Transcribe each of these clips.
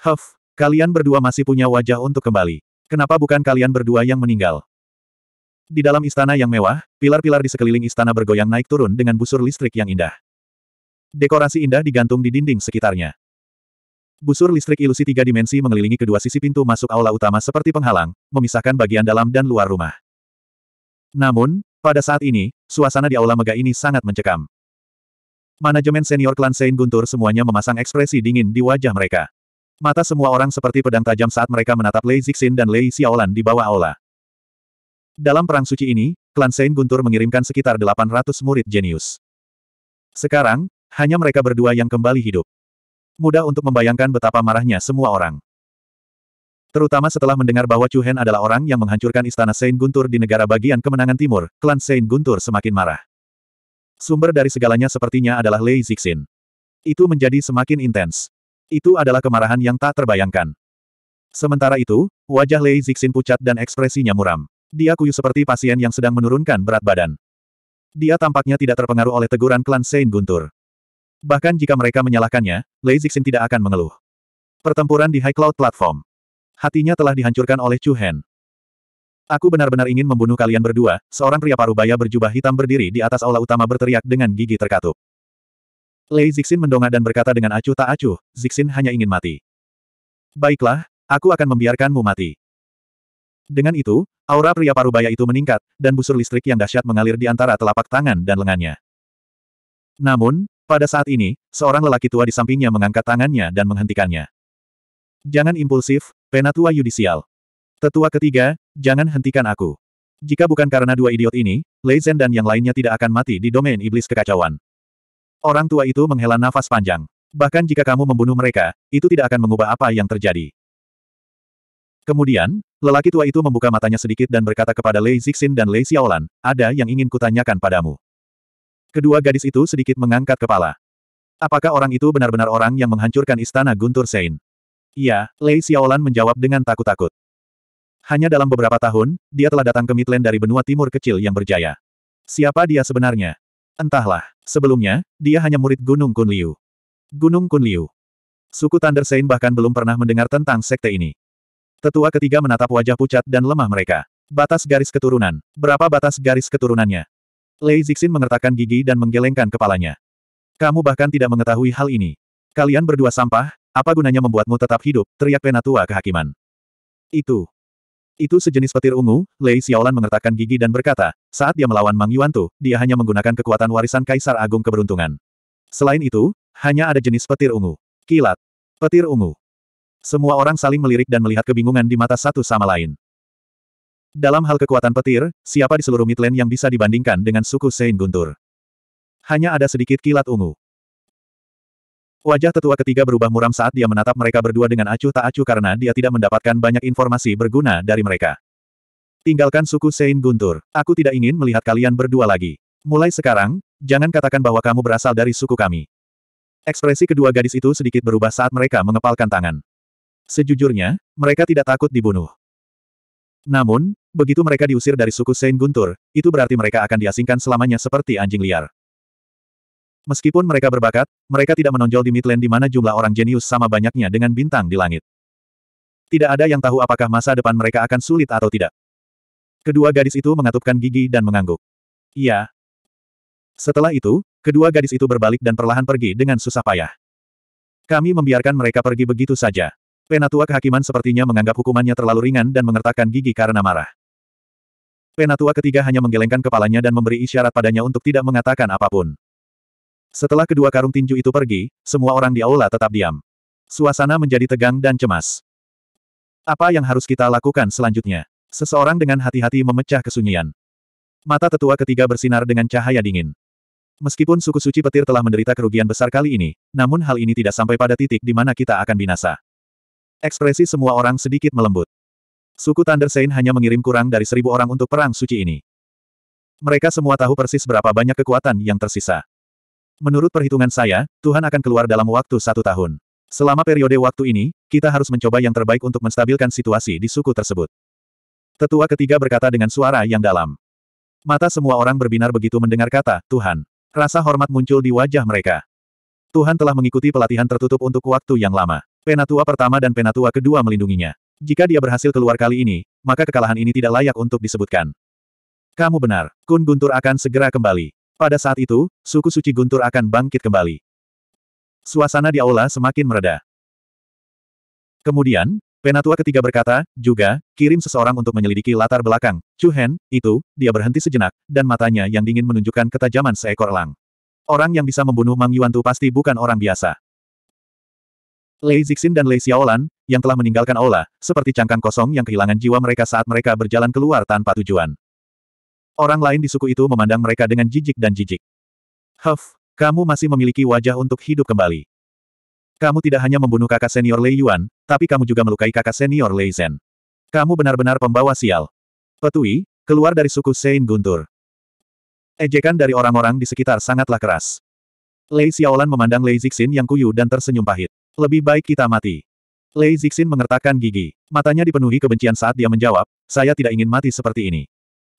Huff, kalian berdua masih punya wajah untuk kembali. Kenapa bukan kalian berdua yang meninggal? Di dalam istana yang mewah, pilar-pilar di sekeliling istana bergoyang naik turun dengan busur listrik yang indah. Dekorasi indah digantung di dinding sekitarnya. Busur listrik ilusi tiga dimensi mengelilingi kedua sisi pintu masuk aula utama seperti penghalang, memisahkan bagian dalam dan luar rumah. Namun, pada saat ini, suasana di aula mega ini sangat mencekam. Manajemen senior klan Sein Guntur semuanya memasang ekspresi dingin di wajah mereka. Mata semua orang seperti pedang tajam saat mereka menatap Lei Zixin dan Lei Xiaolan di bawah aula. Dalam perang suci ini, klan Sein Guntur mengirimkan sekitar 800 murid jenius. Sekarang, hanya mereka berdua yang kembali hidup. Mudah untuk membayangkan betapa marahnya semua orang. Terutama setelah mendengar bahwa Chu Hen adalah orang yang menghancurkan istana Sein Guntur di negara bagian kemenangan timur, klan Sein Guntur semakin marah. Sumber dari segalanya sepertinya adalah Lei Zixin. Itu menjadi semakin intens. Itu adalah kemarahan yang tak terbayangkan. Sementara itu, wajah Lei Zixin pucat dan ekspresinya muram. Dia kuyu seperti pasien yang sedang menurunkan berat badan. Dia tampaknya tidak terpengaruh oleh teguran klan Sein Guntur. Bahkan jika mereka menyalahkannya, Lei Zixin tidak akan mengeluh. Pertempuran di High Cloud Platform. Hatinya telah dihancurkan oleh Chu Hen. Aku benar-benar ingin membunuh kalian berdua, seorang pria parubaya berjubah hitam berdiri di atas aula utama berteriak dengan gigi terkatup. Lei Zixin mendongak dan berkata dengan acuh tak acuh, Zixin hanya ingin mati. Baiklah, aku akan membiarkanmu mati. Dengan itu, aura pria parubaya itu meningkat, dan busur listrik yang dahsyat mengalir di antara telapak tangan dan lengannya. Namun, pada saat ini, seorang lelaki tua di sampingnya mengangkat tangannya dan menghentikannya. Jangan impulsif, penatua yudisial. Tetua ketiga, jangan hentikan aku. Jika bukan karena dua idiot ini, Lei Zhen dan yang lainnya tidak akan mati di domain iblis kekacauan. Orang tua itu menghela nafas panjang. Bahkan jika kamu membunuh mereka, itu tidak akan mengubah apa yang terjadi. Kemudian, lelaki tua itu membuka matanya sedikit dan berkata kepada Lei Zixin dan Lei Xiaolan, ada yang ingin kutanyakan padamu. Kedua gadis itu sedikit mengangkat kepala. Apakah orang itu benar-benar orang yang menghancurkan istana Guntur Sein? Iya, Lei Xiaolan menjawab dengan takut-takut. Hanya dalam beberapa tahun, dia telah datang ke Midland dari benua timur kecil yang berjaya. Siapa dia sebenarnya? Entahlah, sebelumnya, dia hanya murid Gunung Kunliu. Gunung Kunliu. Suku Thunder Saint bahkan belum pernah mendengar tentang sekte ini. Tetua ketiga menatap wajah pucat dan lemah mereka. Batas garis keturunan. Berapa batas garis keturunannya? Lei Zixin mengertakkan gigi dan menggelengkan kepalanya. Kamu bahkan tidak mengetahui hal ini. Kalian berdua sampah, apa gunanya membuatmu tetap hidup, teriak penatua kehakiman. Itu, itu sejenis petir ungu, Lei Xiaolan mengertakkan gigi dan berkata, saat dia melawan Mang Yuan Tu, dia hanya menggunakan kekuatan warisan Kaisar Agung Keberuntungan. Selain itu, hanya ada jenis petir ungu. Kilat. Petir ungu. Semua orang saling melirik dan melihat kebingungan di mata satu sama lain. Dalam hal kekuatan petir, siapa di seluruh Midland yang bisa dibandingkan dengan suku Sein Guntur? Hanya ada sedikit kilat ungu. Wajah tetua ketiga berubah muram saat dia menatap mereka berdua dengan acuh tak acuh karena dia tidak mendapatkan banyak informasi berguna dari mereka. Tinggalkan suku Sein Guntur. Aku tidak ingin melihat kalian berdua lagi. Mulai sekarang, jangan katakan bahwa kamu berasal dari suku kami. Ekspresi kedua gadis itu sedikit berubah saat mereka mengepalkan tangan. Sejujurnya, mereka tidak takut dibunuh. Namun, begitu mereka diusir dari suku Sein Guntur, itu berarti mereka akan diasingkan selamanya seperti anjing liar. Meskipun mereka berbakat, mereka tidak menonjol di Midland di mana jumlah orang jenius sama banyaknya dengan bintang di langit. Tidak ada yang tahu apakah masa depan mereka akan sulit atau tidak. Kedua gadis itu mengatupkan gigi dan mengangguk. Iya. Setelah itu, kedua gadis itu berbalik dan perlahan pergi dengan susah payah. Kami membiarkan mereka pergi begitu saja. Penatua kehakiman sepertinya menganggap hukumannya terlalu ringan dan mengertakkan gigi karena marah. Penatua ketiga hanya menggelengkan kepalanya dan memberi isyarat padanya untuk tidak mengatakan apapun. Setelah kedua karung tinju itu pergi, semua orang di aula tetap diam. Suasana menjadi tegang dan cemas. Apa yang harus kita lakukan selanjutnya? Seseorang dengan hati-hati memecah kesunyian. Mata tetua ketiga bersinar dengan cahaya dingin. Meskipun suku suci petir telah menderita kerugian besar kali ini, namun hal ini tidak sampai pada titik di mana kita akan binasa. Ekspresi semua orang sedikit melembut. Suku Thunder Saint hanya mengirim kurang dari seribu orang untuk perang suci ini. Mereka semua tahu persis berapa banyak kekuatan yang tersisa. Menurut perhitungan saya, Tuhan akan keluar dalam waktu satu tahun. Selama periode waktu ini, kita harus mencoba yang terbaik untuk menstabilkan situasi di suku tersebut. Tetua ketiga berkata dengan suara yang dalam. Mata semua orang berbinar begitu mendengar kata, Tuhan. Rasa hormat muncul di wajah mereka. Tuhan telah mengikuti pelatihan tertutup untuk waktu yang lama. Penatua pertama dan penatua kedua melindunginya. Jika dia berhasil keluar kali ini, maka kekalahan ini tidak layak untuk disebutkan. Kamu benar, Kun Guntur akan segera kembali. Pada saat itu, suku suci Guntur akan bangkit kembali. Suasana di aula semakin mereda. Kemudian, Penatua ketiga berkata, juga, kirim seseorang untuk menyelidiki latar belakang. Chu Hen, itu, dia berhenti sejenak, dan matanya yang dingin menunjukkan ketajaman seekor elang. Orang yang bisa membunuh Mang Yuan Tu pasti bukan orang biasa. Lei Zixin dan Lei Xiaolan, yang telah meninggalkan aula, seperti cangkang kosong yang kehilangan jiwa mereka saat mereka berjalan keluar tanpa tujuan. Orang lain di suku itu memandang mereka dengan jijik dan jijik. Huff, kamu masih memiliki wajah untuk hidup kembali. Kamu tidak hanya membunuh kakak senior Lei Yuan, tapi kamu juga melukai kakak senior Lei Zhen. Kamu benar-benar pembawa sial. Petui, keluar dari suku Sein Guntur. Ejekan dari orang-orang di sekitar sangatlah keras. Lei Xiaolan memandang Lei Zixin yang kuyu dan tersenyum pahit. Lebih baik kita mati. Lei Zixin mengertakkan gigi. Matanya dipenuhi kebencian saat dia menjawab, saya tidak ingin mati seperti ini.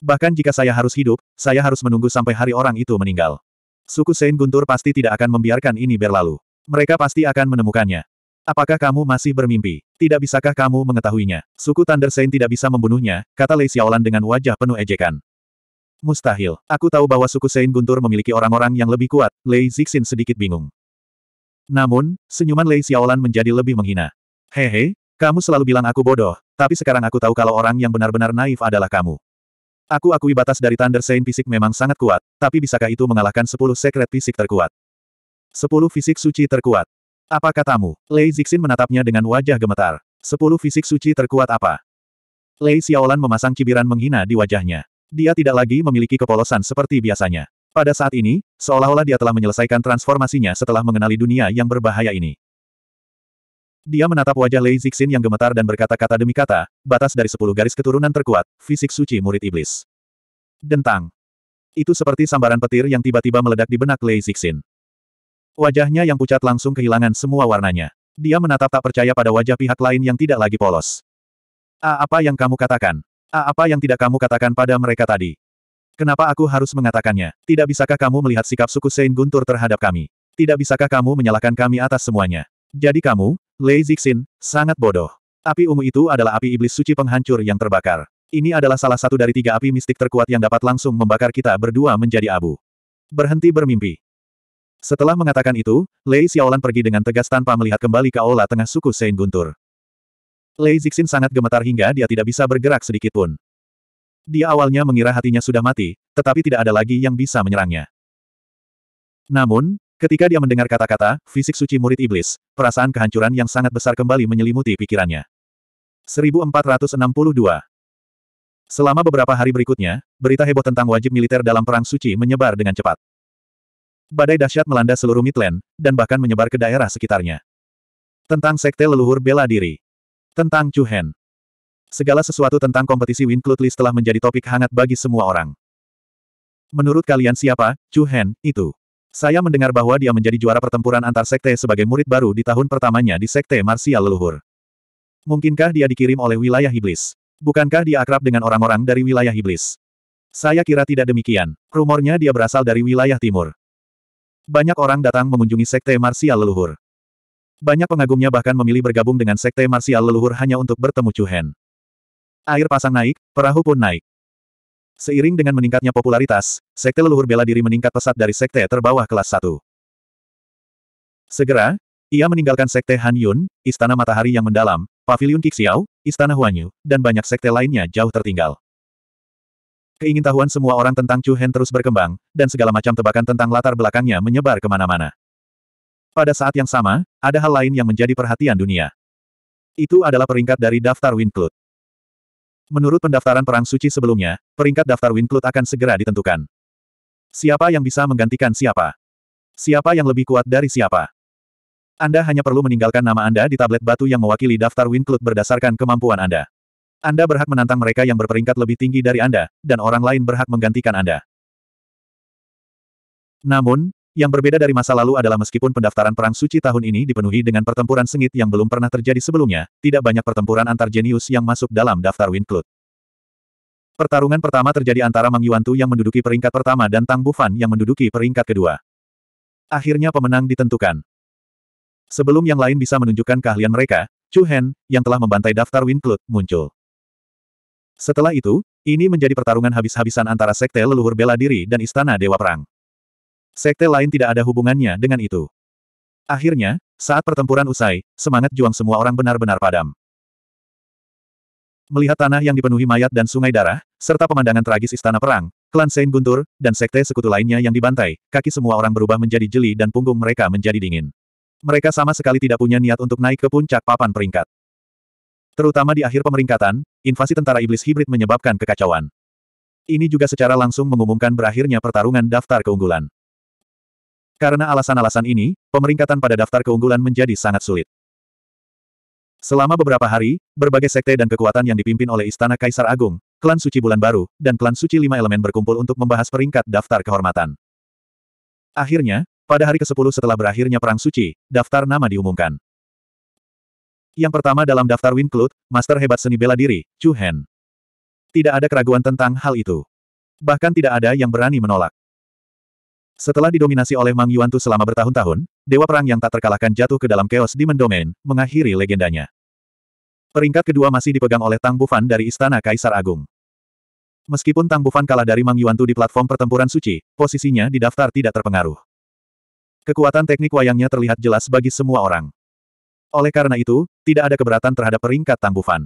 Bahkan jika saya harus hidup, saya harus menunggu sampai hari orang itu meninggal. Suku Sein Guntur pasti tidak akan membiarkan ini berlalu. Mereka pasti akan menemukannya. Apakah kamu masih bermimpi? Tidak bisakah kamu mengetahuinya? Suku Thunder Sein tidak bisa membunuhnya, kata Lei Xiaolan dengan wajah penuh ejekan. Mustahil. Aku tahu bahwa suku Sein Guntur memiliki orang-orang yang lebih kuat, Lei Zixin sedikit bingung. Namun, senyuman Lei Xiaolan menjadi lebih menghina. Hehe, kamu selalu bilang aku bodoh, tapi sekarang aku tahu kalau orang yang benar-benar naif adalah kamu. Aku akui batas dari Thunder Saint fisik memang sangat kuat, tapi bisakah itu mengalahkan sepuluh sekret fisik terkuat? Sepuluh fisik suci terkuat. Apa katamu? Lei Zixin menatapnya dengan wajah gemetar. Sepuluh fisik suci terkuat apa? Lei Xiaolan memasang cibiran menghina di wajahnya. Dia tidak lagi memiliki kepolosan seperti biasanya. Pada saat ini, seolah-olah dia telah menyelesaikan transformasinya setelah mengenali dunia yang berbahaya ini. Dia menatap wajah Lei Zixin yang gemetar dan berkata-kata demi kata, batas dari sepuluh garis keturunan terkuat, fisik suci murid iblis. Dentang. Itu seperti sambaran petir yang tiba-tiba meledak di benak Lei Zixin. Wajahnya yang pucat langsung kehilangan semua warnanya. Dia menatap tak percaya pada wajah pihak lain yang tidak lagi polos. A apa yang kamu katakan? A apa yang tidak kamu katakan pada mereka tadi? Kenapa aku harus mengatakannya? Tidak bisakah kamu melihat sikap suku Sein Guntur terhadap kami? Tidak bisakah kamu menyalahkan kami atas semuanya? Jadi kamu, Lei Zixin, sangat bodoh. Api ungu itu adalah api iblis suci penghancur yang terbakar. Ini adalah salah satu dari tiga api mistik terkuat yang dapat langsung membakar kita berdua menjadi abu. Berhenti bermimpi. Setelah mengatakan itu, Lei Xiaolan pergi dengan tegas tanpa melihat kembali ke aula tengah suku Sein Guntur. Lei Zixin sangat gemetar hingga dia tidak bisa bergerak sedikit pun. Dia awalnya mengira hatinya sudah mati, tetapi tidak ada lagi yang bisa menyerangnya. Namun, Ketika dia mendengar kata-kata, fisik suci murid iblis, perasaan kehancuran yang sangat besar kembali menyelimuti pikirannya. 1462 Selama beberapa hari berikutnya, berita heboh tentang wajib militer dalam perang suci menyebar dengan cepat. Badai dahsyat melanda seluruh Midland, dan bahkan menyebar ke daerah sekitarnya. Tentang sekte leluhur bela diri. Tentang Chuhen. Segala sesuatu tentang kompetisi Winclutli telah menjadi topik hangat bagi semua orang. Menurut kalian siapa, Chu Hen, itu? Saya mendengar bahwa dia menjadi juara pertempuran antar sekte sebagai murid baru di tahun pertamanya di sekte marsial leluhur. Mungkinkah dia dikirim oleh wilayah iblis? Bukankah dia akrab dengan orang-orang dari wilayah iblis? Saya kira tidak demikian. Rumornya dia berasal dari wilayah timur. Banyak orang datang mengunjungi sekte marsial leluhur. Banyak pengagumnya bahkan memilih bergabung dengan sekte marsial leluhur hanya untuk bertemu Chu Air pasang naik, perahu pun naik. Seiring dengan meningkatnya popularitas, sekte leluhur bela diri meningkat pesat dari sekte terbawah kelas 1. Segera, ia meninggalkan sekte Han Yun, Istana Matahari yang mendalam, Paviliun Kixiao, Istana Huanyu, dan banyak sekte lainnya jauh tertinggal. Keingintahuan semua orang tentang Chu Hen terus berkembang, dan segala macam tebakan tentang latar belakangnya menyebar kemana-mana. Pada saat yang sama, ada hal lain yang menjadi perhatian dunia. Itu adalah peringkat dari daftar Winclut. Menurut pendaftaran perang suci sebelumnya, peringkat daftar Winklut akan segera ditentukan. Siapa yang bisa menggantikan siapa? Siapa yang lebih kuat dari siapa? Anda hanya perlu meninggalkan nama Anda di tablet batu yang mewakili daftar Winklut berdasarkan kemampuan Anda. Anda berhak menantang mereka yang berperingkat lebih tinggi dari Anda, dan orang lain berhak menggantikan Anda. Namun, yang berbeda dari masa lalu adalah meskipun pendaftaran Perang Suci tahun ini dipenuhi dengan pertempuran sengit yang belum pernah terjadi sebelumnya, tidak banyak pertempuran antar jenius yang masuk dalam daftar Winklut. Pertarungan pertama terjadi antara Mang Yuantu yang menduduki peringkat pertama dan Tang Bufan yang menduduki peringkat kedua. Akhirnya pemenang ditentukan. Sebelum yang lain bisa menunjukkan keahlian mereka, Chu Hen, yang telah membantai daftar Winklut, muncul. Setelah itu, ini menjadi pertarungan habis-habisan antara Sekte Leluhur Bela Diri dan Istana Dewa Perang. Sekte lain tidak ada hubungannya dengan itu. Akhirnya, saat pertempuran usai, semangat juang semua orang benar-benar padam. Melihat tanah yang dipenuhi mayat dan sungai darah, serta pemandangan tragis istana perang, klan Sein Guntur, dan sekte sekutu lainnya yang dibantai, kaki semua orang berubah menjadi jeli dan punggung mereka menjadi dingin. Mereka sama sekali tidak punya niat untuk naik ke puncak papan peringkat. Terutama di akhir pemeringkatan, invasi tentara iblis hibrid menyebabkan kekacauan. Ini juga secara langsung mengumumkan berakhirnya pertarungan daftar keunggulan. Karena alasan-alasan ini, pemeringkatan pada daftar keunggulan menjadi sangat sulit. Selama beberapa hari, berbagai sekte dan kekuatan yang dipimpin oleh Istana Kaisar Agung, Klan Suci Bulan Baru, dan Klan Suci Lima Elemen berkumpul untuk membahas peringkat daftar kehormatan. Akhirnya, pada hari ke-10 setelah berakhirnya Perang Suci, daftar nama diumumkan. Yang pertama dalam daftar Winclut, Master Hebat Seni Bela Diri, Chu Hen. Tidak ada keraguan tentang hal itu. Bahkan tidak ada yang berani menolak. Setelah didominasi oleh Mang Yuantu selama bertahun-tahun, Dewa Perang yang tak terkalahkan jatuh ke dalam chaos Demon Domain, mengakhiri legendanya. Peringkat kedua masih dipegang oleh Tang Bufan dari Istana Kaisar Agung. Meskipun Tang Bufan kalah dari Mang Yuantu di platform pertempuran suci, posisinya di daftar tidak terpengaruh. Kekuatan teknik wayangnya terlihat jelas bagi semua orang. Oleh karena itu, tidak ada keberatan terhadap peringkat Tang Bufan.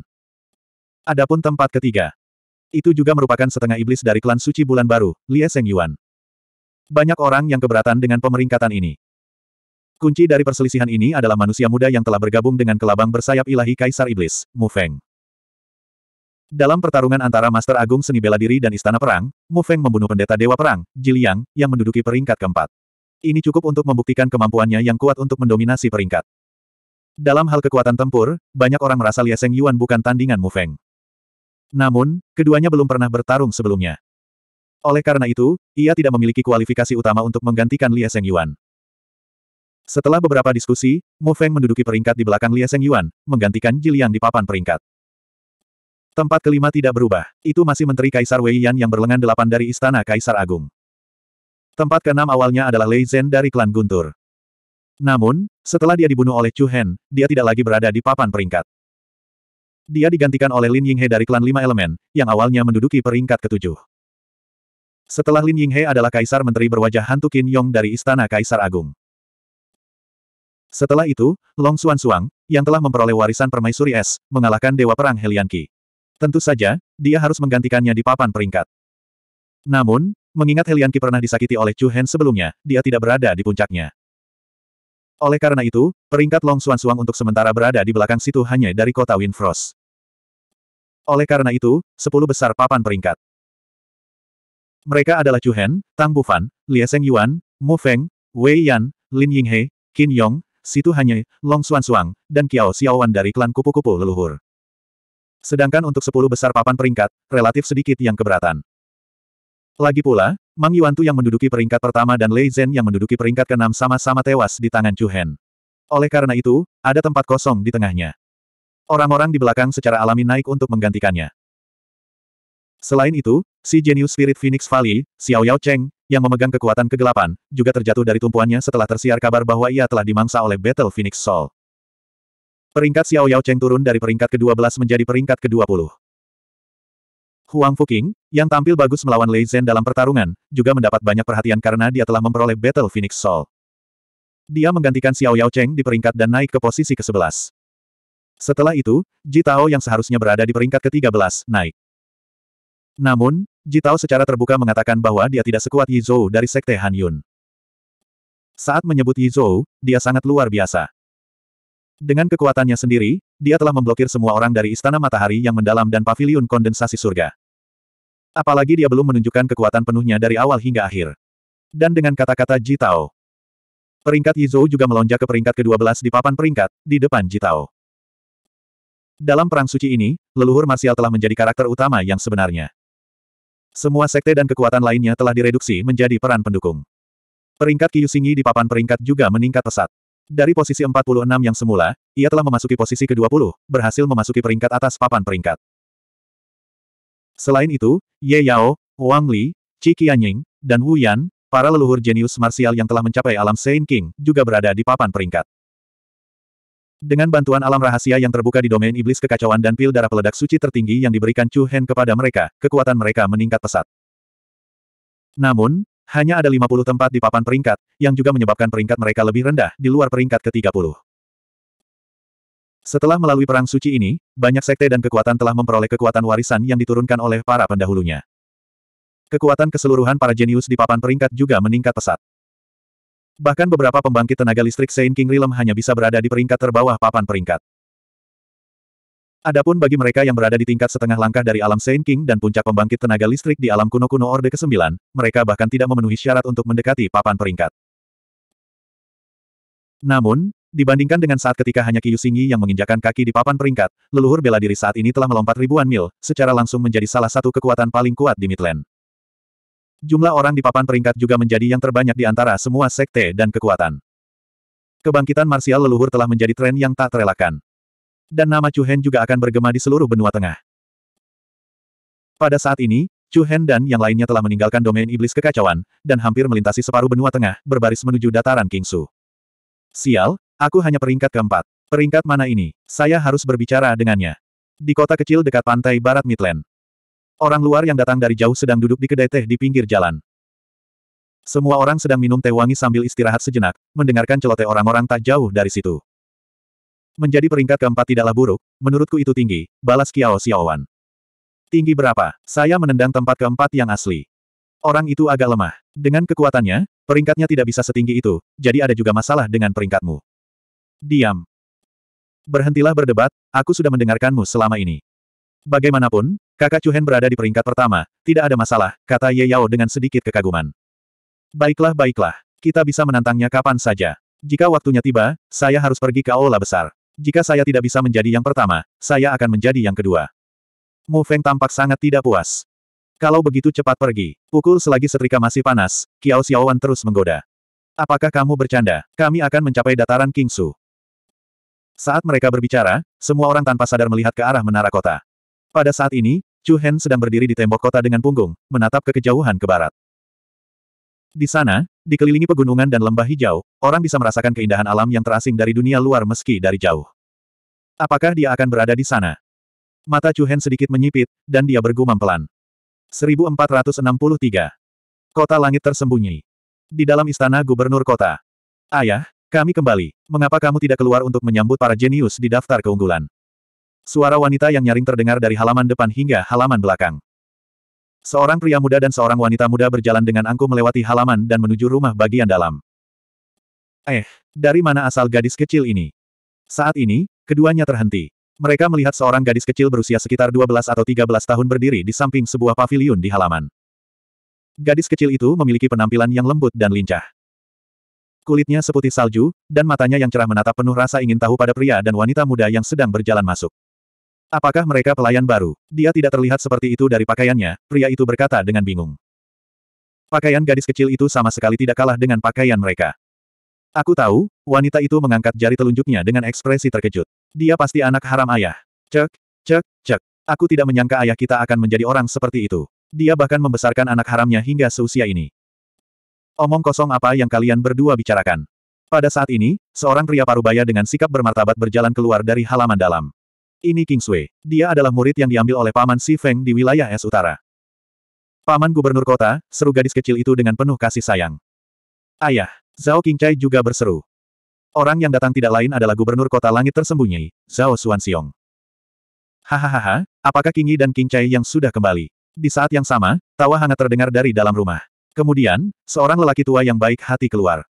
Adapun tempat ketiga. Itu juga merupakan setengah iblis dari klan suci bulan baru, Lie Seng Yuan. Banyak orang yang keberatan dengan pemeringkatan ini. Kunci dari perselisihan ini adalah manusia muda yang telah bergabung dengan kelabang bersayap ilahi Kaisar Iblis, Mu Feng. Dalam pertarungan antara Master Agung Seni Bela Diri dan Istana Perang, Mu Feng membunuh pendeta Dewa Perang, Jiliang, yang menduduki peringkat keempat. Ini cukup untuk membuktikan kemampuannya yang kuat untuk mendominasi peringkat. Dalam hal kekuatan tempur, banyak orang merasa Lie Seng Yuan bukan tandingan Mu Feng. Namun, keduanya belum pernah bertarung sebelumnya. Oleh karena itu, ia tidak memiliki kualifikasi utama untuk menggantikan Lia Seng Yuan. Setelah beberapa diskusi, Mo Feng menduduki peringkat di belakang Lia Seng Yuan, menggantikan Jiliang di papan peringkat. Tempat kelima tidak berubah, itu masih Menteri Kaisar Wei Yan yang berlengan delapan dari Istana Kaisar Agung. Tempat keenam awalnya adalah Lei Zhen dari klan Guntur. Namun, setelah dia dibunuh oleh Chu Hen, dia tidak lagi berada di papan peringkat. Dia digantikan oleh Lin Yinghe dari klan lima elemen, yang awalnya menduduki peringkat ketujuh. Setelah Lin Yinghe adalah kaisar menteri berwajah hantu Qin Yong dari Istana Kaisar Agung. Setelah itu, Long Xuan Suang, yang telah memperoleh warisan permaisuri es, mengalahkan Dewa Perang Helian Qi. Tentu saja, dia harus menggantikannya di papan peringkat. Namun, mengingat Helian Qi pernah disakiti oleh Chu Hen sebelumnya, dia tidak berada di puncaknya. Oleh karena itu, peringkat Long Xuan Suang untuk sementara berada di belakang situ hanya dari kota Windfrost. Oleh karena itu, sepuluh besar papan peringkat. Mereka adalah Chu Hen, Tang Bufan, Lia Seng Yuan, Mu Feng, Wei Yan, Lin Yinghe, Qin Yong, Situ Hanye, Long Xuan Suang, dan Qiao Xiaowan dari klan kupu-kupu leluhur. Sedangkan untuk sepuluh besar papan peringkat, relatif sedikit yang keberatan. Lagi pula, Mang Yuan Tu yang menduduki peringkat pertama dan Lei Zhen yang menduduki peringkat keenam sama-sama tewas di tangan Chu Hen. Oleh karena itu, ada tempat kosong di tengahnya. Orang-orang di belakang secara alami naik untuk menggantikannya. Selain itu, si jenius spirit Phoenix Valley, Xiao Yao Cheng, yang memegang kekuatan kegelapan, juga terjatuh dari tumpuannya setelah tersiar kabar bahwa ia telah dimangsa oleh Battle Phoenix Soul. Peringkat Xiao Yao Cheng turun dari peringkat ke-12 menjadi peringkat ke-20. Huang Fuqing, yang tampil bagus melawan Lei Zhen dalam pertarungan, juga mendapat banyak perhatian karena dia telah memperoleh Battle Phoenix Soul. Dia menggantikan Xiao Yao Cheng di peringkat dan naik ke posisi ke-11. Setelah itu, Ji Tao yang seharusnya berada di peringkat ke-13, naik. Namun, Jitao secara terbuka mengatakan bahwa dia tidak sekuat Yizou dari Sekte Han Yun. Saat menyebut Yizou, dia sangat luar biasa. Dengan kekuatannya sendiri, dia telah memblokir semua orang dari Istana Matahari yang mendalam dan Paviliun Kondensasi Surga. Apalagi dia belum menunjukkan kekuatan penuhnya dari awal hingga akhir. Dan dengan kata-kata Jitao. Peringkat Yizou juga melonjak ke peringkat ke-12 di papan peringkat, di depan Jitao. Dalam Perang Suci ini, leluhur Marsial telah menjadi karakter utama yang sebenarnya. Semua sekte dan kekuatan lainnya telah direduksi menjadi peran pendukung. Peringkat Kiyusingi di papan peringkat juga meningkat pesat. Dari posisi 46 yang semula, ia telah memasuki posisi ke-20, berhasil memasuki peringkat atas papan peringkat. Selain itu, Ye Yao, Wang Li, Qi Qianying, dan Wu Yan, para leluhur jenius marsial yang telah mencapai alam Saint King, juga berada di papan peringkat. Dengan bantuan alam rahasia yang terbuka di domain iblis kekacauan dan pil darah peledak suci tertinggi yang diberikan Chu Hen kepada mereka, kekuatan mereka meningkat pesat. Namun, hanya ada 50 tempat di papan peringkat, yang juga menyebabkan peringkat mereka lebih rendah di luar peringkat ke-30. Setelah melalui perang suci ini, banyak sekte dan kekuatan telah memperoleh kekuatan warisan yang diturunkan oleh para pendahulunya. Kekuatan keseluruhan para jenius di papan peringkat juga meningkat pesat. Bahkan beberapa pembangkit tenaga listrik Saint King Realm hanya bisa berada di peringkat terbawah papan peringkat. Adapun bagi mereka yang berada di tingkat setengah langkah dari alam Saint King dan puncak pembangkit tenaga listrik di alam kuno-kuno Orde ke-9, mereka bahkan tidak memenuhi syarat untuk mendekati papan peringkat. Namun, dibandingkan dengan saat ketika hanya Kiyu Singyi yang menginjakan kaki di papan peringkat, leluhur bela diri saat ini telah melompat ribuan mil, secara langsung menjadi salah satu kekuatan paling kuat di Midland. Jumlah orang di papan peringkat juga menjadi yang terbanyak di antara semua sekte dan kekuatan. Kebangkitan marsial leluhur telah menjadi tren yang tak terelakkan. Dan nama Chu Hen juga akan bergema di seluruh benua tengah. Pada saat ini, Chu Hen dan yang lainnya telah meninggalkan domain iblis kekacauan, dan hampir melintasi separuh benua tengah, berbaris menuju dataran Kingsu. Sial, aku hanya peringkat keempat. Peringkat mana ini? Saya harus berbicara dengannya. Di kota kecil dekat pantai barat Midland. Orang luar yang datang dari jauh sedang duduk di kedai teh di pinggir jalan. Semua orang sedang minum teh wangi sambil istirahat sejenak, mendengarkan celoteh orang-orang tak jauh dari situ. Menjadi peringkat keempat tidaklah buruk, menurutku itu tinggi, balas Kiao Xiaowan. Tinggi berapa? Saya menendang tempat keempat yang asli. Orang itu agak lemah. Dengan kekuatannya, peringkatnya tidak bisa setinggi itu, jadi ada juga masalah dengan peringkatmu. Diam. Berhentilah berdebat, aku sudah mendengarkanmu selama ini. Bagaimanapun, Kakak Chuhen berada di peringkat pertama, tidak ada masalah, kata Ye Yao dengan sedikit kekaguman. Baiklah baiklah, kita bisa menantangnya kapan saja. Jika waktunya tiba, saya harus pergi ke Aula Besar. Jika saya tidak bisa menjadi yang pertama, saya akan menjadi yang kedua. Mu Feng tampak sangat tidak puas. Kalau begitu cepat pergi. Pukul selagi setrika masih panas, Kiao Xiaowan terus menggoda. Apakah kamu bercanda? Kami akan mencapai dataran Kingsu. Saat mereka berbicara, semua orang tanpa sadar melihat ke arah menara kota. Pada saat ini, Chu Hen sedang berdiri di tembok kota dengan punggung, menatap ke kejauhan ke barat. Di sana, dikelilingi pegunungan dan lembah hijau, orang bisa merasakan keindahan alam yang terasing dari dunia luar meski dari jauh. Apakah dia akan berada di sana? Mata Chu Hen sedikit menyipit, dan dia bergumam pelan. 1463. Kota Langit Tersembunyi. Di dalam istana gubernur kota. Ayah, kami kembali. Mengapa kamu tidak keluar untuk menyambut para jenius di daftar keunggulan? Suara wanita yang nyaring terdengar dari halaman depan hingga halaman belakang. Seorang pria muda dan seorang wanita muda berjalan dengan angkuh melewati halaman dan menuju rumah bagian dalam. Eh, dari mana asal gadis kecil ini? Saat ini, keduanya terhenti. Mereka melihat seorang gadis kecil berusia sekitar 12 atau 13 tahun berdiri di samping sebuah paviliun di halaman. Gadis kecil itu memiliki penampilan yang lembut dan lincah. Kulitnya seputih salju, dan matanya yang cerah menatap penuh rasa ingin tahu pada pria dan wanita muda yang sedang berjalan masuk. Apakah mereka pelayan baru? Dia tidak terlihat seperti itu dari pakaiannya, pria itu berkata dengan bingung. Pakaian gadis kecil itu sama sekali tidak kalah dengan pakaian mereka. Aku tahu, wanita itu mengangkat jari telunjuknya dengan ekspresi terkejut. Dia pasti anak haram ayah. Cek, cek, cek. Aku tidak menyangka ayah kita akan menjadi orang seperti itu. Dia bahkan membesarkan anak haramnya hingga seusia ini. Omong kosong apa yang kalian berdua bicarakan? Pada saat ini, seorang pria parubaya dengan sikap bermartabat berjalan keluar dari halaman dalam. Ini King Sui. Dia adalah murid yang diambil oleh paman Si Feng di wilayah es utara. Paman gubernur kota, seru gadis kecil itu dengan penuh kasih sayang. Ayah, Zhao Qingcai juga berseru. Orang yang datang tidak lain adalah gubernur kota langit tersembunyi, Zhao Xuanxiong. Hahaha, apakah Qingyi dan Qingcai yang sudah kembali? Di saat yang sama, tawa hangat terdengar dari dalam rumah. Kemudian, seorang lelaki tua yang baik hati keluar.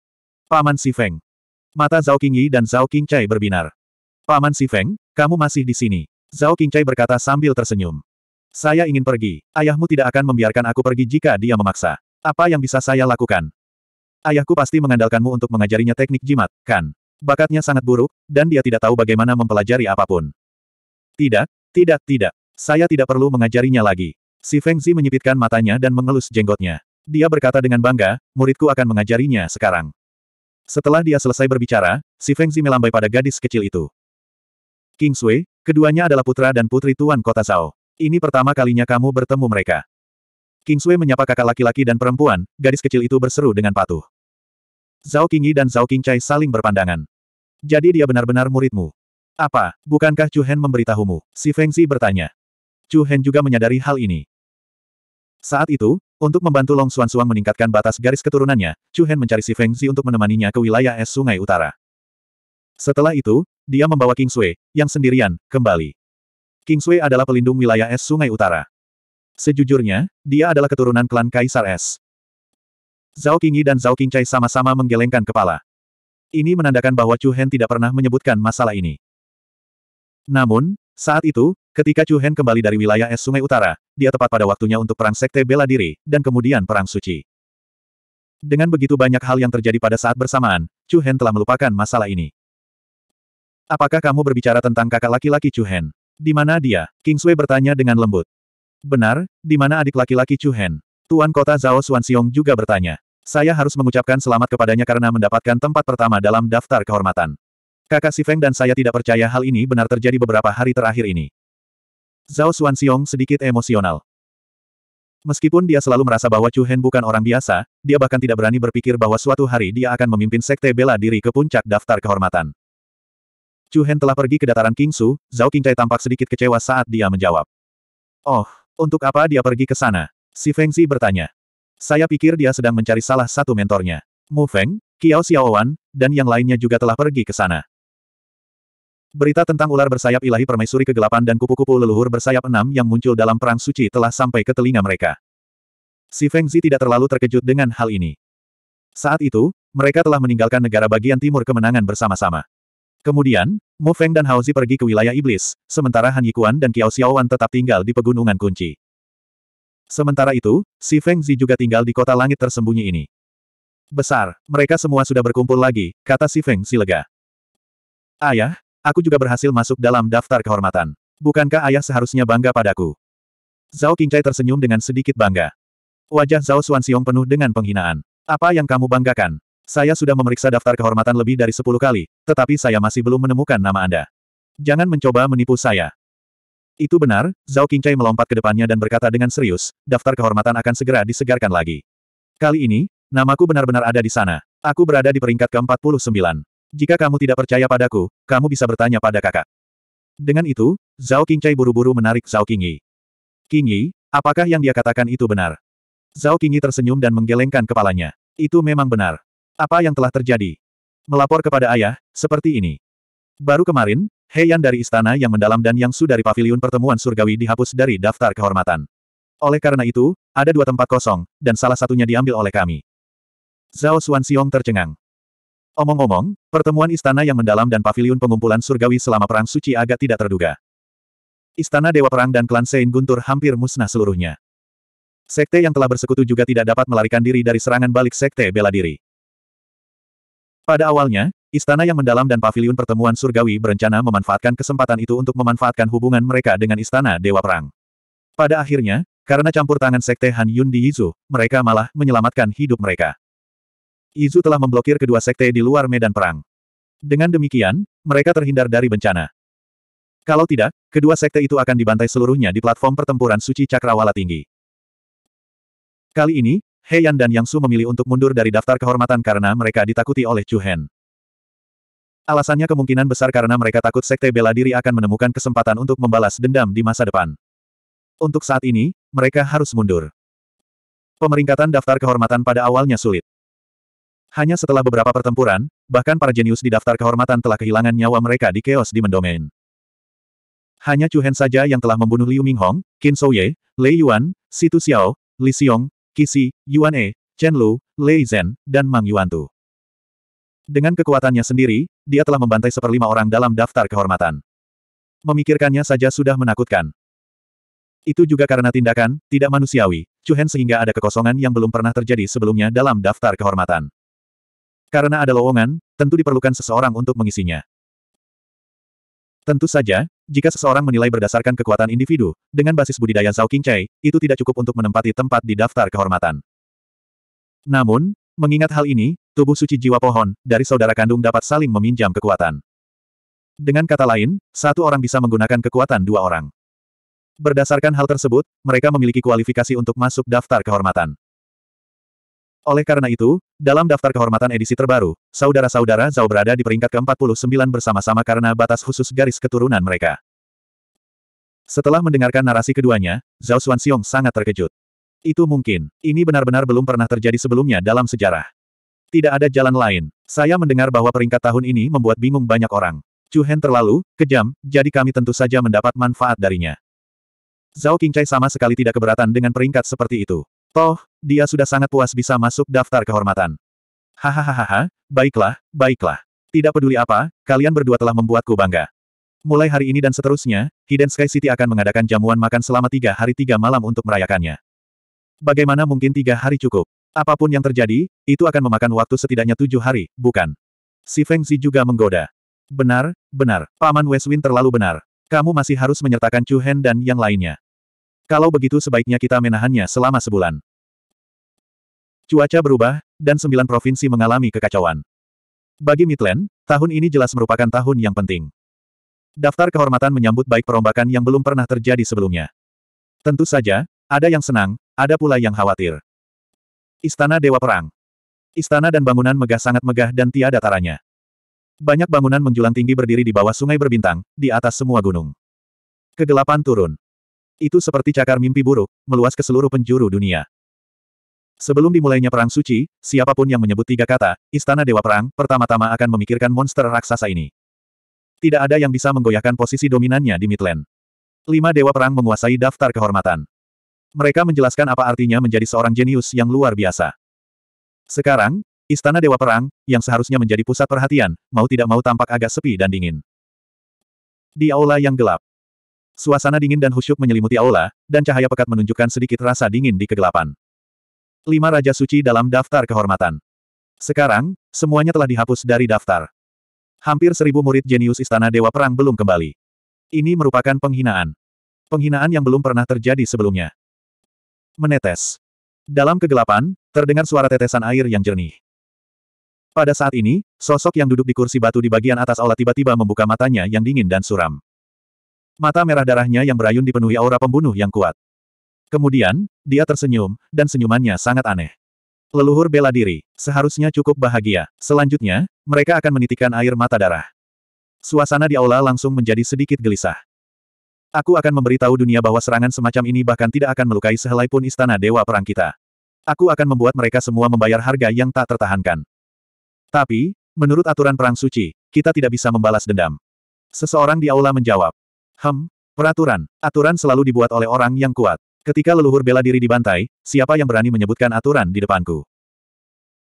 Paman Si Feng. Mata Zhao Qingyi dan Zhao Qingcai berbinar. Paman Si Feng, kamu masih di sini. Zhao Qingcai berkata sambil tersenyum. Saya ingin pergi. Ayahmu tidak akan membiarkan aku pergi jika dia memaksa. Apa yang bisa saya lakukan? Ayahku pasti mengandalkanmu untuk mengajarinya teknik jimat, kan? Bakatnya sangat buruk, dan dia tidak tahu bagaimana mempelajari apapun. Tidak, tidak, tidak. Saya tidak perlu mengajarinya lagi. Si Feng Zi menyipitkan matanya dan mengelus jenggotnya. Dia berkata dengan bangga, muridku akan mengajarinya sekarang. Setelah dia selesai berbicara, si Feng Zi melambai pada gadis kecil itu. King Sui, keduanya adalah putra dan putri Tuan Kota Zhao. Ini pertama kalinya kamu bertemu mereka. King Sui menyapa kakak laki-laki dan perempuan, gadis kecil itu berseru dengan patuh. Zhao Qingyi dan Zhao Qingcai saling berpandangan. Jadi dia benar-benar muridmu. Apa, bukankah Chu Hen memberitahumu? Si Fengzi bertanya. Chu Hen juga menyadari hal ini. Saat itu, untuk membantu Long Xuan Suang meningkatkan batas garis keturunannya, Chu Hen mencari si Fengzi untuk menemaninya ke wilayah es sungai utara. Setelah itu, dia membawa King Sui, yang sendirian, kembali. King Sui adalah pelindung wilayah es Sungai Utara. Sejujurnya, dia adalah keturunan klan Kaisar Es. Zhao Qingyi dan Zhao Qingcai sama-sama menggelengkan kepala. Ini menandakan bahwa Chu Hen tidak pernah menyebutkan masalah ini. Namun, saat itu, ketika Chu Hen kembali dari wilayah es Sungai Utara, dia tepat pada waktunya untuk perang sekte bela diri, dan kemudian perang suci. Dengan begitu banyak hal yang terjadi pada saat bersamaan, Chu Hen telah melupakan masalah ini. Apakah kamu berbicara tentang kakak laki-laki Chu Hen? Di mana dia? King bertanya dengan lembut. Benar, di mana adik laki-laki Chu Hen? Tuan kota Zhao Xuanxiong juga bertanya. Saya harus mengucapkan selamat kepadanya karena mendapatkan tempat pertama dalam daftar kehormatan. Kakak Si Feng dan saya tidak percaya hal ini benar terjadi beberapa hari terakhir ini. Zhao Xuanxiong sedikit emosional. Meskipun dia selalu merasa bahwa Chu Hen bukan orang biasa, dia bahkan tidak berani berpikir bahwa suatu hari dia akan memimpin sekte bela diri ke puncak daftar kehormatan. Chu Hen telah pergi ke dataran Kingsu, Zhao Qingcai tampak sedikit kecewa saat dia menjawab. Oh, untuk apa dia pergi ke sana? Si Feng Zi bertanya. Saya pikir dia sedang mencari salah satu mentornya. Mu Feng, Qiao Xiaowan, dan yang lainnya juga telah pergi ke sana. Berita tentang ular bersayap ilahi permaisuri kegelapan dan kupu-kupu leluhur bersayap enam yang muncul dalam perang suci telah sampai ke telinga mereka. Si Feng Zi tidak terlalu terkejut dengan hal ini. Saat itu, mereka telah meninggalkan negara bagian timur kemenangan bersama-sama. Kemudian, Mu Feng dan Hao Zi pergi ke wilayah iblis, sementara Han Yikuan dan Kiao Xiaowan tetap tinggal di pegunungan kunci. Sementara itu, si Feng Zi juga tinggal di kota langit tersembunyi ini. Besar, mereka semua sudah berkumpul lagi, kata si Feng Zi lega. Ayah, aku juga berhasil masuk dalam daftar kehormatan. Bukankah ayah seharusnya bangga padaku? Zhao Qingcai tersenyum dengan sedikit bangga. Wajah Zhao Xuanxiong penuh dengan penghinaan. Apa yang kamu banggakan? Saya sudah memeriksa daftar kehormatan lebih dari sepuluh kali, tetapi saya masih belum menemukan nama Anda. Jangan mencoba menipu saya. Itu benar, Zhao Qingcai melompat ke depannya dan berkata dengan serius, daftar kehormatan akan segera disegarkan lagi. Kali ini, namaku benar-benar ada di sana. Aku berada di peringkat ke-49. Jika kamu tidak percaya padaku, kamu bisa bertanya pada kakak. Dengan itu, Zhao Qingcai buru-buru menarik Zhao Qingyi. Qingyi, apakah yang dia katakan itu benar? Zhao Qingyi tersenyum dan menggelengkan kepalanya. Itu memang benar. Apa yang telah terjadi? Melapor kepada ayah, seperti ini. Baru kemarin, Heian dari istana yang mendalam dan yang su dari paviliun pertemuan surgawi dihapus dari daftar kehormatan. Oleh karena itu, ada dua tempat kosong, dan salah satunya diambil oleh kami. Zhao Xuanxiong tercengang. Omong-omong, pertemuan istana yang mendalam dan paviliun pengumpulan surgawi selama Perang Suci agak tidak terduga. Istana Dewa Perang dan klan Sein Guntur hampir musnah seluruhnya. Sekte yang telah bersekutu juga tidak dapat melarikan diri dari serangan balik sekte bela diri. Pada awalnya, istana yang mendalam dan paviliun pertemuan surgawi berencana memanfaatkan kesempatan itu untuk memanfaatkan hubungan mereka dengan istana Dewa Perang. Pada akhirnya, karena campur tangan sekte Han Yun di Yizu, mereka malah menyelamatkan hidup mereka. Yizu telah memblokir kedua sekte di luar medan perang. Dengan demikian, mereka terhindar dari bencana. Kalau tidak, kedua sekte itu akan dibantai seluruhnya di platform pertempuran suci cakrawala tinggi. Kali ini, Hei Yan dan Yang Su memilih untuk mundur dari daftar kehormatan karena mereka ditakuti oleh Chu Hen. Alasannya kemungkinan besar karena mereka takut sekte bela diri akan menemukan kesempatan untuk membalas dendam di masa depan. Untuk saat ini, mereka harus mundur. Pemeringkatan daftar kehormatan pada awalnya sulit. Hanya setelah beberapa pertempuran, bahkan para jenius di daftar kehormatan telah kehilangan nyawa mereka di chaos di mendomain. Hanya Chu Hen saja yang telah membunuh Liu Minghong, Qin Shouye, Lei Yuan, Situ Xiao, Li Xiong, Kisi, Yuan E, Chen Lu, Lei Zhen, dan Mang Yuantu. Dengan kekuatannya sendiri, dia telah membantai seperlima orang dalam daftar kehormatan. Memikirkannya saja sudah menakutkan. Itu juga karena tindakan, tidak manusiawi, Cuhen sehingga ada kekosongan yang belum pernah terjadi sebelumnya dalam daftar kehormatan. Karena ada lowongan, tentu diperlukan seseorang untuk mengisinya. Tentu saja, jika seseorang menilai berdasarkan kekuatan individu, dengan basis budidaya Zhao Qingchai, itu tidak cukup untuk menempati tempat di daftar kehormatan. Namun, mengingat hal ini, tubuh suci jiwa pohon, dari saudara kandung dapat saling meminjam kekuatan. Dengan kata lain, satu orang bisa menggunakan kekuatan dua orang. Berdasarkan hal tersebut, mereka memiliki kualifikasi untuk masuk daftar kehormatan. Oleh karena itu, dalam daftar kehormatan edisi terbaru, saudara-saudara Zhao berada di peringkat ke-49 bersama-sama karena batas khusus garis keturunan mereka. Setelah mendengarkan narasi keduanya, Zhao Xuanxiong sangat terkejut. Itu mungkin, ini benar-benar belum pernah terjadi sebelumnya dalam sejarah. Tidak ada jalan lain. Saya mendengar bahwa peringkat tahun ini membuat bingung banyak orang. Chu Hen terlalu, kejam, jadi kami tentu saja mendapat manfaat darinya. Zhao Qingcai sama sekali tidak keberatan dengan peringkat seperti itu. Toh, dia sudah sangat puas bisa masuk daftar kehormatan. Hahaha, baiklah, baiklah. Tidak peduli apa, kalian berdua telah membuatku bangga. Mulai hari ini dan seterusnya, Hidden Sky City akan mengadakan jamuan makan selama tiga hari tiga malam untuk merayakannya. Bagaimana mungkin tiga hari cukup? Apapun yang terjadi, itu akan memakan waktu setidaknya tujuh hari, bukan? Si Feng Zi juga menggoda. Benar, benar. Paman Westwin terlalu benar. Kamu masih harus menyertakan Chu Hen dan yang lainnya. Kalau begitu sebaiknya kita menahannya selama sebulan. Cuaca berubah, dan sembilan provinsi mengalami kekacauan. Bagi Midland, tahun ini jelas merupakan tahun yang penting. Daftar kehormatan menyambut baik perombakan yang belum pernah terjadi sebelumnya. Tentu saja, ada yang senang, ada pula yang khawatir. Istana Dewa Perang Istana dan bangunan megah sangat megah dan tiada taranya. Banyak bangunan menjulang tinggi berdiri di bawah sungai berbintang, di atas semua gunung. Kegelapan turun. Itu seperti cakar mimpi buruk, meluas ke seluruh penjuru dunia. Sebelum dimulainya Perang Suci, siapapun yang menyebut tiga kata, Istana Dewa Perang, pertama-tama akan memikirkan monster raksasa ini. Tidak ada yang bisa menggoyahkan posisi dominannya di Midland. Lima Dewa Perang menguasai daftar kehormatan. Mereka menjelaskan apa artinya menjadi seorang jenius yang luar biasa. Sekarang, Istana Dewa Perang, yang seharusnya menjadi pusat perhatian, mau tidak mau tampak agak sepi dan dingin. Di aula yang gelap, Suasana dingin dan husyuk menyelimuti aula, dan cahaya pekat menunjukkan sedikit rasa dingin di kegelapan lima Raja Suci dalam daftar kehormatan. Sekarang, semuanya telah dihapus dari daftar. Hampir seribu murid jenius Istana Dewa Perang belum kembali. Ini merupakan penghinaan. Penghinaan yang belum pernah terjadi sebelumnya. Menetes. Dalam kegelapan, terdengar suara tetesan air yang jernih. Pada saat ini, sosok yang duduk di kursi batu di bagian atas aula tiba-tiba membuka matanya yang dingin dan suram. Mata merah darahnya yang berayun dipenuhi aura pembunuh yang kuat. Kemudian, dia tersenyum, dan senyumannya sangat aneh. Leluhur bela diri, seharusnya cukup bahagia. Selanjutnya, mereka akan menitikkan air mata darah. Suasana di aula langsung menjadi sedikit gelisah. Aku akan memberitahu dunia bahwa serangan semacam ini bahkan tidak akan melukai sehelai pun istana dewa perang kita. Aku akan membuat mereka semua membayar harga yang tak tertahankan. Tapi, menurut aturan perang suci, kita tidak bisa membalas dendam. Seseorang di aula menjawab, Hem, peraturan, aturan selalu dibuat oleh orang yang kuat. Ketika leluhur bela diri dibantai, siapa yang berani menyebutkan aturan di depanku?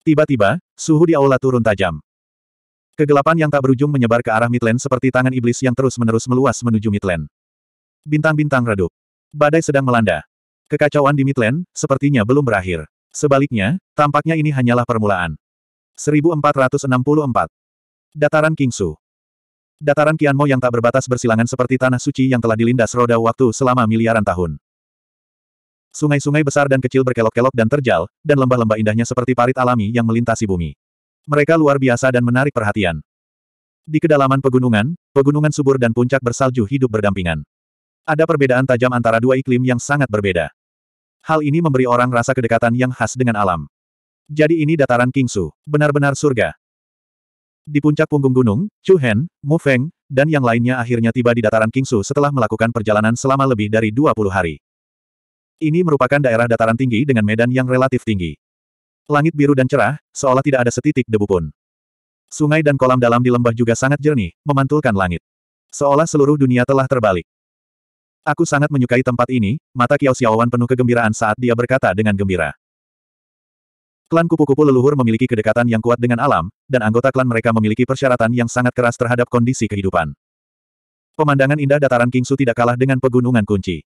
Tiba-tiba, suhu di aula turun tajam. Kegelapan yang tak berujung menyebar ke arah Midland seperti tangan iblis yang terus-menerus meluas menuju Midland. Bintang-bintang redup. Badai sedang melanda. Kekacauan di Midland, sepertinya belum berakhir. Sebaliknya, tampaknya ini hanyalah permulaan. 1464. Dataran Kingsu. Dataran Qianmo yang tak berbatas bersilangan seperti tanah suci yang telah dilindas roda waktu selama miliaran tahun. Sungai-sungai besar dan kecil berkelok-kelok dan terjal, dan lembah-lembah indahnya seperti parit alami yang melintasi bumi. Mereka luar biasa dan menarik perhatian. Di kedalaman pegunungan, pegunungan subur dan puncak bersalju hidup berdampingan. Ada perbedaan tajam antara dua iklim yang sangat berbeda. Hal ini memberi orang rasa kedekatan yang khas dengan alam. Jadi ini dataran Kingsu, benar-benar surga. Di puncak punggung gunung, Chu Hen, Mu Feng, dan yang lainnya akhirnya tiba di dataran Kingsu setelah melakukan perjalanan selama lebih dari 20 hari. Ini merupakan daerah dataran tinggi dengan medan yang relatif tinggi. Langit biru dan cerah, seolah tidak ada setitik debu pun. Sungai dan kolam dalam di lembah juga sangat jernih, memantulkan langit. Seolah seluruh dunia telah terbalik. Aku sangat menyukai tempat ini, mata Kiao Xiaowan penuh kegembiraan saat dia berkata dengan gembira. Klan kupu-kupu leluhur memiliki kedekatan yang kuat dengan alam, dan anggota klan mereka memiliki persyaratan yang sangat keras terhadap kondisi kehidupan. Pemandangan indah dataran Kingsu tidak kalah dengan pegunungan kunci.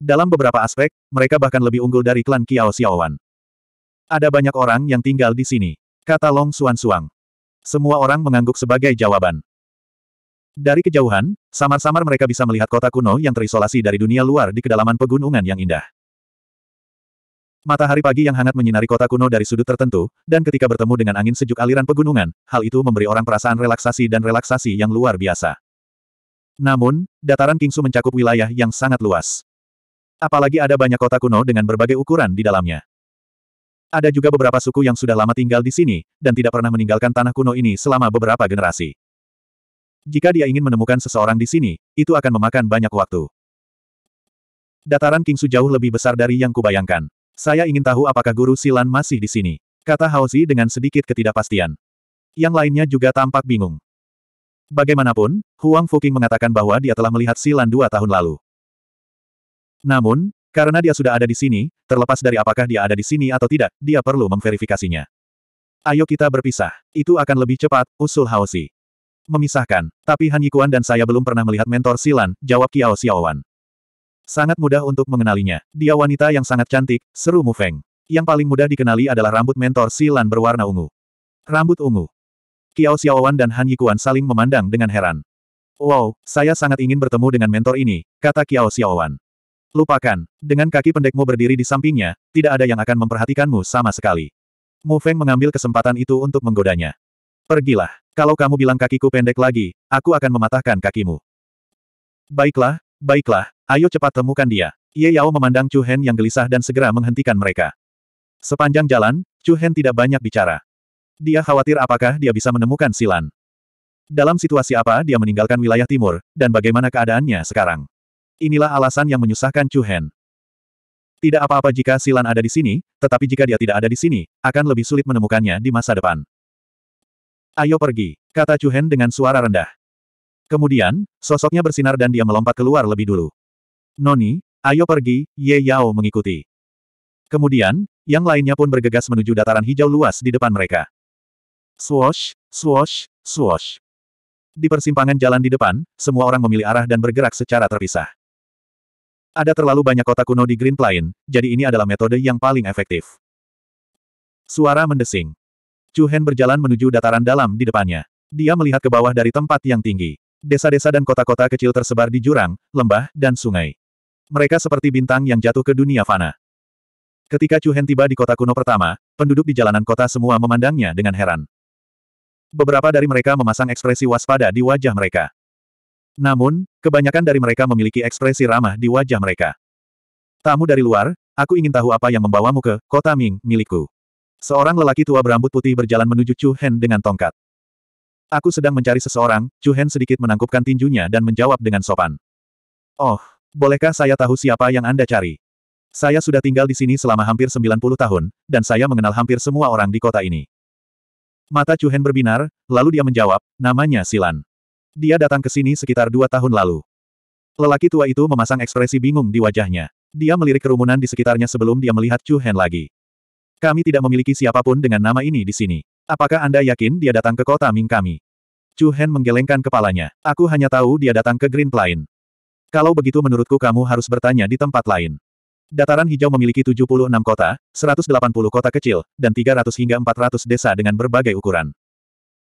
Dalam beberapa aspek, mereka bahkan lebih unggul dari klan Kiao Xiaowan. Ada banyak orang yang tinggal di sini, kata Long Suan Suang. Semua orang mengangguk sebagai jawaban. Dari kejauhan, samar-samar mereka bisa melihat kota kuno yang terisolasi dari dunia luar di kedalaman pegunungan yang indah. Matahari pagi yang hangat menyinari kota kuno dari sudut tertentu, dan ketika bertemu dengan angin sejuk aliran pegunungan, hal itu memberi orang perasaan relaksasi dan relaksasi yang luar biasa. Namun, dataran Kingsu mencakup wilayah yang sangat luas. Apalagi ada banyak kota kuno dengan berbagai ukuran di dalamnya. Ada juga beberapa suku yang sudah lama tinggal di sini, dan tidak pernah meninggalkan tanah kuno ini selama beberapa generasi. Jika dia ingin menemukan seseorang di sini, itu akan memakan banyak waktu. Dataran Kingsu jauh lebih besar dari yang kubayangkan. Saya ingin tahu apakah guru Silan masih di sini, kata Hauzi dengan sedikit ketidakpastian. Yang lainnya juga tampak bingung. Bagaimanapun, Huang Fuqing mengatakan bahwa dia telah melihat Silan dua tahun lalu. Namun, karena dia sudah ada di sini, terlepas dari apakah dia ada di sini atau tidak, dia perlu memverifikasinya. Ayo kita berpisah. Itu akan lebih cepat, usul Haosi. Memisahkan. Tapi Han Yikuan dan saya belum pernah melihat mentor Silan, jawab Kiao Xiaowan. Sangat mudah untuk mengenalinya. Dia wanita yang sangat cantik, seru Mu Feng. Yang paling mudah dikenali adalah rambut mentor Silan berwarna ungu. Rambut ungu. Kiao Xiaowan dan Han Yikuan saling memandang dengan heran. Wow, saya sangat ingin bertemu dengan mentor ini, kata Kiao Xiaowan. Lupakan, dengan kaki pendekmu berdiri di sampingnya, tidak ada yang akan memperhatikanmu sama sekali. Mu Feng mengambil kesempatan itu untuk menggodanya. Pergilah, kalau kamu bilang kakiku pendek lagi, aku akan mematahkan kakimu. Baiklah, baiklah, ayo cepat temukan dia. Ye Yao memandang Chu Hen yang gelisah dan segera menghentikan mereka. Sepanjang jalan, Chu Hen tidak banyak bicara. Dia khawatir apakah dia bisa menemukan Silan. Dalam situasi apa dia meninggalkan wilayah timur, dan bagaimana keadaannya sekarang. Inilah alasan yang menyusahkan Chu Hen. Tidak apa-apa jika Silan ada di sini, tetapi jika dia tidak ada di sini, akan lebih sulit menemukannya di masa depan. Ayo pergi, kata Chu Hen dengan suara rendah. Kemudian, sosoknya bersinar dan dia melompat keluar lebih dulu. Noni, ayo pergi, Ye Yao mengikuti. Kemudian, yang lainnya pun bergegas menuju dataran hijau luas di depan mereka. Swosh, swosh, swosh. Di persimpangan jalan di depan, semua orang memilih arah dan bergerak secara terpisah. Ada terlalu banyak kota kuno di Green Plain, jadi ini adalah metode yang paling efektif. Suara mendesing. Chu Hen berjalan menuju dataran dalam di depannya. Dia melihat ke bawah dari tempat yang tinggi. Desa-desa dan kota-kota kecil tersebar di jurang, lembah, dan sungai. Mereka seperti bintang yang jatuh ke dunia fana. Ketika Chu Hen tiba di kota kuno pertama, penduduk di jalanan kota semua memandangnya dengan heran. Beberapa dari mereka memasang ekspresi waspada di wajah mereka. Namun, kebanyakan dari mereka memiliki ekspresi ramah di wajah mereka. Tamu dari luar, aku ingin tahu apa yang membawamu ke kota Ming, milikku. Seorang lelaki tua berambut putih berjalan menuju Chu Hen dengan tongkat. Aku sedang mencari seseorang, Chu Hen sedikit menangkupkan tinjunya dan menjawab dengan sopan. Oh, bolehkah saya tahu siapa yang Anda cari? Saya sudah tinggal di sini selama hampir 90 tahun, dan saya mengenal hampir semua orang di kota ini. Mata Chu Hen berbinar, lalu dia menjawab, namanya Silan. Dia datang ke sini sekitar dua tahun lalu. Lelaki tua itu memasang ekspresi bingung di wajahnya. Dia melirik kerumunan di sekitarnya sebelum dia melihat Chu Hen lagi. Kami tidak memiliki siapapun dengan nama ini di sini. Apakah Anda yakin dia datang ke kota Ming kami? Chu Hen menggelengkan kepalanya. Aku hanya tahu dia datang ke Green Plain. Kalau begitu menurutku kamu harus bertanya di tempat lain. Dataran hijau memiliki 76 kota, 180 kota kecil, dan 300 hingga 400 desa dengan berbagai ukuran.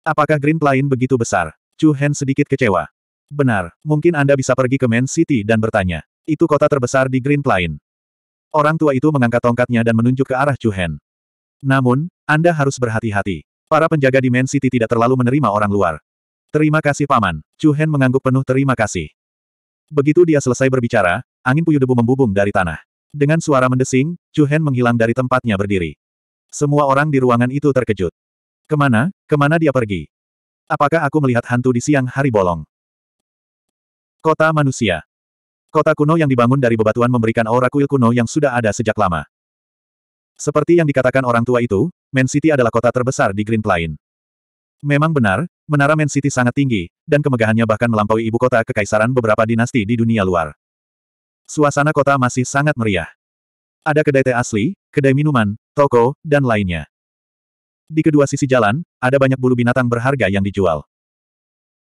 Apakah Green Plain begitu besar? Chu Hen sedikit kecewa. Benar, mungkin Anda bisa pergi ke Main City dan bertanya. Itu kota terbesar di Green Plain. Orang tua itu mengangkat tongkatnya dan menunjuk ke arah Chu Hen. Namun, Anda harus berhati-hati. Para penjaga di Main City tidak terlalu menerima orang luar. Terima kasih Paman. Chu Hen mengangguk penuh terima kasih. Begitu dia selesai berbicara, angin puyuh debu membubung dari tanah. Dengan suara mendesing, Chu Hen menghilang dari tempatnya berdiri. Semua orang di ruangan itu terkejut. Kemana, kemana dia pergi? Apakah aku melihat hantu di siang hari bolong? Kota manusia. Kota kuno yang dibangun dari bebatuan memberikan aura kuil kuno yang sudah ada sejak lama. Seperti yang dikatakan orang tua itu, Man City adalah kota terbesar di Green Plain. Memang benar, menara Man City sangat tinggi, dan kemegahannya bahkan melampaui ibu kota kekaisaran beberapa dinasti di dunia luar. Suasana kota masih sangat meriah. Ada kedai teh asli, kedai minuman, toko, dan lainnya. Di kedua sisi jalan, ada banyak bulu binatang berharga yang dijual.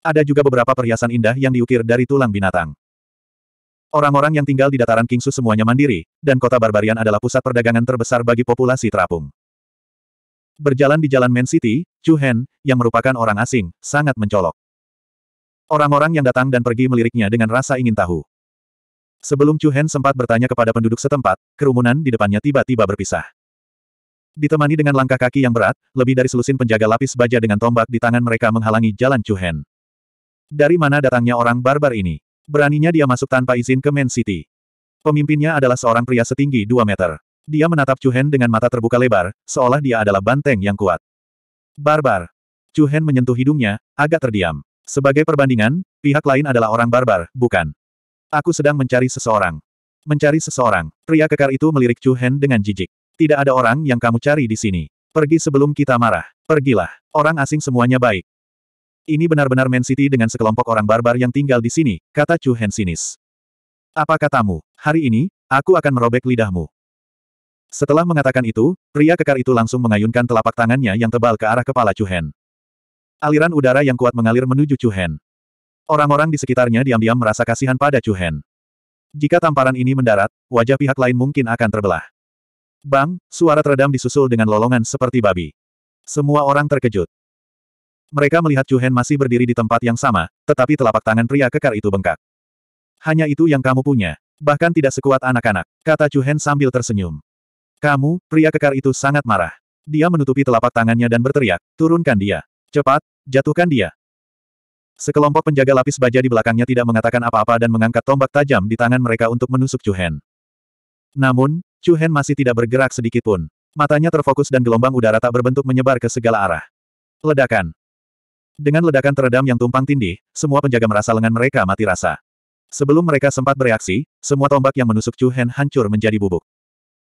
Ada juga beberapa perhiasan indah yang diukir dari tulang binatang. Orang-orang yang tinggal di dataran Kingsu semuanya mandiri, dan kota Barbarian adalah pusat perdagangan terbesar bagi populasi terapung. Berjalan di jalan Main City, Chu Hen, yang merupakan orang asing, sangat mencolok. Orang-orang yang datang dan pergi meliriknya dengan rasa ingin tahu. Sebelum Chu Hen sempat bertanya kepada penduduk setempat, kerumunan di depannya tiba-tiba berpisah. Ditemani dengan langkah kaki yang berat, lebih dari selusin penjaga lapis baja dengan tombak di tangan mereka menghalangi jalan Chuhen. Dari mana datangnya orang barbar ini? Beraninya dia masuk tanpa izin ke Main City. Pemimpinnya adalah seorang pria setinggi 2 meter. Dia menatap Chuhen dengan mata terbuka lebar, seolah dia adalah banteng yang kuat. Barbar. Chuhen menyentuh hidungnya, agak terdiam. Sebagai perbandingan, pihak lain adalah orang barbar, bukan. Aku sedang mencari seseorang. Mencari seseorang, pria kekar itu melirik Chu dengan jijik. Tidak ada orang yang kamu cari di sini. Pergi sebelum kita marah. Pergilah. Orang asing semuanya baik. Ini benar-benar Man City dengan sekelompok orang barbar yang tinggal di sini, kata Chu Hen sinis. Apa katamu? Hari ini, aku akan merobek lidahmu. Setelah mengatakan itu, pria kekar itu langsung mengayunkan telapak tangannya yang tebal ke arah kepala Chu Hen. Aliran udara yang kuat mengalir menuju Chu Hen. Orang-orang di sekitarnya diam-diam merasa kasihan pada Chu Hen. Jika tamparan ini mendarat, wajah pihak lain mungkin akan terbelah. Bang, suara teredam disusul dengan lolongan seperti babi. Semua orang terkejut. Mereka melihat Chu Hen masih berdiri di tempat yang sama, tetapi telapak tangan pria kekar itu bengkak. Hanya itu yang kamu punya. Bahkan tidak sekuat anak-anak, kata Chu Hen sambil tersenyum. Kamu, pria kekar itu sangat marah. Dia menutupi telapak tangannya dan berteriak, turunkan dia. Cepat, jatuhkan dia. Sekelompok penjaga lapis baja di belakangnya tidak mengatakan apa-apa dan mengangkat tombak tajam di tangan mereka untuk menusuk Chu Hen. Namun, Chu Hen masih tidak bergerak sedikit pun. Matanya terfokus dan gelombang udara tak berbentuk menyebar ke segala arah. Ledakan. Dengan ledakan teredam yang tumpang tindih, semua penjaga merasa lengan mereka mati rasa. Sebelum mereka sempat bereaksi, semua tombak yang menusuk Chu Hen hancur menjadi bubuk.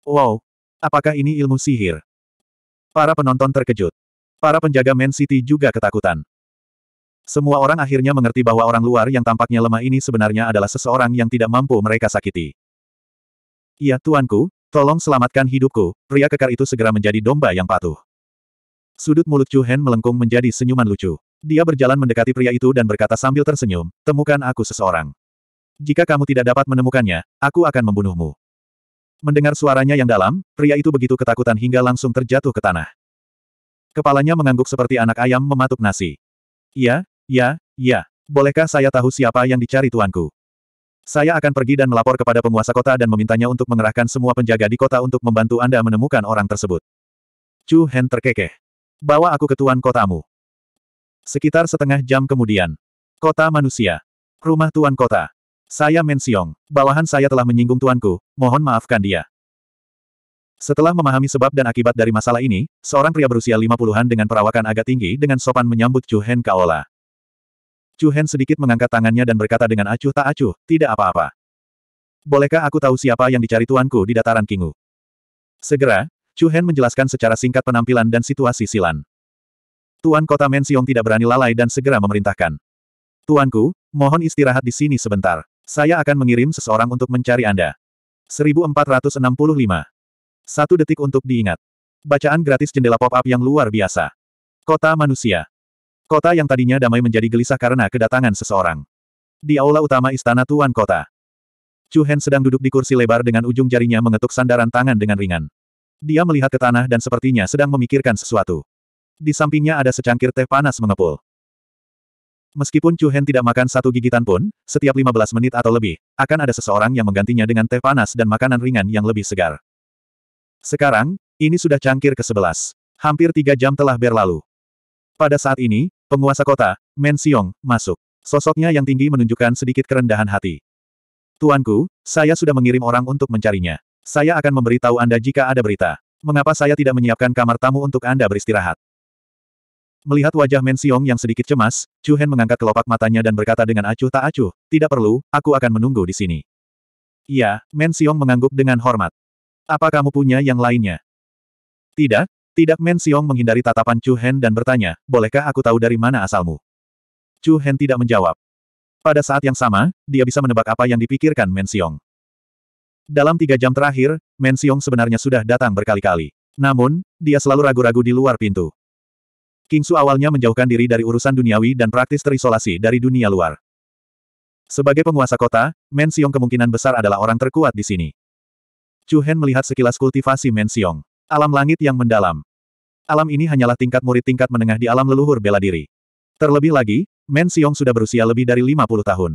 Wow! Apakah ini ilmu sihir? Para penonton terkejut. Para penjaga Man City juga ketakutan. Semua orang akhirnya mengerti bahwa orang luar yang tampaknya lemah ini sebenarnya adalah seseorang yang tidak mampu mereka sakiti. Ya tuanku, Tolong selamatkan hidupku, pria kekar itu segera menjadi domba yang patuh. Sudut mulut Chu Hen melengkung menjadi senyuman lucu. Dia berjalan mendekati pria itu dan berkata sambil tersenyum, temukan aku seseorang. Jika kamu tidak dapat menemukannya, aku akan membunuhmu. Mendengar suaranya yang dalam, pria itu begitu ketakutan hingga langsung terjatuh ke tanah. Kepalanya mengangguk seperti anak ayam mematuk nasi. Ya, ya, ya, bolehkah saya tahu siapa yang dicari tuanku? Saya akan pergi dan melapor kepada penguasa kota dan memintanya untuk mengerahkan semua penjaga di kota untuk membantu Anda menemukan orang tersebut. Chu Hen terkekeh. Bawa aku ke tuan kotamu. Sekitar setengah jam kemudian. Kota manusia. Rumah tuan kota. Saya Mensiong. Bawahan saya telah menyinggung tuanku, mohon maafkan dia. Setelah memahami sebab dan akibat dari masalah ini, seorang pria berusia lima puluhan dengan perawakan agak tinggi dengan sopan menyambut Chu Hen Kaola. Chu Hen sedikit mengangkat tangannya dan berkata dengan acuh tak acuh, tidak apa-apa. Bolehkah aku tahu siapa yang dicari tuanku di dataran Kingu? Segera, Chu Hen menjelaskan secara singkat penampilan dan situasi Silan. Tuan kota Mensiong tidak berani lalai dan segera memerintahkan. Tuanku, mohon istirahat di sini sebentar. Saya akan mengirim seseorang untuk mencari Anda. 1465. Satu detik untuk diingat. Bacaan gratis jendela pop-up yang luar biasa. Kota manusia. Kota yang tadinya damai menjadi gelisah karena kedatangan seseorang. Di aula utama istana Tuan Kota. Chu Hen sedang duduk di kursi lebar dengan ujung jarinya mengetuk sandaran tangan dengan ringan. Dia melihat ke tanah dan sepertinya sedang memikirkan sesuatu. Di sampingnya ada secangkir teh panas mengepul. Meskipun Chu Hen tidak makan satu gigitan pun, setiap 15 menit atau lebih, akan ada seseorang yang menggantinya dengan teh panas dan makanan ringan yang lebih segar. Sekarang, ini sudah cangkir ke-11. Hampir tiga jam telah berlalu. Pada saat ini, Penguasa kota, Men Xiong masuk. Sosoknya yang tinggi menunjukkan sedikit kerendahan hati. Tuanku, saya sudah mengirim orang untuk mencarinya. Saya akan memberitahu Anda jika ada berita. Mengapa saya tidak menyiapkan kamar tamu untuk Anda beristirahat? Melihat wajah Men Xiong yang sedikit cemas, Chu Hen mengangkat kelopak matanya dan berkata dengan acuh tak acuh, tidak perlu, aku akan menunggu di sini. Ya, Men Xiong mengangguk dengan hormat. Apa kamu punya yang lainnya? Tidak, tidak Men Xiong menghindari tatapan Chu Hen dan bertanya, bolehkah aku tahu dari mana asalmu? Chu Hen tidak menjawab. Pada saat yang sama, dia bisa menebak apa yang dipikirkan Men Xiong. Dalam tiga jam terakhir, Men Xiong sebenarnya sudah datang berkali-kali. Namun, dia selalu ragu-ragu di luar pintu. King Su awalnya menjauhkan diri dari urusan duniawi dan praktis terisolasi dari dunia luar. Sebagai penguasa kota, Men Xiong kemungkinan besar adalah orang terkuat di sini. Chu Hen melihat sekilas kultivasi Men Xiong. Alam langit yang mendalam. Alam ini hanyalah tingkat murid tingkat menengah di alam leluhur bela diri. Terlebih lagi, Men Xiong sudah berusia lebih dari 50 tahun.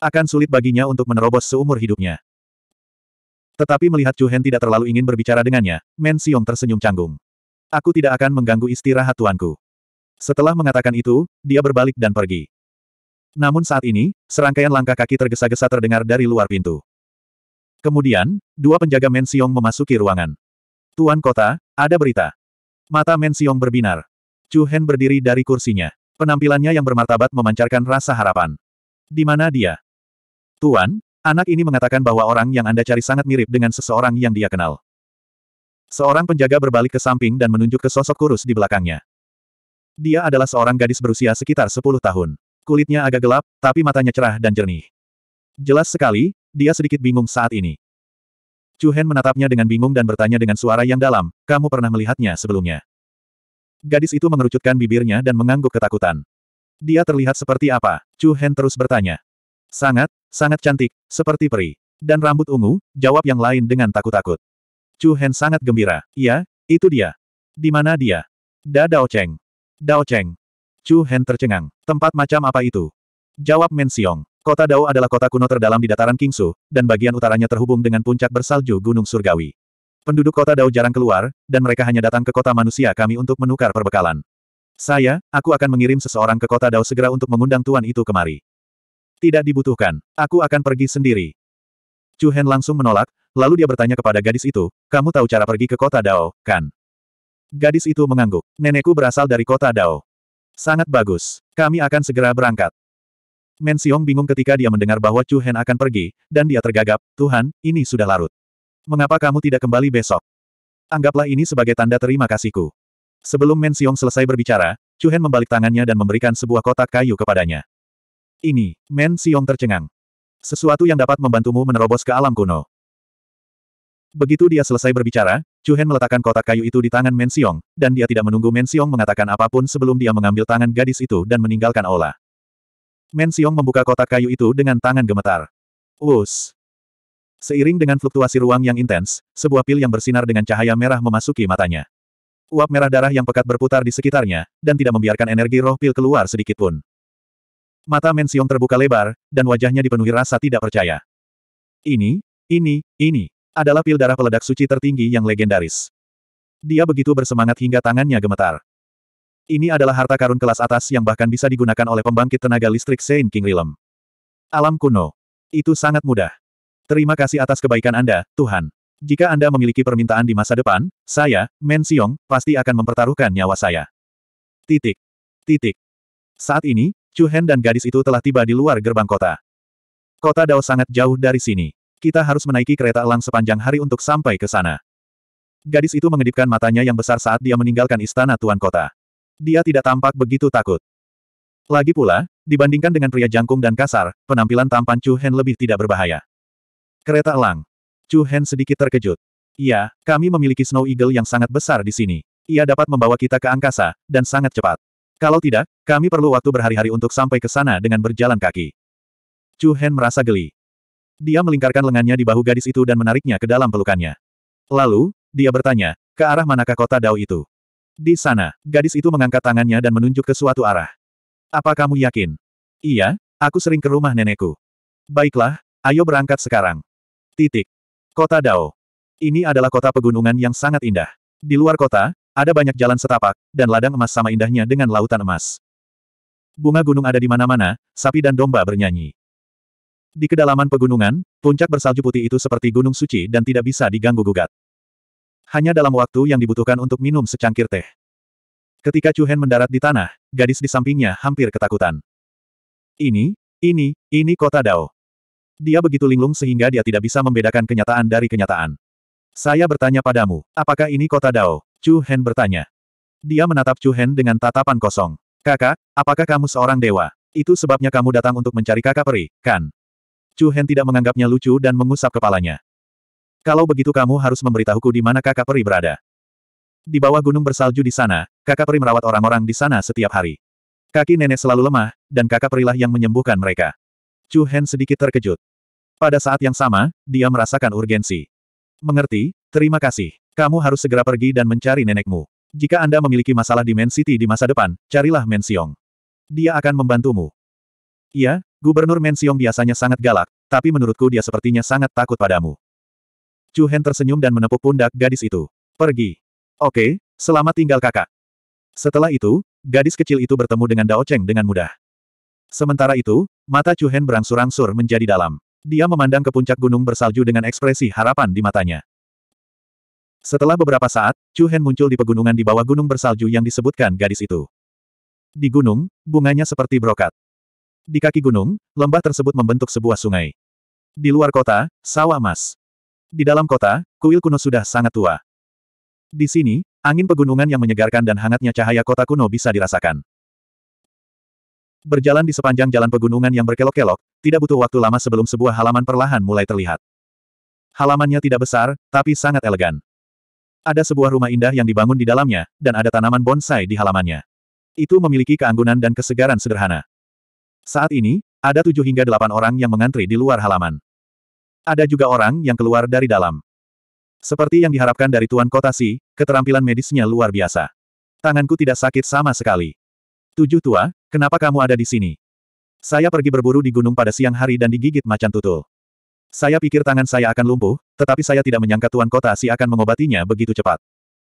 Akan sulit baginya untuk menerobos seumur hidupnya. Tetapi melihat Chu Hen tidak terlalu ingin berbicara dengannya, Men Xiong tersenyum canggung. Aku tidak akan mengganggu istirahat tuanku. Setelah mengatakan itu, dia berbalik dan pergi. Namun saat ini, serangkaian langkah kaki tergesa-gesa terdengar dari luar pintu. Kemudian, dua penjaga Men Xiong memasuki ruangan. Tuan Kota, ada berita. Mata Men Siong berbinar. Chu Hen berdiri dari kursinya. Penampilannya yang bermartabat memancarkan rasa harapan. Di mana dia? Tuan, anak ini mengatakan bahwa orang yang Anda cari sangat mirip dengan seseorang yang dia kenal. Seorang penjaga berbalik ke samping dan menunjuk ke sosok kurus di belakangnya. Dia adalah seorang gadis berusia sekitar 10 tahun. Kulitnya agak gelap, tapi matanya cerah dan jernih. Jelas sekali, dia sedikit bingung saat ini. Chu Hen menatapnya dengan bingung dan bertanya dengan suara yang dalam, kamu pernah melihatnya sebelumnya. Gadis itu mengerucutkan bibirnya dan mengangguk ketakutan. Dia terlihat seperti apa? Chu Hen terus bertanya. Sangat, sangat cantik, seperti peri. Dan rambut ungu, jawab yang lain dengan takut-takut. Chu Hen sangat gembira. Iya, itu dia. Di mana dia? Da Dao Cheng. Dao Cheng. Chu Hen tercengang. Tempat macam apa itu? Jawab Mensiong. Kota Dao adalah kota kuno terdalam di dataran Kingsu, dan bagian utaranya terhubung dengan puncak bersalju Gunung Surgawi. Penduduk kota Dao jarang keluar, dan mereka hanya datang ke kota manusia kami untuk menukar perbekalan. Saya, aku akan mengirim seseorang ke kota Dao segera untuk mengundang tuan itu kemari. Tidak dibutuhkan, aku akan pergi sendiri. Chu Hen langsung menolak, lalu dia bertanya kepada gadis itu, kamu tahu cara pergi ke kota Dao, kan? Gadis itu mengangguk, nenekku berasal dari kota Dao. Sangat bagus, kami akan segera berangkat. Men Xiong bingung ketika dia mendengar bahwa Chu Hen akan pergi, dan dia tergagap, Tuhan, ini sudah larut. Mengapa kamu tidak kembali besok? Anggaplah ini sebagai tanda terima kasihku. Sebelum Men Xiong selesai berbicara, Chu Hen membalik tangannya dan memberikan sebuah kotak kayu kepadanya. Ini, Men Xiong tercengang. Sesuatu yang dapat membantumu menerobos ke alam kuno. Begitu dia selesai berbicara, Chu Hen meletakkan kotak kayu itu di tangan Men Xiong, dan dia tidak menunggu Men Xiong mengatakan apapun sebelum dia mengambil tangan gadis itu dan meninggalkan aula. Men Xiong membuka kotak kayu itu dengan tangan gemetar. Us. Seiring dengan fluktuasi ruang yang intens, sebuah pil yang bersinar dengan cahaya merah memasuki matanya. Uap merah darah yang pekat berputar di sekitarnya, dan tidak membiarkan energi roh pil keluar sedikitpun. Mata Men Xiong terbuka lebar, dan wajahnya dipenuhi rasa tidak percaya. Ini, ini, ini, adalah pil darah peledak suci tertinggi yang legendaris. Dia begitu bersemangat hingga tangannya gemetar. Ini adalah harta karun kelas atas yang bahkan bisa digunakan oleh pembangkit tenaga listrik Saint King Willem. Alam kuno. Itu sangat mudah. Terima kasih atas kebaikan Anda, Tuhan. Jika Anda memiliki permintaan di masa depan, saya, Men Siong, pasti akan mempertaruhkan nyawa saya. Titik. Titik. Saat ini, Chu Hen dan gadis itu telah tiba di luar gerbang kota. Kota Dao sangat jauh dari sini. Kita harus menaiki kereta elang sepanjang hari untuk sampai ke sana. Gadis itu mengedipkan matanya yang besar saat dia meninggalkan istana tuan kota. Dia tidak tampak begitu takut. Lagi pula, dibandingkan dengan pria jangkung dan kasar, penampilan tampan Chu Hen lebih tidak berbahaya. Kereta elang. Chu Hen sedikit terkejut. Iya, kami memiliki Snow Eagle yang sangat besar di sini. Ia dapat membawa kita ke angkasa, dan sangat cepat. Kalau tidak, kami perlu waktu berhari-hari untuk sampai ke sana dengan berjalan kaki. Chu Hen merasa geli. Dia melingkarkan lengannya di bahu gadis itu dan menariknya ke dalam pelukannya. Lalu, dia bertanya, ke arah manakah kota Dao itu? Di sana, gadis itu mengangkat tangannya dan menunjuk ke suatu arah. Apa kamu yakin? Iya, aku sering ke rumah nenekku. Baiklah, ayo berangkat sekarang. Titik. Kota Dao. Ini adalah kota pegunungan yang sangat indah. Di luar kota, ada banyak jalan setapak, dan ladang emas sama indahnya dengan lautan emas. Bunga gunung ada di mana-mana, sapi dan domba bernyanyi. Di kedalaman pegunungan, puncak bersalju putih itu seperti gunung suci dan tidak bisa diganggu-gugat. Hanya dalam waktu yang dibutuhkan untuk minum secangkir teh. Ketika Chu Hen mendarat di tanah, gadis di sampingnya hampir ketakutan. Ini, ini, ini kota Dao. Dia begitu linglung sehingga dia tidak bisa membedakan kenyataan dari kenyataan. Saya bertanya padamu, apakah ini kota Dao? Chu Hen bertanya. Dia menatap Chu Hen dengan tatapan kosong. Kakak, apakah kamu seorang dewa? Itu sebabnya kamu datang untuk mencari kakak peri, kan? Chu Hen tidak menganggapnya lucu dan mengusap kepalanya. Kalau begitu kamu harus memberitahuku di mana kakak peri berada. Di bawah gunung bersalju di sana, kakak peri merawat orang-orang di sana setiap hari. Kaki nenek selalu lemah, dan kakak perilah yang menyembuhkan mereka. Chu Hen sedikit terkejut. Pada saat yang sama, dia merasakan urgensi. Mengerti, terima kasih. Kamu harus segera pergi dan mencari nenekmu. Jika Anda memiliki masalah di Man City di masa depan, carilah Man Siong. Dia akan membantumu. Iya, Gubernur Man Siong biasanya sangat galak, tapi menurutku dia sepertinya sangat takut padamu. Chu Hen tersenyum dan menepuk pundak gadis itu. Pergi. Oke, selamat tinggal kakak. Setelah itu, gadis kecil itu bertemu dengan Dao Cheng dengan mudah. Sementara itu, mata Chu Hen berangsur-angsur menjadi dalam. Dia memandang ke puncak gunung bersalju dengan ekspresi harapan di matanya. Setelah beberapa saat, Chu Hen muncul di pegunungan di bawah gunung bersalju yang disebutkan gadis itu. Di gunung, bunganya seperti brokat. Di kaki gunung, lembah tersebut membentuk sebuah sungai. Di luar kota, sawah emas. Di dalam kota, kuil kuno sudah sangat tua. Di sini, angin pegunungan yang menyegarkan dan hangatnya cahaya kota kuno bisa dirasakan. Berjalan di sepanjang jalan pegunungan yang berkelok-kelok, tidak butuh waktu lama sebelum sebuah halaman perlahan mulai terlihat. Halamannya tidak besar, tapi sangat elegan. Ada sebuah rumah indah yang dibangun di dalamnya, dan ada tanaman bonsai di halamannya. Itu memiliki keanggunan dan kesegaran sederhana. Saat ini, ada tujuh hingga delapan orang yang mengantri di luar halaman. Ada juga orang yang keluar dari dalam. Seperti yang diharapkan dari Tuan Kota Si, keterampilan medisnya luar biasa. Tanganku tidak sakit sama sekali. Tujuh tua, kenapa kamu ada di sini? Saya pergi berburu di gunung pada siang hari dan digigit macan tutul. Saya pikir tangan saya akan lumpuh, tetapi saya tidak menyangka Tuan Kota Si akan mengobatinya begitu cepat.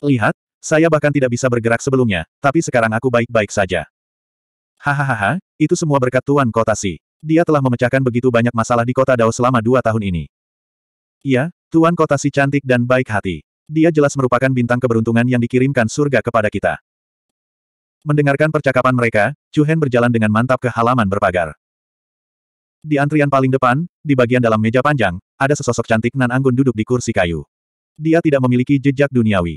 Lihat, saya bahkan tidak bisa bergerak sebelumnya, tapi sekarang aku baik-baik saja. Hahaha, itu semua berkat Tuan Kota Si. Dia telah memecahkan begitu banyak masalah di kota Dao selama dua tahun ini. Iya, Tuan Kota Si cantik dan baik hati. Dia jelas merupakan bintang keberuntungan yang dikirimkan surga kepada kita. Mendengarkan percakapan mereka, Chu Hen berjalan dengan mantap ke halaman berpagar. Di antrian paling depan, di bagian dalam meja panjang, ada sesosok cantik nan anggun duduk di kursi kayu. Dia tidak memiliki jejak duniawi.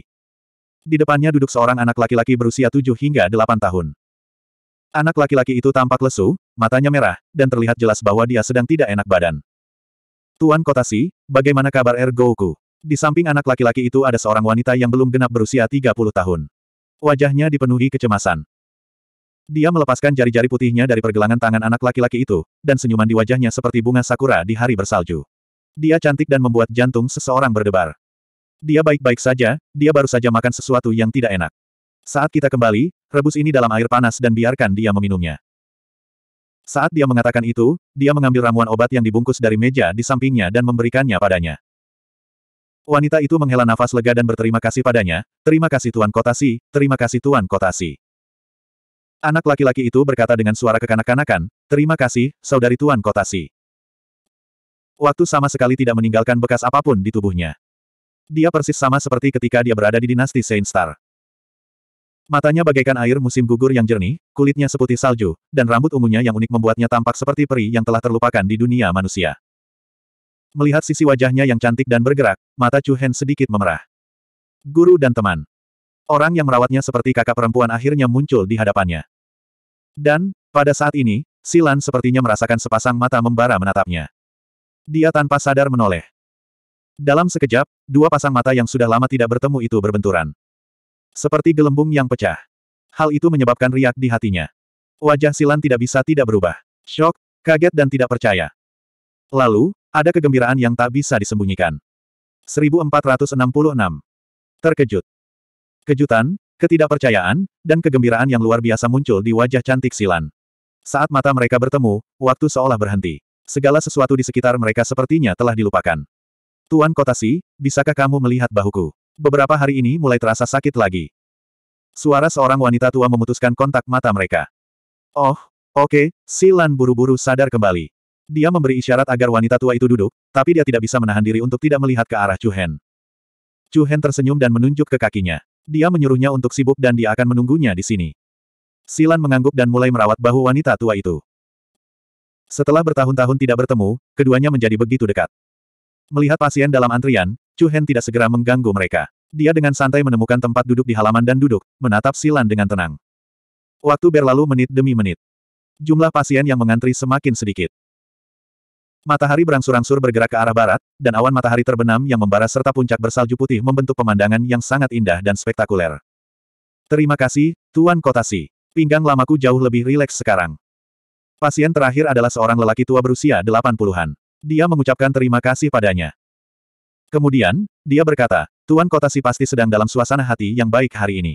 Di depannya duduk seorang anak laki-laki berusia 7 hingga 8 tahun. Anak laki-laki itu tampak lesu, matanya merah, dan terlihat jelas bahwa dia sedang tidak enak badan. Tuan Kotasi, bagaimana kabar Ergoku? Di samping anak laki-laki itu ada seorang wanita yang belum genap berusia 30 tahun. Wajahnya dipenuhi kecemasan. Dia melepaskan jari-jari putihnya dari pergelangan tangan anak laki-laki itu, dan senyuman di wajahnya seperti bunga sakura di hari bersalju. Dia cantik dan membuat jantung seseorang berdebar. Dia baik-baik saja, dia baru saja makan sesuatu yang tidak enak. Saat kita kembali, rebus ini dalam air panas dan biarkan dia meminumnya. Saat dia mengatakan itu, dia mengambil ramuan obat yang dibungkus dari meja di sampingnya dan memberikannya padanya. Wanita itu menghela nafas lega dan berterima kasih padanya, terima kasih Tuan Kotasi, terima kasih Tuan Kotasi. Anak laki-laki itu berkata dengan suara kekanak-kanakan, terima kasih, saudari Tuan Kotasi. Waktu sama sekali tidak meninggalkan bekas apapun di tubuhnya. Dia persis sama seperti ketika dia berada di dinasti Saint Star. Matanya bagaikan air musim gugur yang jernih, kulitnya seputih salju, dan rambut ungunya yang unik membuatnya tampak seperti peri yang telah terlupakan di dunia manusia. Melihat sisi wajahnya yang cantik dan bergerak, mata Chu Hen sedikit memerah. Guru dan teman. Orang yang merawatnya seperti kakak perempuan akhirnya muncul di hadapannya. Dan, pada saat ini, Silan sepertinya merasakan sepasang mata membara menatapnya. Dia tanpa sadar menoleh. Dalam sekejap, dua pasang mata yang sudah lama tidak bertemu itu berbenturan. Seperti gelembung yang pecah. Hal itu menyebabkan riak di hatinya. Wajah Silan tidak bisa tidak berubah. Shock, kaget dan tidak percaya. Lalu, ada kegembiraan yang tak bisa disembunyikan. 1466. Terkejut. Kejutan, ketidakpercayaan, dan kegembiraan yang luar biasa muncul di wajah cantik Silan. Saat mata mereka bertemu, waktu seolah berhenti. Segala sesuatu di sekitar mereka sepertinya telah dilupakan. Tuan Kotasi, bisakah kamu melihat bahuku? Beberapa hari ini mulai terasa sakit lagi. Suara seorang wanita tua memutuskan kontak mata mereka. Oh, oke, okay, Silan buru-buru sadar kembali. Dia memberi isyarat agar wanita tua itu duduk, tapi dia tidak bisa menahan diri untuk tidak melihat ke arah Chu Hen. Chu Hen tersenyum dan menunjuk ke kakinya. Dia menyuruhnya untuk sibuk dan dia akan menunggunya di sini. Silan mengangguk dan mulai merawat bahu wanita tua itu. Setelah bertahun-tahun tidak bertemu, keduanya menjadi begitu dekat. Melihat pasien dalam antrian, Chu Hen tidak segera mengganggu mereka. Dia dengan santai menemukan tempat duduk di halaman dan duduk, menatap Silan dengan tenang. Waktu berlalu menit demi menit. Jumlah pasien yang mengantri semakin sedikit. Matahari berangsur-angsur bergerak ke arah barat, dan awan matahari terbenam yang membara serta puncak bersalju putih membentuk pemandangan yang sangat indah dan spektakuler. Terima kasih, Tuan Kotasi. Pinggang lamaku jauh lebih rileks sekarang. Pasien terakhir adalah seorang lelaki tua berusia 80-an. Dia mengucapkan terima kasih padanya. Kemudian, dia berkata, Tuan Kota Si pasti sedang dalam suasana hati yang baik hari ini.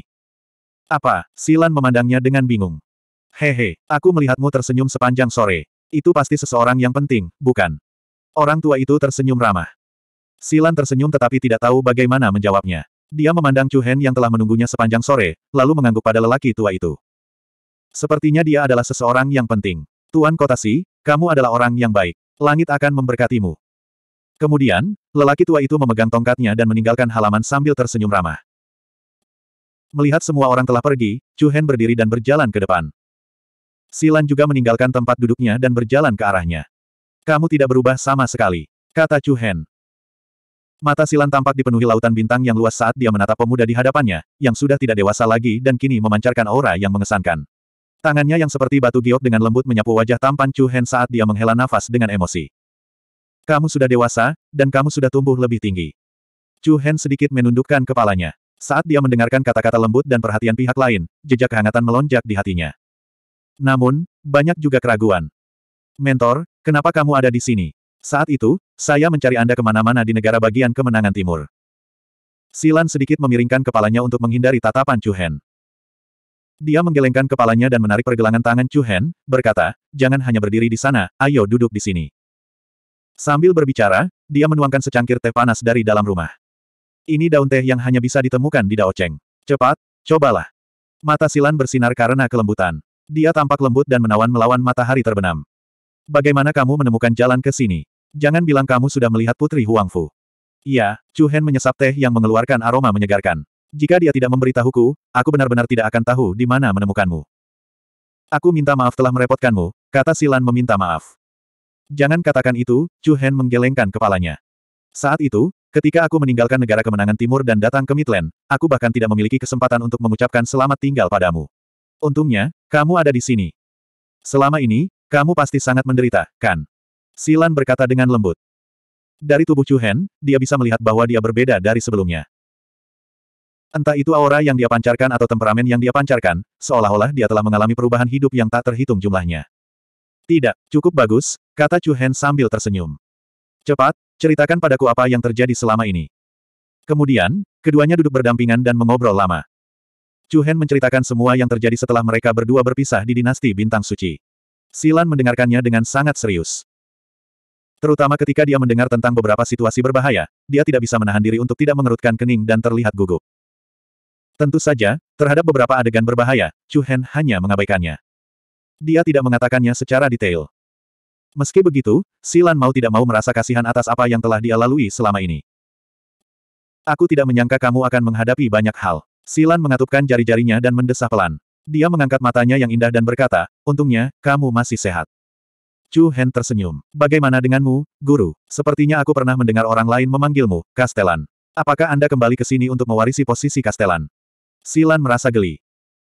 Apa? Silan memandangnya dengan bingung. Hehe, aku melihatmu tersenyum sepanjang sore. Itu pasti seseorang yang penting, bukan? Orang tua itu tersenyum ramah. Silan tersenyum tetapi tidak tahu bagaimana menjawabnya. Dia memandang Chu Hen yang telah menunggunya sepanjang sore, lalu mengangguk pada lelaki tua itu. Sepertinya dia adalah seseorang yang penting. Tuan Kota Si, kamu adalah orang yang baik. Langit akan memberkatimu. Kemudian, lelaki tua itu memegang tongkatnya dan meninggalkan halaman sambil tersenyum ramah. Melihat semua orang telah pergi, Chu Hen berdiri dan berjalan ke depan. Silan juga meninggalkan tempat duduknya dan berjalan ke arahnya. Kamu tidak berubah sama sekali, kata Chu Hen. Mata Silan tampak dipenuhi lautan bintang yang luas saat dia menatap pemuda di hadapannya, yang sudah tidak dewasa lagi dan kini memancarkan aura yang mengesankan. Tangannya yang seperti batu giok dengan lembut menyapu wajah tampan Chu Hen saat dia menghela nafas dengan emosi. Kamu sudah dewasa, dan kamu sudah tumbuh lebih tinggi. Chu Hen sedikit menundukkan kepalanya. Saat dia mendengarkan kata-kata lembut dan perhatian pihak lain, jejak kehangatan melonjak di hatinya. Namun, banyak juga keraguan. Mentor, kenapa kamu ada di sini? Saat itu, saya mencari Anda kemana-mana di negara bagian kemenangan timur. Silan sedikit memiringkan kepalanya untuk menghindari tatapan Chu Hen. Dia menggelengkan kepalanya dan menarik pergelangan tangan Chu Hen, berkata, jangan hanya berdiri di sana, ayo duduk di sini. Sambil berbicara, dia menuangkan secangkir teh panas dari dalam rumah. Ini daun teh yang hanya bisa ditemukan di Daoceng. Cepat, cobalah. Mata Silan bersinar karena kelembutan. Dia tampak lembut dan menawan melawan matahari terbenam. Bagaimana kamu menemukan jalan ke sini? Jangan bilang kamu sudah melihat Putri Huangfu. Iya, Chu Hen menyesap teh yang mengeluarkan aroma menyegarkan. Jika dia tidak memberitahuku, aku benar-benar tidak akan tahu di mana menemukanmu. Aku minta maaf telah merepotkanmu, kata Silan meminta maaf. Jangan katakan itu, Chu Hen menggelengkan kepalanya. Saat itu, ketika aku meninggalkan negara kemenangan timur dan datang ke Midland, aku bahkan tidak memiliki kesempatan untuk mengucapkan selamat tinggal padamu. Untungnya, kamu ada di sini. Selama ini, kamu pasti sangat menderita, kan? Silan berkata dengan lembut. Dari tubuh Chu Hen, dia bisa melihat bahwa dia berbeda dari sebelumnya. Entah itu aura yang dia pancarkan atau temperamen yang dia pancarkan, seolah-olah dia telah mengalami perubahan hidup yang tak terhitung jumlahnya. Tidak, cukup bagus, kata Chu Hen sambil tersenyum. Cepat, ceritakan padaku apa yang terjadi selama ini. Kemudian, keduanya duduk berdampingan dan mengobrol lama. Chu Hen menceritakan semua yang terjadi setelah mereka berdua berpisah di dinasti Bintang Suci. Silan mendengarkannya dengan sangat serius. Terutama ketika dia mendengar tentang beberapa situasi berbahaya, dia tidak bisa menahan diri untuk tidak mengerutkan kening dan terlihat gugup. Tentu saja, terhadap beberapa adegan berbahaya, Chu Hen hanya mengabaikannya. Dia tidak mengatakannya secara detail. Meski begitu, Silan mau tidak mau merasa kasihan atas apa yang telah dia lalui selama ini. Aku tidak menyangka kamu akan menghadapi banyak hal. Silan mengatupkan jari-jarinya dan mendesah pelan. Dia mengangkat matanya yang indah dan berkata, untungnya, kamu masih sehat. Chu Hen tersenyum. Bagaimana denganmu, guru? Sepertinya aku pernah mendengar orang lain memanggilmu, Kastelan. Apakah Anda kembali ke sini untuk mewarisi posisi Kastelan? Silan merasa geli.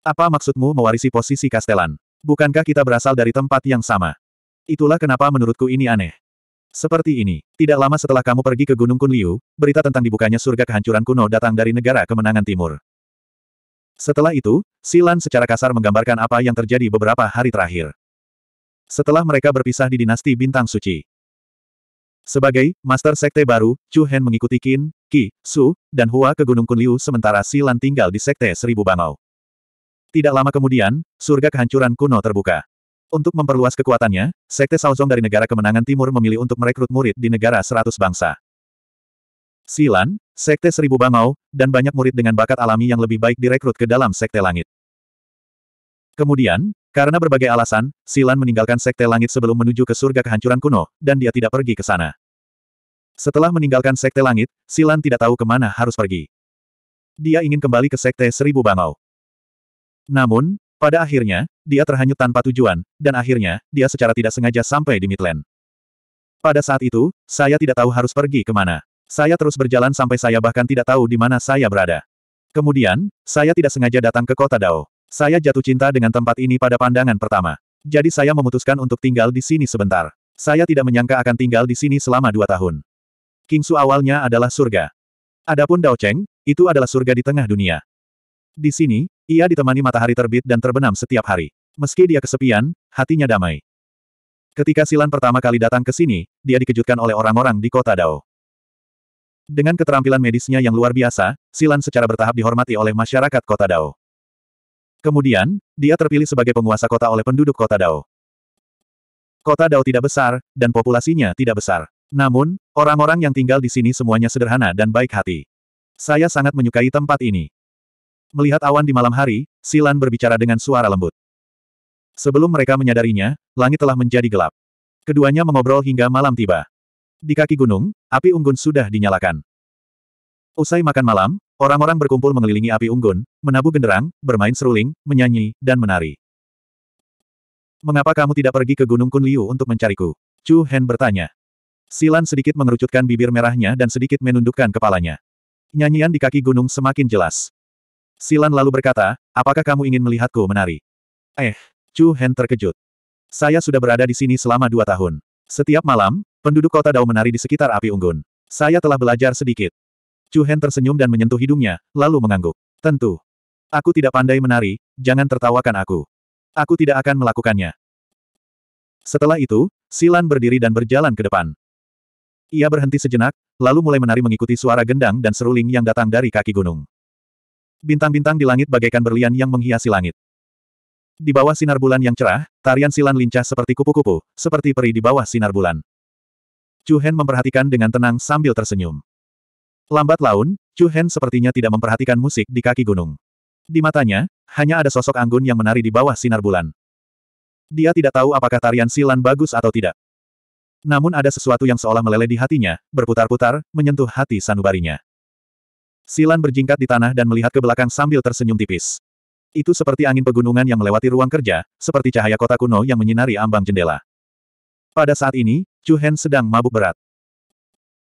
Apa maksudmu mewarisi posisi Kastelan? Bukankah kita berasal dari tempat yang sama? Itulah kenapa menurutku ini aneh. Seperti ini, tidak lama setelah kamu pergi ke Gunung Kunliu, berita tentang dibukanya surga kehancuran kuno datang dari negara kemenangan timur. Setelah itu, Silan secara kasar menggambarkan apa yang terjadi beberapa hari terakhir. Setelah mereka berpisah di dinasti Bintang Suci. Sebagai Master Sekte baru, Chu Hen mengikuti Qin, Qi, Su, dan Hua ke Gunung Kunliu sementara Silan tinggal di Sekte Seribu Bangau. Tidak lama kemudian, surga kehancuran kuno terbuka. Untuk memperluas kekuatannya, Sekte Saozong dari negara kemenangan timur memilih untuk merekrut murid di negara seratus bangsa. Silan, Sekte Seribu Bangau, dan banyak murid dengan bakat alami yang lebih baik direkrut ke dalam Sekte Langit. Kemudian, karena berbagai alasan, Silan meninggalkan Sekte Langit sebelum menuju ke surga kehancuran kuno, dan dia tidak pergi ke sana. Setelah meninggalkan Sekte Langit, Silan tidak tahu kemana harus pergi. Dia ingin kembali ke Sekte Seribu Bangau. Namun, pada akhirnya, dia terhanyut tanpa tujuan, dan akhirnya, dia secara tidak sengaja sampai di Midland. Pada saat itu, saya tidak tahu harus pergi ke mana. Saya terus berjalan sampai saya bahkan tidak tahu di mana saya berada. Kemudian, saya tidak sengaja datang ke kota Dao. Saya jatuh cinta dengan tempat ini pada pandangan pertama. Jadi saya memutuskan untuk tinggal di sini sebentar. Saya tidak menyangka akan tinggal di sini selama dua tahun. Kingsu awalnya adalah surga. Adapun Dao Cheng, itu adalah surga di tengah dunia. Di sini, ia ditemani matahari terbit dan terbenam setiap hari. Meski dia kesepian, hatinya damai. Ketika Silan pertama kali datang ke sini, dia dikejutkan oleh orang-orang di kota Dao. Dengan keterampilan medisnya yang luar biasa, Silan secara bertahap dihormati oleh masyarakat kota Dao. Kemudian, dia terpilih sebagai penguasa kota oleh penduduk kota Dao. Kota Dao tidak besar, dan populasinya tidak besar. Namun, orang-orang yang tinggal di sini semuanya sederhana dan baik hati. Saya sangat menyukai tempat ini. Melihat awan di malam hari, Silan berbicara dengan suara lembut. Sebelum mereka menyadarinya, langit telah menjadi gelap. Keduanya mengobrol hingga malam tiba. Di kaki gunung, api unggun sudah dinyalakan. Usai makan malam, orang-orang berkumpul mengelilingi api unggun, menabuh genderang, bermain seruling, menyanyi, dan menari. Mengapa kamu tidak pergi ke Gunung Kunliu untuk mencariku? Chu Hen bertanya. Silan sedikit mengerucutkan bibir merahnya dan sedikit menundukkan kepalanya. Nyanyian di kaki gunung semakin jelas. Silan lalu berkata, apakah kamu ingin melihatku menari? Eh, Chu Hen terkejut. Saya sudah berada di sini selama dua tahun. Setiap malam, penduduk kota Dao menari di sekitar api unggun. Saya telah belajar sedikit. Chu Hen tersenyum dan menyentuh hidungnya, lalu mengangguk. Tentu. Aku tidak pandai menari, jangan tertawakan aku. Aku tidak akan melakukannya. Setelah itu, Silan berdiri dan berjalan ke depan. Ia berhenti sejenak, lalu mulai menari mengikuti suara gendang dan seruling yang datang dari kaki gunung. Bintang-bintang di langit bagaikan berlian yang menghiasi langit. Di bawah sinar bulan yang cerah, tarian silan lincah seperti kupu-kupu, seperti peri di bawah sinar bulan. Chu Hen memperhatikan dengan tenang sambil tersenyum. Lambat laun, Chu Hen sepertinya tidak memperhatikan musik di kaki gunung. Di matanya, hanya ada sosok anggun yang menari di bawah sinar bulan. Dia tidak tahu apakah tarian silan bagus atau tidak. Namun ada sesuatu yang seolah meleleh di hatinya, berputar-putar, menyentuh hati sanubarinya. Silan berjingkat di tanah dan melihat ke belakang sambil tersenyum tipis. Itu seperti angin pegunungan yang melewati ruang kerja, seperti cahaya kota kuno yang menyinari ambang jendela. Pada saat ini, Chu Hen sedang mabuk berat.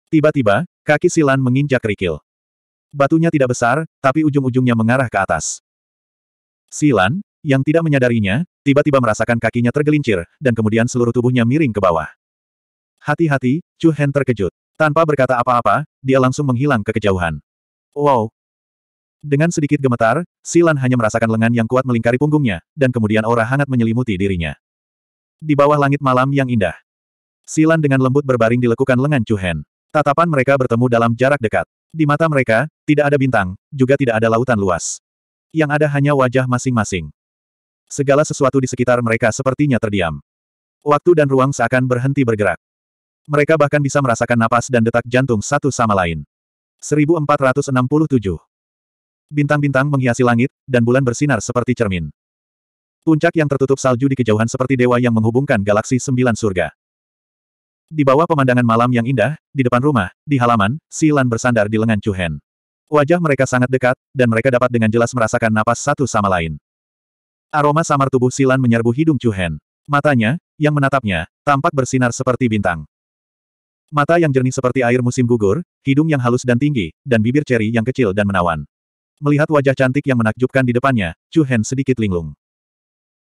Tiba-tiba, kaki Silan menginjak kerikil. Batunya tidak besar, tapi ujung-ujungnya mengarah ke atas. Silan, yang tidak menyadarinya, tiba-tiba merasakan kakinya tergelincir, dan kemudian seluruh tubuhnya miring ke bawah. Hati-hati, Chu Hen terkejut. Tanpa berkata apa-apa, dia langsung menghilang ke kejauhan. Wow! Dengan sedikit gemetar, Silan hanya merasakan lengan yang kuat melingkari punggungnya, dan kemudian aura hangat menyelimuti dirinya. Di bawah langit malam yang indah. Silan dengan lembut berbaring di lekukan lengan Chuhen. Tatapan mereka bertemu dalam jarak dekat. Di mata mereka, tidak ada bintang, juga tidak ada lautan luas. Yang ada hanya wajah masing-masing. Segala sesuatu di sekitar mereka sepertinya terdiam. Waktu dan ruang seakan berhenti bergerak. Mereka bahkan bisa merasakan napas dan detak jantung satu sama lain. 1467. Bintang-bintang menghiasi langit, dan bulan bersinar seperti cermin. Puncak yang tertutup salju di kejauhan seperti dewa yang menghubungkan galaksi sembilan surga. Di bawah pemandangan malam yang indah, di depan rumah, di halaman, Silan bersandar di lengan Chuhen. Wajah mereka sangat dekat, dan mereka dapat dengan jelas merasakan napas satu sama lain. Aroma samar tubuh Silan menyerbu hidung Chuhen. Matanya, yang menatapnya, tampak bersinar seperti bintang. Mata yang jernih seperti air musim gugur, hidung yang halus dan tinggi, dan bibir ceri yang kecil dan menawan. Melihat wajah cantik yang menakjubkan di depannya, Chu Hen sedikit linglung.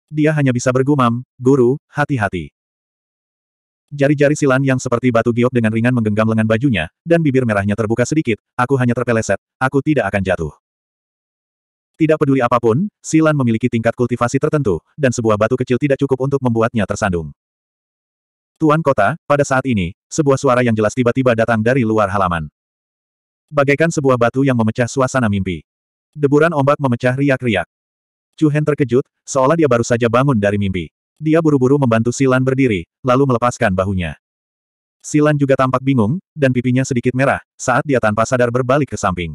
Dia hanya bisa bergumam, guru, hati-hati. Jari-jari silan yang seperti batu giok dengan ringan menggenggam lengan bajunya, dan bibir merahnya terbuka sedikit, aku hanya terpeleset, aku tidak akan jatuh. Tidak peduli apapun, silan memiliki tingkat kultivasi tertentu, dan sebuah batu kecil tidak cukup untuk membuatnya tersandung. Tuan kota, pada saat ini, sebuah suara yang jelas tiba-tiba datang dari luar halaman. Bagaikan sebuah batu yang memecah suasana mimpi. Deburan ombak memecah riak-riak. Chu Hen terkejut, seolah dia baru saja bangun dari mimpi. Dia buru-buru membantu Silan berdiri, lalu melepaskan bahunya. Silan juga tampak bingung, dan pipinya sedikit merah, saat dia tanpa sadar berbalik ke samping.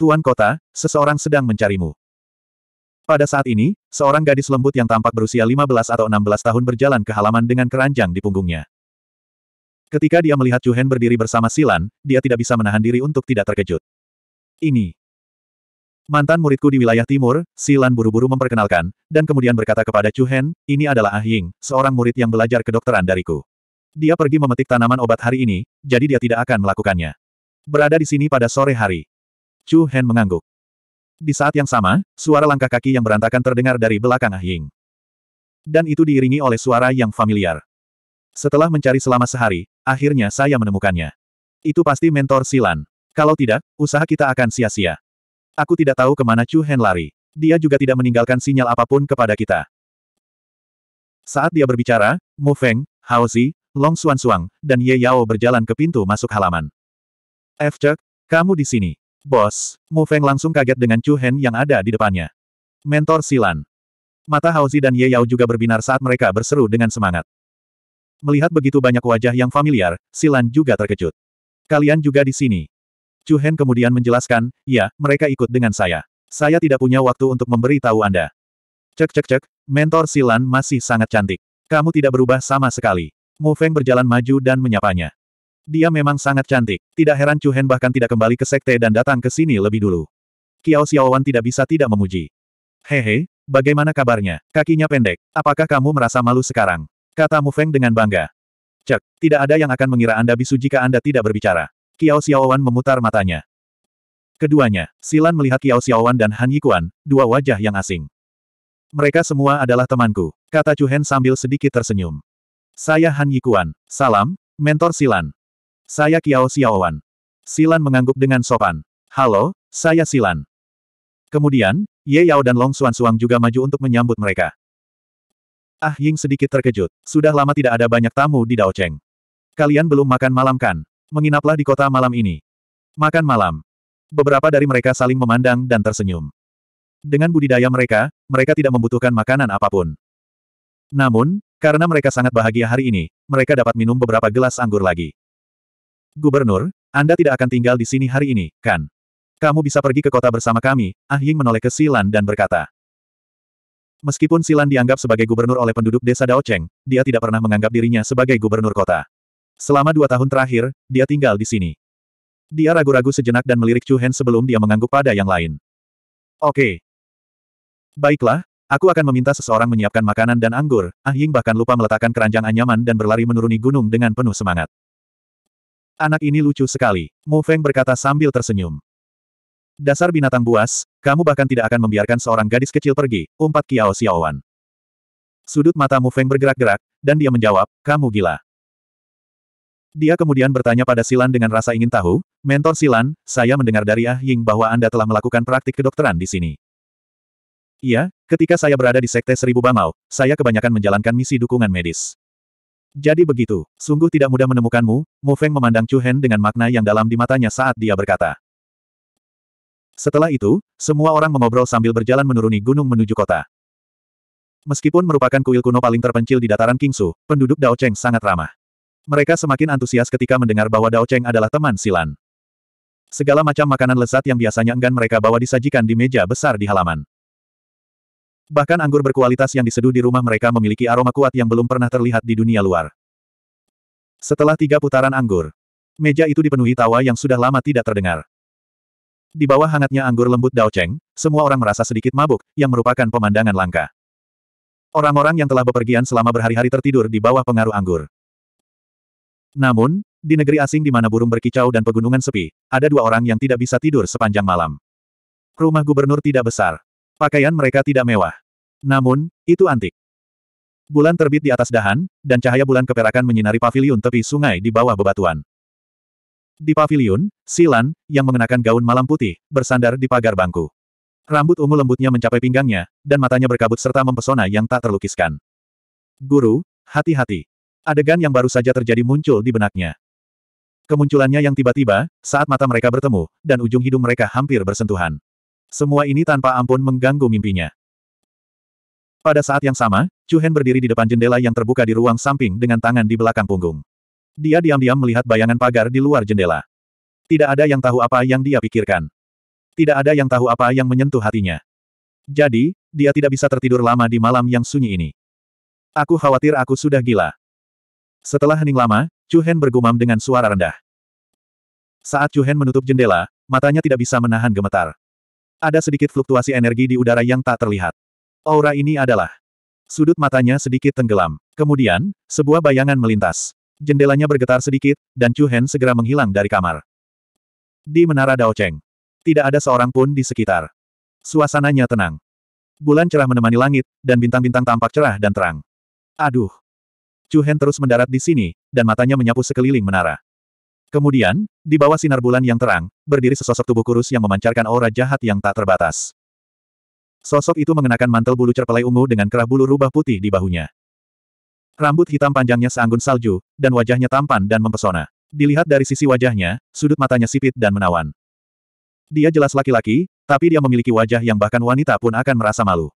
Tuan kota, seseorang sedang mencarimu. Pada saat ini, seorang gadis lembut yang tampak berusia 15 atau 16 tahun berjalan ke halaman dengan keranjang di punggungnya. Ketika dia melihat Chu Hen berdiri bersama Silan, dia tidak bisa menahan diri untuk tidak terkejut. Ini. Mantan muridku di wilayah timur, Silan buru-buru memperkenalkan, dan kemudian berkata kepada Chu Hen, ini adalah Ah Ying, seorang murid yang belajar kedokteran dariku. Dia pergi memetik tanaman obat hari ini, jadi dia tidak akan melakukannya. Berada di sini pada sore hari. Chu Hen mengangguk. Di saat yang sama, suara langkah kaki yang berantakan terdengar dari belakang Ah Ying. Dan itu diiringi oleh suara yang familiar. Setelah mencari selama sehari, akhirnya saya menemukannya. Itu pasti mentor Silan. Kalau tidak, usaha kita akan sia-sia. Aku tidak tahu kemana Chu Hen lari. Dia juga tidak meninggalkan sinyal apapun kepada kita. Saat dia berbicara, Mu Feng, Hao Zi, Long Xuan Suang, dan Ye Yao berjalan ke pintu masuk halaman. F. Cek, kamu di sini. Bos, Mu Feng langsung kaget dengan Chu Hen yang ada di depannya. Mentor Silan. Mata Haozi dan Ye Yao juga berbinar saat mereka berseru dengan semangat. Melihat begitu banyak wajah yang familiar, Silan juga terkejut. Kalian juga di sini. Chu Hen kemudian menjelaskan, ya, mereka ikut dengan saya. Saya tidak punya waktu untuk memberi tahu Anda. Cek cek cek, mentor Silan masih sangat cantik. Kamu tidak berubah sama sekali. Mu Feng berjalan maju dan menyapanya. Dia memang sangat cantik. Tidak heran Chu Hen bahkan tidak kembali ke sekte dan datang ke sini lebih dulu. Kiao Xiaowan tidak bisa tidak memuji. Hehe, bagaimana kabarnya? Kakinya pendek. Apakah kamu merasa malu sekarang? Kata Mu Feng dengan bangga. Cek, tidak ada yang akan mengira Anda bisu jika Anda tidak berbicara. Kiao Xiaowan memutar matanya. Keduanya, Silan melihat Kiao Xiaowan dan Han Yikuan, dua wajah yang asing. Mereka semua adalah temanku, kata Chu Hen sambil sedikit tersenyum. Saya Han Yikuan, salam, mentor Silan. Saya Kiao Xiaowan. Silan mengangguk dengan sopan. Halo, saya Silan. Kemudian, Ye Yao dan Long Xuan Suang juga maju untuk menyambut mereka. Ah Ying sedikit terkejut. Sudah lama tidak ada banyak tamu di Dao Cheng. Kalian belum makan malam kan? Menginaplah di kota malam ini. Makan malam. Beberapa dari mereka saling memandang dan tersenyum. Dengan budidaya mereka, mereka tidak membutuhkan makanan apapun. Namun, karena mereka sangat bahagia hari ini, mereka dapat minum beberapa gelas anggur lagi. Gubernur, Anda tidak akan tinggal di sini hari ini, kan? Kamu bisa pergi ke kota bersama kami, Ah Ying menoleh ke Silan dan berkata. Meskipun Silan dianggap sebagai gubernur oleh penduduk desa Daocheng, dia tidak pernah menganggap dirinya sebagai gubernur kota. Selama dua tahun terakhir, dia tinggal di sini. Dia ragu-ragu sejenak dan melirik Chu Hen sebelum dia mengangguk pada yang lain. Oke. Okay. Baiklah, aku akan meminta seseorang menyiapkan makanan dan anggur, Ah Ying bahkan lupa meletakkan keranjang anyaman dan berlari menuruni gunung dengan penuh semangat. Anak ini lucu sekali. Mo Feng berkata sambil tersenyum. Dasar binatang buas, kamu bahkan tidak akan membiarkan seorang gadis kecil pergi, umpat Kiao Xiaowan. Sudut mata Mu Feng bergerak-gerak, dan dia menjawab, kamu gila. Dia kemudian bertanya pada Silan dengan rasa ingin tahu, mentor Silan, saya mendengar dari Ah Ying bahwa Anda telah melakukan praktik kedokteran di sini. Iya, ketika saya berada di Sekte Seribu Bangau, saya kebanyakan menjalankan misi dukungan medis. Jadi begitu, sungguh tidak mudah menemukanmu, Mu Feng memandang Chu Hen dengan makna yang dalam di matanya saat dia berkata. Setelah itu, semua orang mengobrol sambil berjalan menuruni gunung menuju kota. Meskipun merupakan kuil kuno paling terpencil di dataran Kingsu, penduduk Dao Cheng sangat ramah. Mereka semakin antusias ketika mendengar bahwa Dao Cheng adalah teman Silan. Segala macam makanan lezat yang biasanya enggan mereka bawa disajikan di meja besar di halaman. Bahkan anggur berkualitas yang diseduh di rumah mereka memiliki aroma kuat yang belum pernah terlihat di dunia luar. Setelah tiga putaran anggur, meja itu dipenuhi tawa yang sudah lama tidak terdengar. Di bawah hangatnya anggur lembut Dao Cheng, semua orang merasa sedikit mabuk, yang merupakan pemandangan langka. Orang-orang yang telah bepergian selama berhari-hari tertidur di bawah pengaruh anggur. Namun, di negeri asing di mana burung berkicau dan pegunungan sepi, ada dua orang yang tidak bisa tidur sepanjang malam. Rumah gubernur tidak besar. Pakaian mereka tidak mewah. Namun, itu antik. Bulan terbit di atas dahan, dan cahaya bulan keperakan menyinari pavilion tepi sungai di bawah bebatuan. Di pavilion, Silan, yang mengenakan gaun malam putih, bersandar di pagar bangku. Rambut ungu lembutnya mencapai pinggangnya, dan matanya berkabut serta mempesona yang tak terlukiskan. Guru, hati-hati. Adegan yang baru saja terjadi muncul di benaknya. Kemunculannya yang tiba-tiba, saat mata mereka bertemu, dan ujung hidung mereka hampir bersentuhan. Semua ini tanpa ampun mengganggu mimpinya. Pada saat yang sama, Chu Hen berdiri di depan jendela yang terbuka di ruang samping dengan tangan di belakang punggung. Dia diam-diam melihat bayangan pagar di luar jendela. Tidak ada yang tahu apa yang dia pikirkan. Tidak ada yang tahu apa yang menyentuh hatinya. Jadi, dia tidak bisa tertidur lama di malam yang sunyi ini. Aku khawatir aku sudah gila. Setelah hening lama, Chu Hen bergumam dengan suara rendah. Saat Chu Hen menutup jendela, matanya tidak bisa menahan gemetar. Ada sedikit fluktuasi energi di udara yang tak terlihat. Aura ini adalah. Sudut matanya sedikit tenggelam. Kemudian, sebuah bayangan melintas. Jendelanya bergetar sedikit, dan Chu Hen segera menghilang dari kamar. Di Menara Dao Cheng. Tidak ada seorang pun di sekitar. Suasananya tenang. Bulan cerah menemani langit, dan bintang-bintang tampak cerah dan terang. Aduh. Chu Hen terus mendarat di sini, dan matanya menyapu sekeliling menara. Kemudian, di bawah sinar bulan yang terang, berdiri sesosok tubuh kurus yang memancarkan aura jahat yang tak terbatas. Sosok itu mengenakan mantel bulu cerpelai ungu dengan kerah bulu rubah putih di bahunya. Rambut hitam panjangnya seanggun salju, dan wajahnya tampan dan mempesona. Dilihat dari sisi wajahnya, sudut matanya sipit dan menawan. Dia jelas laki-laki, tapi dia memiliki wajah yang bahkan wanita pun akan merasa malu.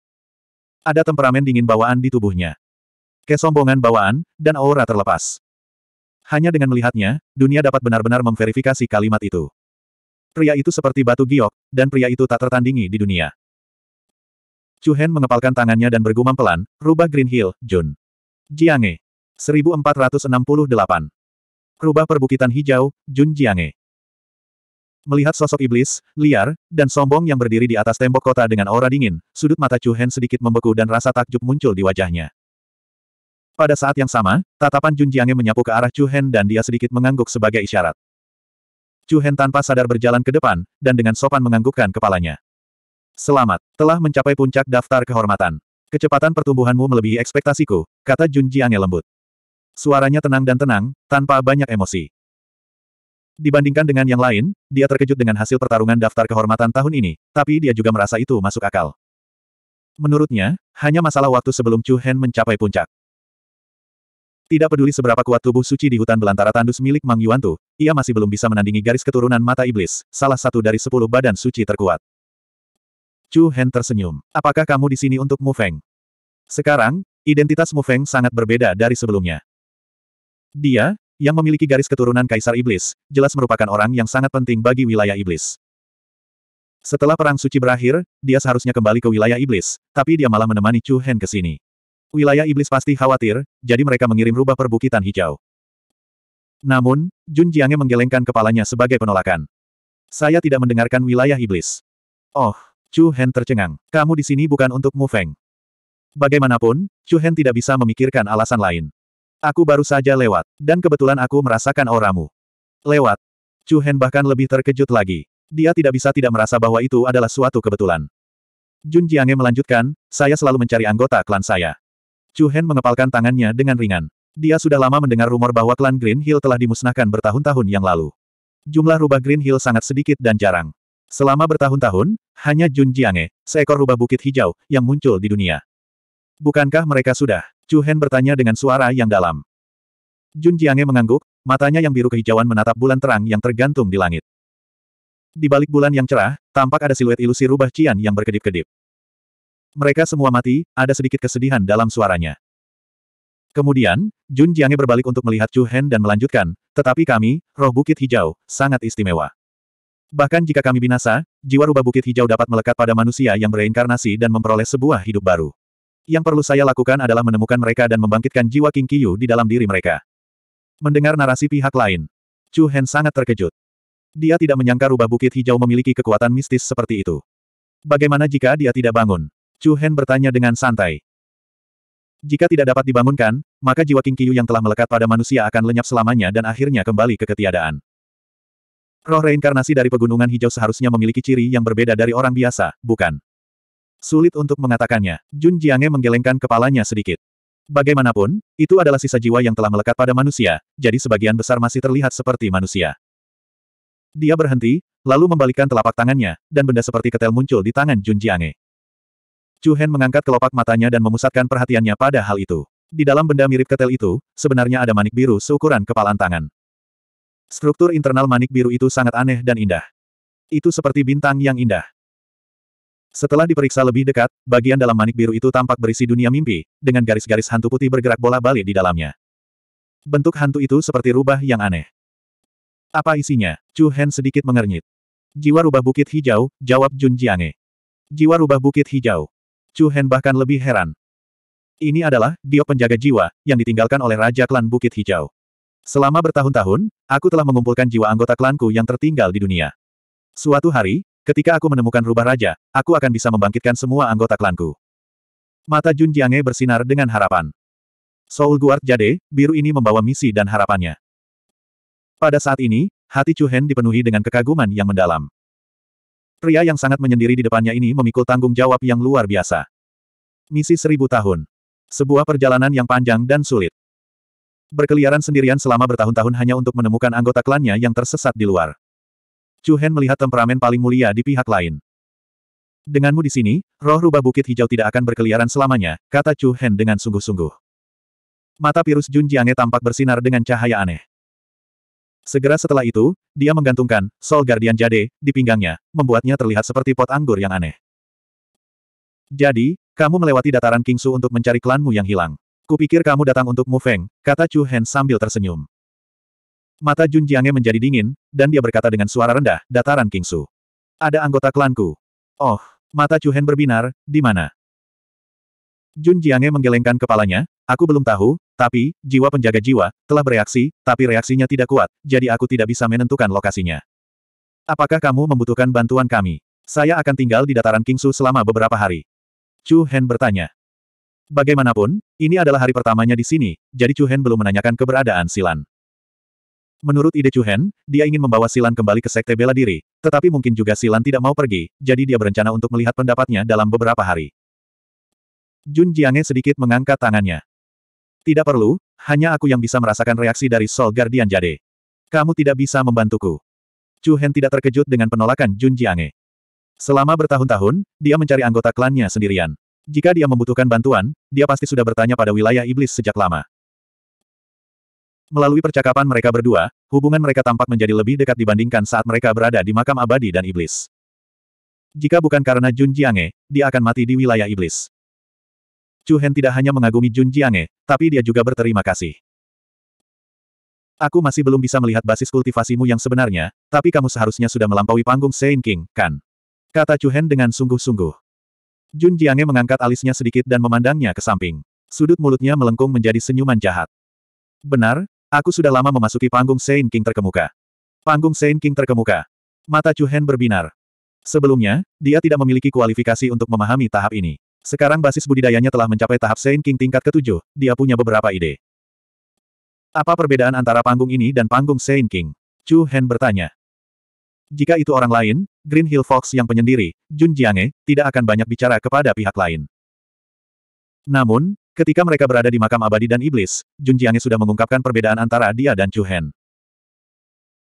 Ada temperamen dingin bawaan di tubuhnya. Kesombongan bawaan, dan aura terlepas. Hanya dengan melihatnya, dunia dapat benar-benar memverifikasi kalimat itu. Pria itu seperti batu giok, dan pria itu tak tertandingi di dunia. Chu Hen mengepalkan tangannya dan bergumam pelan, rubah Green Hill, Jun. Jiange. 1468. Rubah perbukitan hijau, Jun Jiange. Melihat sosok iblis, liar, dan sombong yang berdiri di atas tembok kota dengan aura dingin, sudut mata Chu Hen sedikit membeku dan rasa takjub muncul di wajahnya. Pada saat yang sama, tatapan Jun Jiangnya menyapu ke arah Chu Hen dan dia sedikit mengangguk sebagai isyarat. Chu Hen tanpa sadar berjalan ke depan, dan dengan sopan menganggukkan kepalanya. Selamat, telah mencapai puncak daftar kehormatan. Kecepatan pertumbuhanmu melebihi ekspektasiku, kata Jun Jiangnya lembut. Suaranya tenang dan tenang, tanpa banyak emosi. Dibandingkan dengan yang lain, dia terkejut dengan hasil pertarungan daftar kehormatan tahun ini, tapi dia juga merasa itu masuk akal. Menurutnya, hanya masalah waktu sebelum Chu Hen mencapai puncak. Tidak peduli seberapa kuat tubuh suci di hutan belantara tandus milik Mang Yuantu, ia masih belum bisa menandingi garis keturunan mata iblis, salah satu dari sepuluh badan suci terkuat. Chu Hen tersenyum. Apakah kamu di sini untuk Mu Feng? Sekarang, identitas Mu Feng sangat berbeda dari sebelumnya. Dia, yang memiliki garis keturunan Kaisar Iblis, jelas merupakan orang yang sangat penting bagi wilayah Iblis. Setelah Perang Suci berakhir, dia seharusnya kembali ke wilayah Iblis, tapi dia malah menemani Chu Hen ke sini. Wilayah iblis pasti khawatir, jadi mereka mengirim rubah perbukitan hijau. Namun, Jun Jiange menggelengkan kepalanya sebagai penolakan. Saya tidak mendengarkan wilayah iblis. Oh, Chu Hen tercengang. Kamu di sini bukan untuk Mu Feng. Bagaimanapun, Chu Hen tidak bisa memikirkan alasan lain. Aku baru saja lewat, dan kebetulan aku merasakan auramu. Lewat. Chu Hen bahkan lebih terkejut lagi. Dia tidak bisa tidak merasa bahwa itu adalah suatu kebetulan. Jun Jiange melanjutkan, saya selalu mencari anggota klan saya. Chu Hen mengepalkan tangannya dengan ringan. Dia sudah lama mendengar rumor bahwa klan Green Hill telah dimusnahkan bertahun-tahun yang lalu. Jumlah rubah Green Hill sangat sedikit dan jarang. Selama bertahun-tahun, hanya Jun Jiange, seekor rubah bukit hijau, yang muncul di dunia. Bukankah mereka sudah? Chu Hen bertanya dengan suara yang dalam. Jun Jiange mengangguk, matanya yang biru kehijauan menatap bulan terang yang tergantung di langit. Di balik bulan yang cerah, tampak ada siluet ilusi rubah Cian yang berkedip-kedip. Mereka semua mati, ada sedikit kesedihan dalam suaranya. Kemudian, Jun Jiange berbalik untuk melihat Chu Hen dan melanjutkan, tetapi kami, roh bukit hijau, sangat istimewa. Bahkan jika kami binasa, jiwa rubah bukit hijau dapat melekat pada manusia yang bereinkarnasi dan memperoleh sebuah hidup baru. Yang perlu saya lakukan adalah menemukan mereka dan membangkitkan jiwa King Kiyu di dalam diri mereka. Mendengar narasi pihak lain, Chu Hen sangat terkejut. Dia tidak menyangka rubah bukit hijau memiliki kekuatan mistis seperti itu. Bagaimana jika dia tidak bangun? Chu Hen bertanya dengan santai. Jika tidak dapat dibangunkan, maka jiwa King Kiyu yang telah melekat pada manusia akan lenyap selamanya dan akhirnya kembali ke ketiadaan. Roh reinkarnasi dari pegunungan hijau seharusnya memiliki ciri yang berbeda dari orang biasa, bukan? Sulit untuk mengatakannya. Jun Jiange menggelengkan kepalanya sedikit. Bagaimanapun, itu adalah sisa jiwa yang telah melekat pada manusia, jadi sebagian besar masih terlihat seperti manusia. Dia berhenti, lalu membalikkan telapak tangannya, dan benda seperti ketel muncul di tangan Jun Jiange. Chu Hen mengangkat kelopak matanya dan memusatkan perhatiannya pada hal itu. Di dalam benda mirip ketel itu, sebenarnya ada manik biru seukuran kepalan tangan. Struktur internal manik biru itu sangat aneh dan indah. Itu seperti bintang yang indah. Setelah diperiksa lebih dekat, bagian dalam manik biru itu tampak berisi dunia mimpi, dengan garis-garis hantu putih bergerak bola-balik di dalamnya. Bentuk hantu itu seperti rubah yang aneh. Apa isinya? Chu Hen sedikit mengernyit. Jiwa rubah bukit hijau, jawab Jun Jiange. Jiwa rubah bukit hijau. Chu Hen bahkan lebih heran. Ini adalah Dio penjaga jiwa yang ditinggalkan oleh Raja Klan Bukit Hijau. Selama bertahun-tahun, aku telah mengumpulkan jiwa anggota klanku yang tertinggal di dunia. Suatu hari, ketika aku menemukan rubah raja, aku akan bisa membangkitkan semua anggota klanku. Mata Jun Jiange bersinar dengan harapan. Soul Guard Jade, biru ini membawa misi dan harapannya. Pada saat ini, hati Chu Hen dipenuhi dengan kekaguman yang mendalam. Pria yang sangat menyendiri di depannya ini memikul tanggung jawab yang luar biasa. Misi seribu tahun. Sebuah perjalanan yang panjang dan sulit. Berkeliaran sendirian selama bertahun-tahun hanya untuk menemukan anggota klannya yang tersesat di luar. Chu Hen melihat temperamen paling mulia di pihak lain. Denganmu di sini, roh rubah bukit hijau tidak akan berkeliaran selamanya, kata Chu Hen dengan sungguh-sungguh. Mata Pirus Jun Jiange tampak bersinar dengan cahaya aneh. Segera setelah itu, dia menggantungkan sol Guardian Jade di pinggangnya, membuatnya terlihat seperti pot anggur yang aneh. Jadi, kamu melewati dataran Kingsu untuk mencari klanmu yang hilang. Kupikir kamu datang untuk Mu Feng, kata Chu Hen sambil tersenyum. Mata Jun Jiange menjadi dingin, dan dia berkata dengan suara rendah, dataran Kingsu. Ada anggota klanku. Oh, mata Chu Hen berbinar, di mana? Jun Jiange menggelengkan kepalanya, Aku belum tahu, tapi, jiwa penjaga jiwa, telah bereaksi, tapi reaksinya tidak kuat, jadi aku tidak bisa menentukan lokasinya. Apakah kamu membutuhkan bantuan kami? Saya akan tinggal di dataran Kingsu selama beberapa hari. Chu Hen bertanya. Bagaimanapun, ini adalah hari pertamanya di sini, jadi Chu Hen belum menanyakan keberadaan Silan. Menurut ide Chu Hen, dia ingin membawa Silan kembali ke sekte bela diri, tetapi mungkin juga Silan tidak mau pergi, jadi dia berencana untuk melihat pendapatnya dalam beberapa hari. Jun Jiange sedikit mengangkat tangannya. Tidak perlu, hanya aku yang bisa merasakan reaksi dari Soul Guardian Jade. Kamu tidak bisa membantuku. Chu Hen tidak terkejut dengan penolakan Jun Jiange. Selama bertahun-tahun, dia mencari anggota klannya sendirian. Jika dia membutuhkan bantuan, dia pasti sudah bertanya pada wilayah iblis sejak lama. Melalui percakapan mereka berdua, hubungan mereka tampak menjadi lebih dekat dibandingkan saat mereka berada di makam abadi dan iblis. Jika bukan karena Jun Jiange, dia akan mati di wilayah iblis. Chu Hen tidak hanya mengagumi Jun Jiange, tapi dia juga berterima kasih. Aku masih belum bisa melihat basis kultivasimu yang sebenarnya, tapi kamu seharusnya sudah melampaui panggung Sein King, kan? Kata Chu Hen dengan sungguh-sungguh. Jun Jiange mengangkat alisnya sedikit dan memandangnya ke samping. Sudut mulutnya melengkung menjadi senyuman jahat. Benar, aku sudah lama memasuki panggung Sein King terkemuka. Panggung Sein King terkemuka. Mata Chu Hen berbinar. Sebelumnya, dia tidak memiliki kualifikasi untuk memahami tahap ini. Sekarang basis budidayanya telah mencapai tahap Saint King tingkat ketujuh, dia punya beberapa ide. Apa perbedaan antara panggung ini dan panggung Saint King? Chu Hen bertanya. Jika itu orang lain, Green Hill Fox yang penyendiri, Jun Jiange, tidak akan banyak bicara kepada pihak lain. Namun, ketika mereka berada di makam abadi dan iblis, Jun Jiange sudah mengungkapkan perbedaan antara dia dan Chu Hen.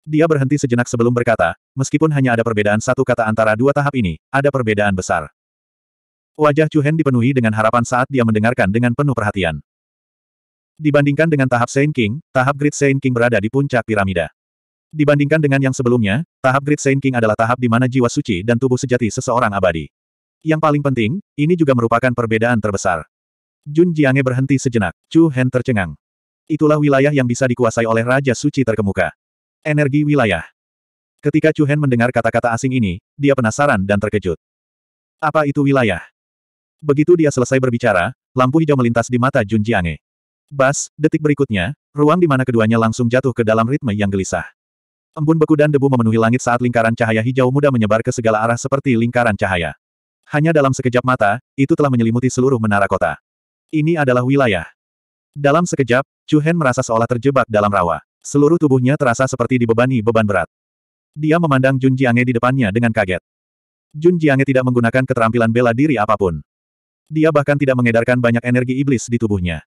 Dia berhenti sejenak sebelum berkata, meskipun hanya ada perbedaan satu kata antara dua tahap ini, ada perbedaan besar. Wajah Chu Hen dipenuhi dengan harapan saat dia mendengarkan dengan penuh perhatian. Dibandingkan dengan tahap Saint King, tahap Great Saint King berada di puncak piramida. Dibandingkan dengan yang sebelumnya, tahap Great Saint King adalah tahap di mana jiwa suci dan tubuh sejati seseorang abadi. Yang paling penting, ini juga merupakan perbedaan terbesar. Jun Jiange berhenti sejenak, Chu Hen tercengang. Itulah wilayah yang bisa dikuasai oleh Raja Suci terkemuka. Energi wilayah. Ketika Chu Hen mendengar kata-kata asing ini, dia penasaran dan terkejut. Apa itu wilayah? Begitu dia selesai berbicara, lampu hijau melintas di mata Jun Jiange. Bas, detik berikutnya, ruang di mana keduanya langsung jatuh ke dalam ritme yang gelisah. Embun beku dan debu memenuhi langit saat lingkaran cahaya hijau muda menyebar ke segala arah seperti lingkaran cahaya. Hanya dalam sekejap mata, itu telah menyelimuti seluruh menara kota. Ini adalah wilayah. Dalam sekejap, Chu Hen merasa seolah terjebak dalam rawa. Seluruh tubuhnya terasa seperti dibebani beban berat. Dia memandang Jun Jiange di depannya dengan kaget. Jun Jiange tidak menggunakan keterampilan bela diri apapun. Dia bahkan tidak mengedarkan banyak energi iblis di tubuhnya.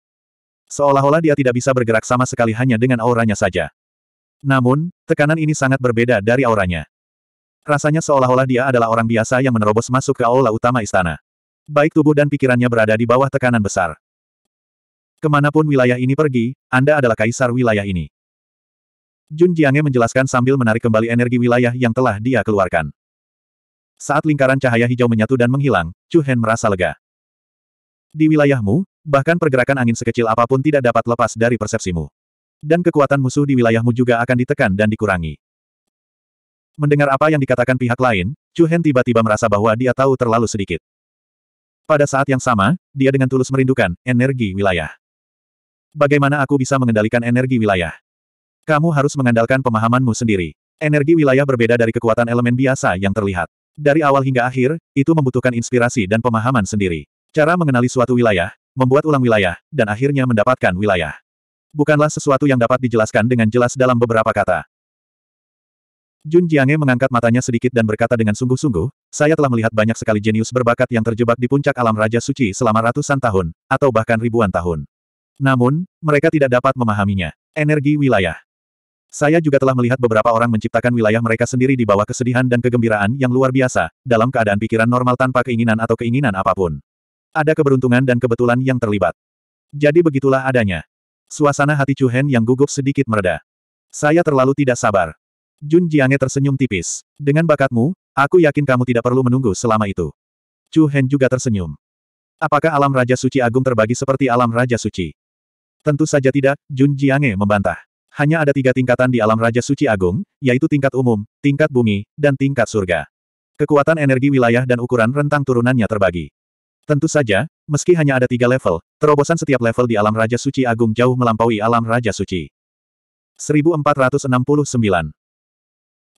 Seolah-olah dia tidak bisa bergerak sama sekali hanya dengan auranya saja. Namun, tekanan ini sangat berbeda dari auranya. Rasanya seolah-olah dia adalah orang biasa yang menerobos masuk ke aula utama istana. Baik tubuh dan pikirannya berada di bawah tekanan besar. Kemanapun wilayah ini pergi, Anda adalah kaisar wilayah ini. Jun Jiange menjelaskan sambil menarik kembali energi wilayah yang telah dia keluarkan. Saat lingkaran cahaya hijau menyatu dan menghilang, Chu Hen merasa lega. Di wilayahmu, bahkan pergerakan angin sekecil apapun tidak dapat lepas dari persepsimu. Dan kekuatan musuh di wilayahmu juga akan ditekan dan dikurangi. Mendengar apa yang dikatakan pihak lain, Chu Hen tiba-tiba merasa bahwa dia tahu terlalu sedikit. Pada saat yang sama, dia dengan tulus merindukan energi wilayah. Bagaimana aku bisa mengendalikan energi wilayah? Kamu harus mengandalkan pemahamanmu sendiri. Energi wilayah berbeda dari kekuatan elemen biasa yang terlihat. Dari awal hingga akhir, itu membutuhkan inspirasi dan pemahaman sendiri. Cara mengenali suatu wilayah, membuat ulang wilayah, dan akhirnya mendapatkan wilayah. Bukanlah sesuatu yang dapat dijelaskan dengan jelas dalam beberapa kata. Jun Jiange mengangkat matanya sedikit dan berkata dengan sungguh-sungguh, saya telah melihat banyak sekali jenius berbakat yang terjebak di puncak alam Raja Suci selama ratusan tahun, atau bahkan ribuan tahun. Namun, mereka tidak dapat memahaminya. Energi wilayah. Saya juga telah melihat beberapa orang menciptakan wilayah mereka sendiri di bawah kesedihan dan kegembiraan yang luar biasa, dalam keadaan pikiran normal tanpa keinginan atau keinginan apapun. Ada keberuntungan dan kebetulan yang terlibat. Jadi begitulah adanya. Suasana hati Chu Hen yang gugup sedikit mereda. Saya terlalu tidak sabar. Jun Jiange tersenyum tipis. Dengan bakatmu, aku yakin kamu tidak perlu menunggu selama itu. Chu Hen juga tersenyum. Apakah alam Raja Suci Agung terbagi seperti alam Raja Suci? Tentu saja tidak, Jun Jiange membantah. Hanya ada tiga tingkatan di alam Raja Suci Agung, yaitu tingkat umum, tingkat bumi, dan tingkat surga. Kekuatan energi wilayah dan ukuran rentang turunannya terbagi. Tentu saja, meski hanya ada tiga level, terobosan setiap level di alam Raja Suci Agung jauh melampaui alam Raja Suci. 1469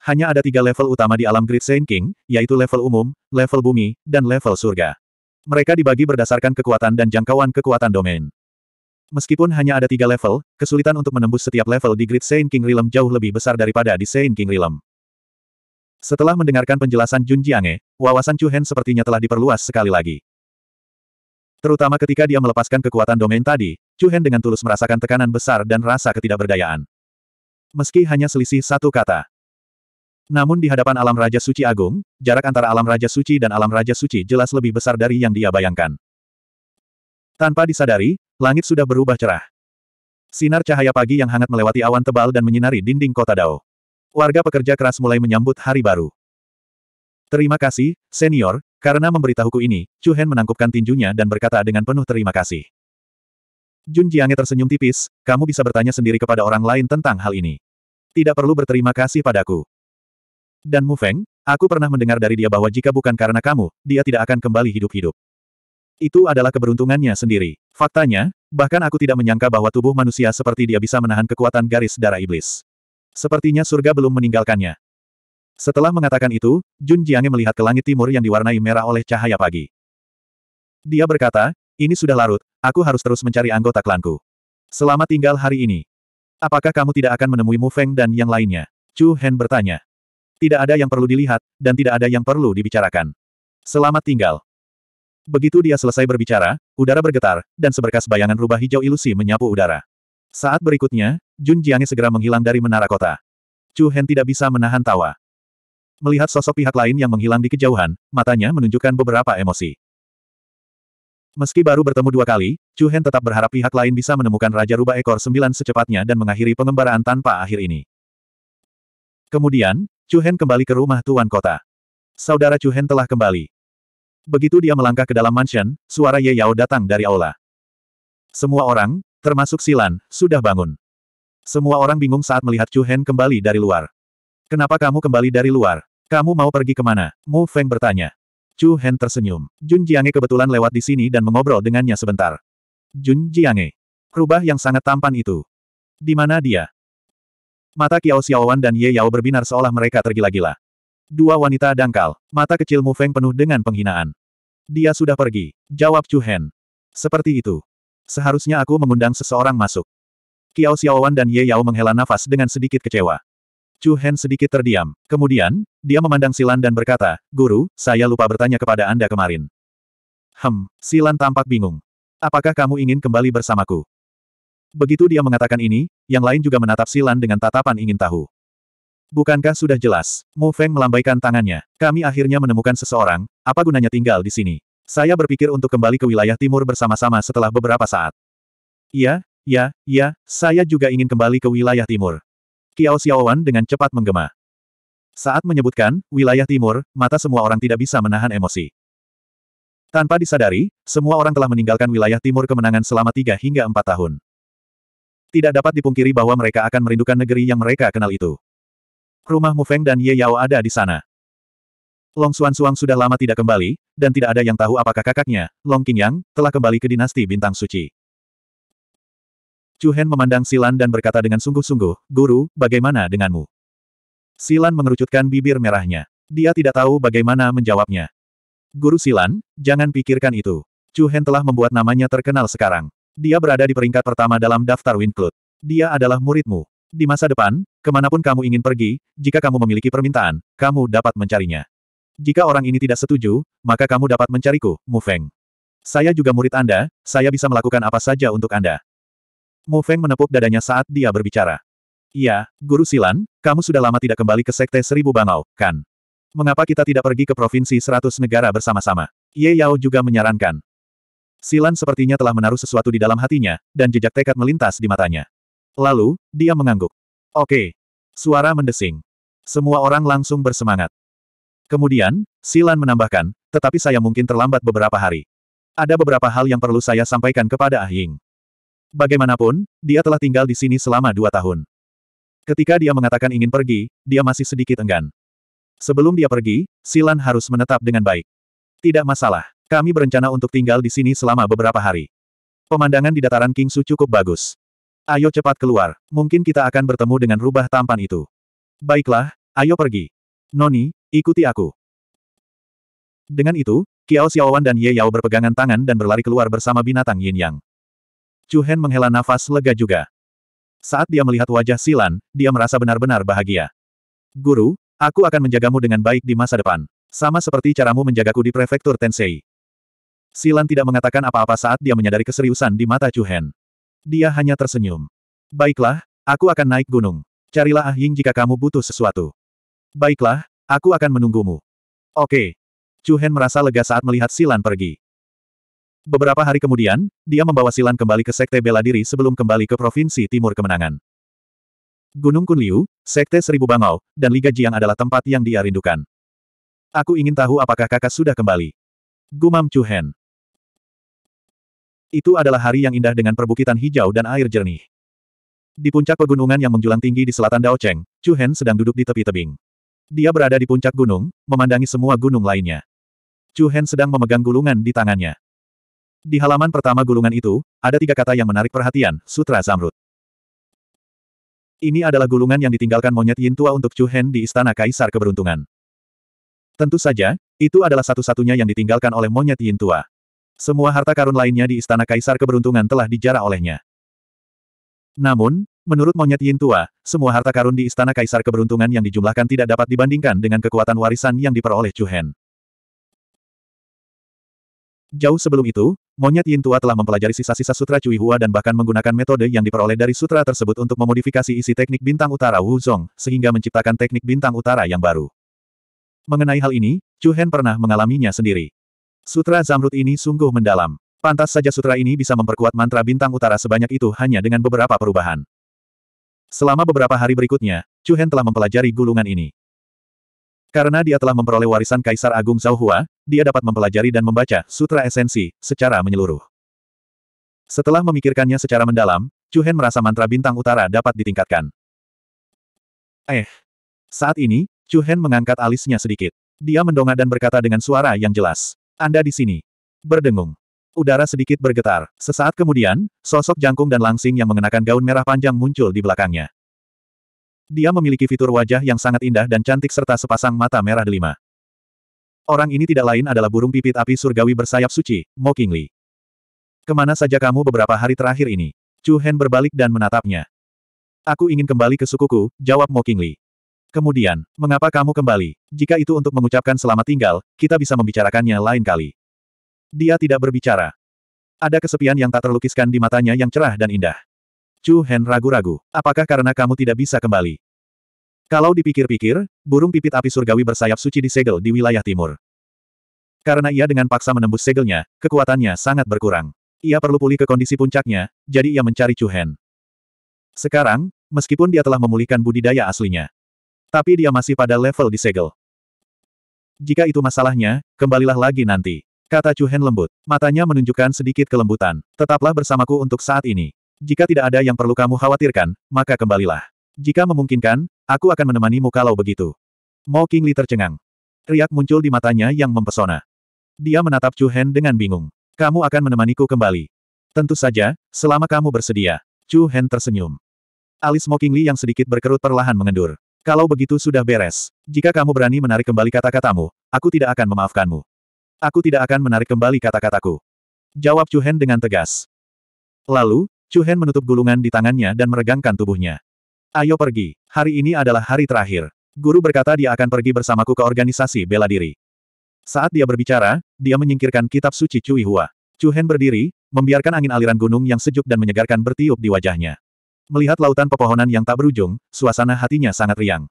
Hanya ada tiga level utama di alam Great Saint King, yaitu level umum, level bumi, dan level surga. Mereka dibagi berdasarkan kekuatan dan jangkauan kekuatan domain. Meskipun hanya ada tiga level, kesulitan untuk menembus setiap level di Great Saint King Realm jauh lebih besar daripada di Saint King Realm. Setelah mendengarkan penjelasan Jun Jiange, wawasan Chu Hen sepertinya telah diperluas sekali lagi. Terutama ketika dia melepaskan kekuatan domain tadi, Chu Hen dengan tulus merasakan tekanan besar dan rasa ketidakberdayaan. Meski hanya selisih satu kata. Namun di hadapan alam Raja Suci Agung, jarak antara alam Raja Suci dan alam Raja Suci jelas lebih besar dari yang dia bayangkan. Tanpa disadari, langit sudah berubah cerah. Sinar cahaya pagi yang hangat melewati awan tebal dan menyinari dinding kota Dao. Warga pekerja keras mulai menyambut hari baru. Terima kasih, senior, karena memberitahuku ini, Chu Hen menangkupkan tinjunya dan berkata dengan penuh terima kasih. Jun Jiange tersenyum tipis, kamu bisa bertanya sendiri kepada orang lain tentang hal ini. Tidak perlu berterima kasih padaku. Dan Mu Feng, aku pernah mendengar dari dia bahwa jika bukan karena kamu, dia tidak akan kembali hidup-hidup. Itu adalah keberuntungannya sendiri. Faktanya, bahkan aku tidak menyangka bahwa tubuh manusia seperti dia bisa menahan kekuatan garis darah iblis. Sepertinya surga belum meninggalkannya. Setelah mengatakan itu, Jun Jiange melihat ke langit timur yang diwarnai merah oleh cahaya pagi. Dia berkata, ini sudah larut, aku harus terus mencari anggota klanku. Selamat tinggal hari ini. Apakah kamu tidak akan menemui Mu Feng dan yang lainnya? Chu Hen bertanya. Tidak ada yang perlu dilihat, dan tidak ada yang perlu dibicarakan. Selamat tinggal. Begitu dia selesai berbicara, udara bergetar, dan seberkas bayangan rubah hijau ilusi menyapu udara. Saat berikutnya, Jun Jiange segera menghilang dari menara kota. Chu Hen tidak bisa menahan tawa. Melihat sosok pihak lain yang menghilang di kejauhan, matanya menunjukkan beberapa emosi. Meski baru bertemu dua kali, Chu Hen tetap berharap pihak lain bisa menemukan Raja Rubah Ekor Sembilan secepatnya dan mengakhiri pengembaraan tanpa akhir ini. Kemudian, Chu Hen kembali ke rumah Tuan Kota. Saudara Chu Hen telah kembali. Begitu dia melangkah ke dalam mansion, suara Ye Yao datang dari aula. Semua orang, termasuk Silan, sudah bangun. Semua orang bingung saat melihat Chu Hen kembali dari luar. Kenapa kamu kembali dari luar? Kamu mau pergi kemana? Mu Feng bertanya. Chu Hen tersenyum. Jun Jiange kebetulan lewat di sini dan mengobrol dengannya sebentar. Jun Jiange. Rubah yang sangat tampan itu. Di mana dia? Mata Kiao Xiaowan dan Ye Yao berbinar seolah mereka tergila-gila. Dua wanita dangkal, mata kecil Mu Feng penuh dengan penghinaan. Dia sudah pergi, jawab Chu Hen. Seperti itu. Seharusnya aku mengundang seseorang masuk. Kiao Xiaowan dan Ye Yao menghela nafas dengan sedikit kecewa. Chu Hen sedikit terdiam. Kemudian, dia memandang Silan dan berkata, Guru, saya lupa bertanya kepada Anda kemarin. Hem, Silan tampak bingung. Apakah kamu ingin kembali bersamaku? Begitu dia mengatakan ini, yang lain juga menatap Silan dengan tatapan ingin tahu. Bukankah sudah jelas? Mu Feng melambaikan tangannya. Kami akhirnya menemukan seseorang, apa gunanya tinggal di sini? Saya berpikir untuk kembali ke wilayah timur bersama-sama setelah beberapa saat. Iya, ya, ya, saya juga ingin kembali ke wilayah timur. Kiao Xiaowan dengan cepat menggema. Saat menyebutkan, wilayah timur, mata semua orang tidak bisa menahan emosi. Tanpa disadari, semua orang telah meninggalkan wilayah timur kemenangan selama tiga hingga empat tahun. Tidak dapat dipungkiri bahwa mereka akan merindukan negeri yang mereka kenal itu. Rumah Mufeng dan Ye Yao ada di sana. Long Xuan Suang sudah lama tidak kembali, dan tidak ada yang tahu apakah kakaknya, Long Qingyang, telah kembali ke dinasti Bintang Suci. Chu Hen memandang Silan dan berkata dengan sungguh-sungguh, Guru, bagaimana denganmu? Silan mengerucutkan bibir merahnya. Dia tidak tahu bagaimana menjawabnya. Guru Silan, jangan pikirkan itu. Chu Hen telah membuat namanya terkenal sekarang. Dia berada di peringkat pertama dalam daftar Winklut. Dia adalah muridmu. Di masa depan, kemanapun kamu ingin pergi, jika kamu memiliki permintaan, kamu dapat mencarinya. Jika orang ini tidak setuju, maka kamu dapat mencariku, Mu Feng. Saya juga murid Anda, saya bisa melakukan apa saja untuk Anda. Mo Feng menepuk dadanya saat dia berbicara. Iya, Guru Silan, kamu sudah lama tidak kembali ke Sekte Seribu Bangau, kan? Mengapa kita tidak pergi ke Provinsi Seratus Negara bersama-sama? Ye Yao juga menyarankan. Silan sepertinya telah menaruh sesuatu di dalam hatinya, dan jejak tekad melintas di matanya. Lalu, dia mengangguk. Oke. Suara mendesing. Semua orang langsung bersemangat. Kemudian, Silan menambahkan, tetapi saya mungkin terlambat beberapa hari. Ada beberapa hal yang perlu saya sampaikan kepada Ah Bagaimanapun, dia telah tinggal di sini selama dua tahun. Ketika dia mengatakan ingin pergi, dia masih sedikit enggan. Sebelum dia pergi, Silan harus menetap dengan baik. Tidak masalah, kami berencana untuk tinggal di sini selama beberapa hari. Pemandangan di dataran Kingsu cukup bagus. Ayo cepat keluar, mungkin kita akan bertemu dengan rubah tampan itu. Baiklah, ayo pergi. Noni, ikuti aku. Dengan itu, Kiao Xiaowan dan Ye Yao berpegangan tangan dan berlari keluar bersama binatang Yin Yang. Chu Hen menghela nafas lega juga. Saat dia melihat wajah Silan, dia merasa benar-benar bahagia. Guru, aku akan menjagamu dengan baik di masa depan. Sama seperti caramu menjagaku di prefektur Tensei. Silan tidak mengatakan apa-apa saat dia menyadari keseriusan di mata Chu Hen. Dia hanya tersenyum. Baiklah, aku akan naik gunung. Carilah Ah Ying jika kamu butuh sesuatu. Baiklah, aku akan menunggumu. Oke. Chu Hen merasa lega saat melihat Silan pergi. Beberapa hari kemudian, dia membawa Silan kembali ke Sekte Bela Diri sebelum kembali ke Provinsi Timur Kemenangan. Gunung Kunliu, Sekte Seribu Bangau, dan Liga Jiang adalah tempat yang dia rindukan. Aku ingin tahu apakah kakak sudah kembali. Gumam Chu Hen. Itu adalah hari yang indah dengan perbukitan hijau dan air jernih. Di puncak pegunungan yang menjulang tinggi di selatan Daocheng, Chu Hen sedang duduk di tepi tebing. Dia berada di puncak gunung, memandangi semua gunung lainnya. Chu Hen sedang memegang gulungan di tangannya. Di halaman pertama gulungan itu, ada tiga kata yang menarik perhatian, Sutra Zamrud. Ini adalah gulungan yang ditinggalkan monyet Yin Tua untuk Chu Hen di Istana Kaisar Keberuntungan. Tentu saja, itu adalah satu-satunya yang ditinggalkan oleh monyet Yin Tua. Semua harta karun lainnya di Istana Kaisar Keberuntungan telah dijarah olehnya. Namun, menurut monyet Yin Tua, semua harta karun di Istana Kaisar Keberuntungan yang dijumlahkan tidak dapat dibandingkan dengan kekuatan warisan yang diperoleh Chu Hen. Jauh sebelum itu, Monyet Yin Tua telah mempelajari sisa-sisa Sutra Cui Hua dan bahkan menggunakan metode yang diperoleh dari sutra tersebut untuk memodifikasi isi teknik bintang utara Wu Zong, sehingga menciptakan teknik bintang utara yang baru. Mengenai hal ini, Chu Hen pernah mengalaminya sendiri. Sutra Zamrud ini sungguh mendalam. Pantas saja sutra ini bisa memperkuat mantra bintang utara sebanyak itu hanya dengan beberapa perubahan. Selama beberapa hari berikutnya, Chu Hen telah mempelajari gulungan ini. Karena dia telah memperoleh warisan Kaisar Agung Zhao Hua, dia dapat mempelajari dan membaca Sutra Esensi secara menyeluruh. Setelah memikirkannya secara mendalam, Chu Hen merasa mantra bintang utara dapat ditingkatkan. Eh. Saat ini, Chu Hen mengangkat alisnya sedikit. Dia mendongak dan berkata dengan suara yang jelas. Anda di sini. Berdengung. Udara sedikit bergetar. Sesaat kemudian, sosok jangkung dan langsing yang mengenakan gaun merah panjang muncul di belakangnya. Dia memiliki fitur wajah yang sangat indah dan cantik serta sepasang mata merah delima. Orang ini tidak lain adalah burung pipit api surgawi bersayap suci, Mo Qingli. Kemana saja kamu beberapa hari terakhir ini? Chu Hen berbalik dan menatapnya. Aku ingin kembali ke sukuku, jawab Mo Qingli. Kemudian, mengapa kamu kembali? Jika itu untuk mengucapkan selamat tinggal, kita bisa membicarakannya lain kali. Dia tidak berbicara. Ada kesepian yang tak terlukiskan di matanya yang cerah dan indah. Chu Hen ragu-ragu. Apakah karena kamu tidak bisa kembali? Kalau dipikir-pikir, burung pipit api surgawi bersayap suci disegel di wilayah timur. Karena ia dengan paksa menembus segelnya, kekuatannya sangat berkurang. Ia perlu pulih ke kondisi puncaknya, jadi ia mencari Chu Hen. Sekarang, meskipun dia telah memulihkan budidaya aslinya, tapi dia masih pada level disegel. Jika itu masalahnya, kembalilah lagi nanti. Kata Chu Hen lembut. Matanya menunjukkan sedikit kelembutan. Tetaplah bersamaku untuk saat ini. Jika tidak ada yang perlu kamu khawatirkan, maka kembalilah. Jika memungkinkan, aku akan menemanimu kalau begitu. Mo Kingli tercengang. Riak muncul di matanya yang mempesona. Dia menatap Chu Hen dengan bingung. Kamu akan menemaniku kembali. Tentu saja, selama kamu bersedia. Chu Hen tersenyum. Alis Mo Kingli yang sedikit berkerut perlahan mengendur. Kalau begitu sudah beres. Jika kamu berani menarik kembali kata-katamu, aku tidak akan memaafkanmu. Aku tidak akan menarik kembali kata-kataku. Jawab Chu Hen dengan tegas. Lalu, Chu Hen menutup gulungan di tangannya dan meregangkan tubuhnya. Ayo pergi, hari ini adalah hari terakhir. Guru berkata dia akan pergi bersamaku ke organisasi bela diri. Saat dia berbicara, dia menyingkirkan kitab suci Cui Hua. Chu Hen berdiri, membiarkan angin aliran gunung yang sejuk dan menyegarkan bertiup di wajahnya. Melihat lautan pepohonan yang tak berujung, suasana hatinya sangat riang.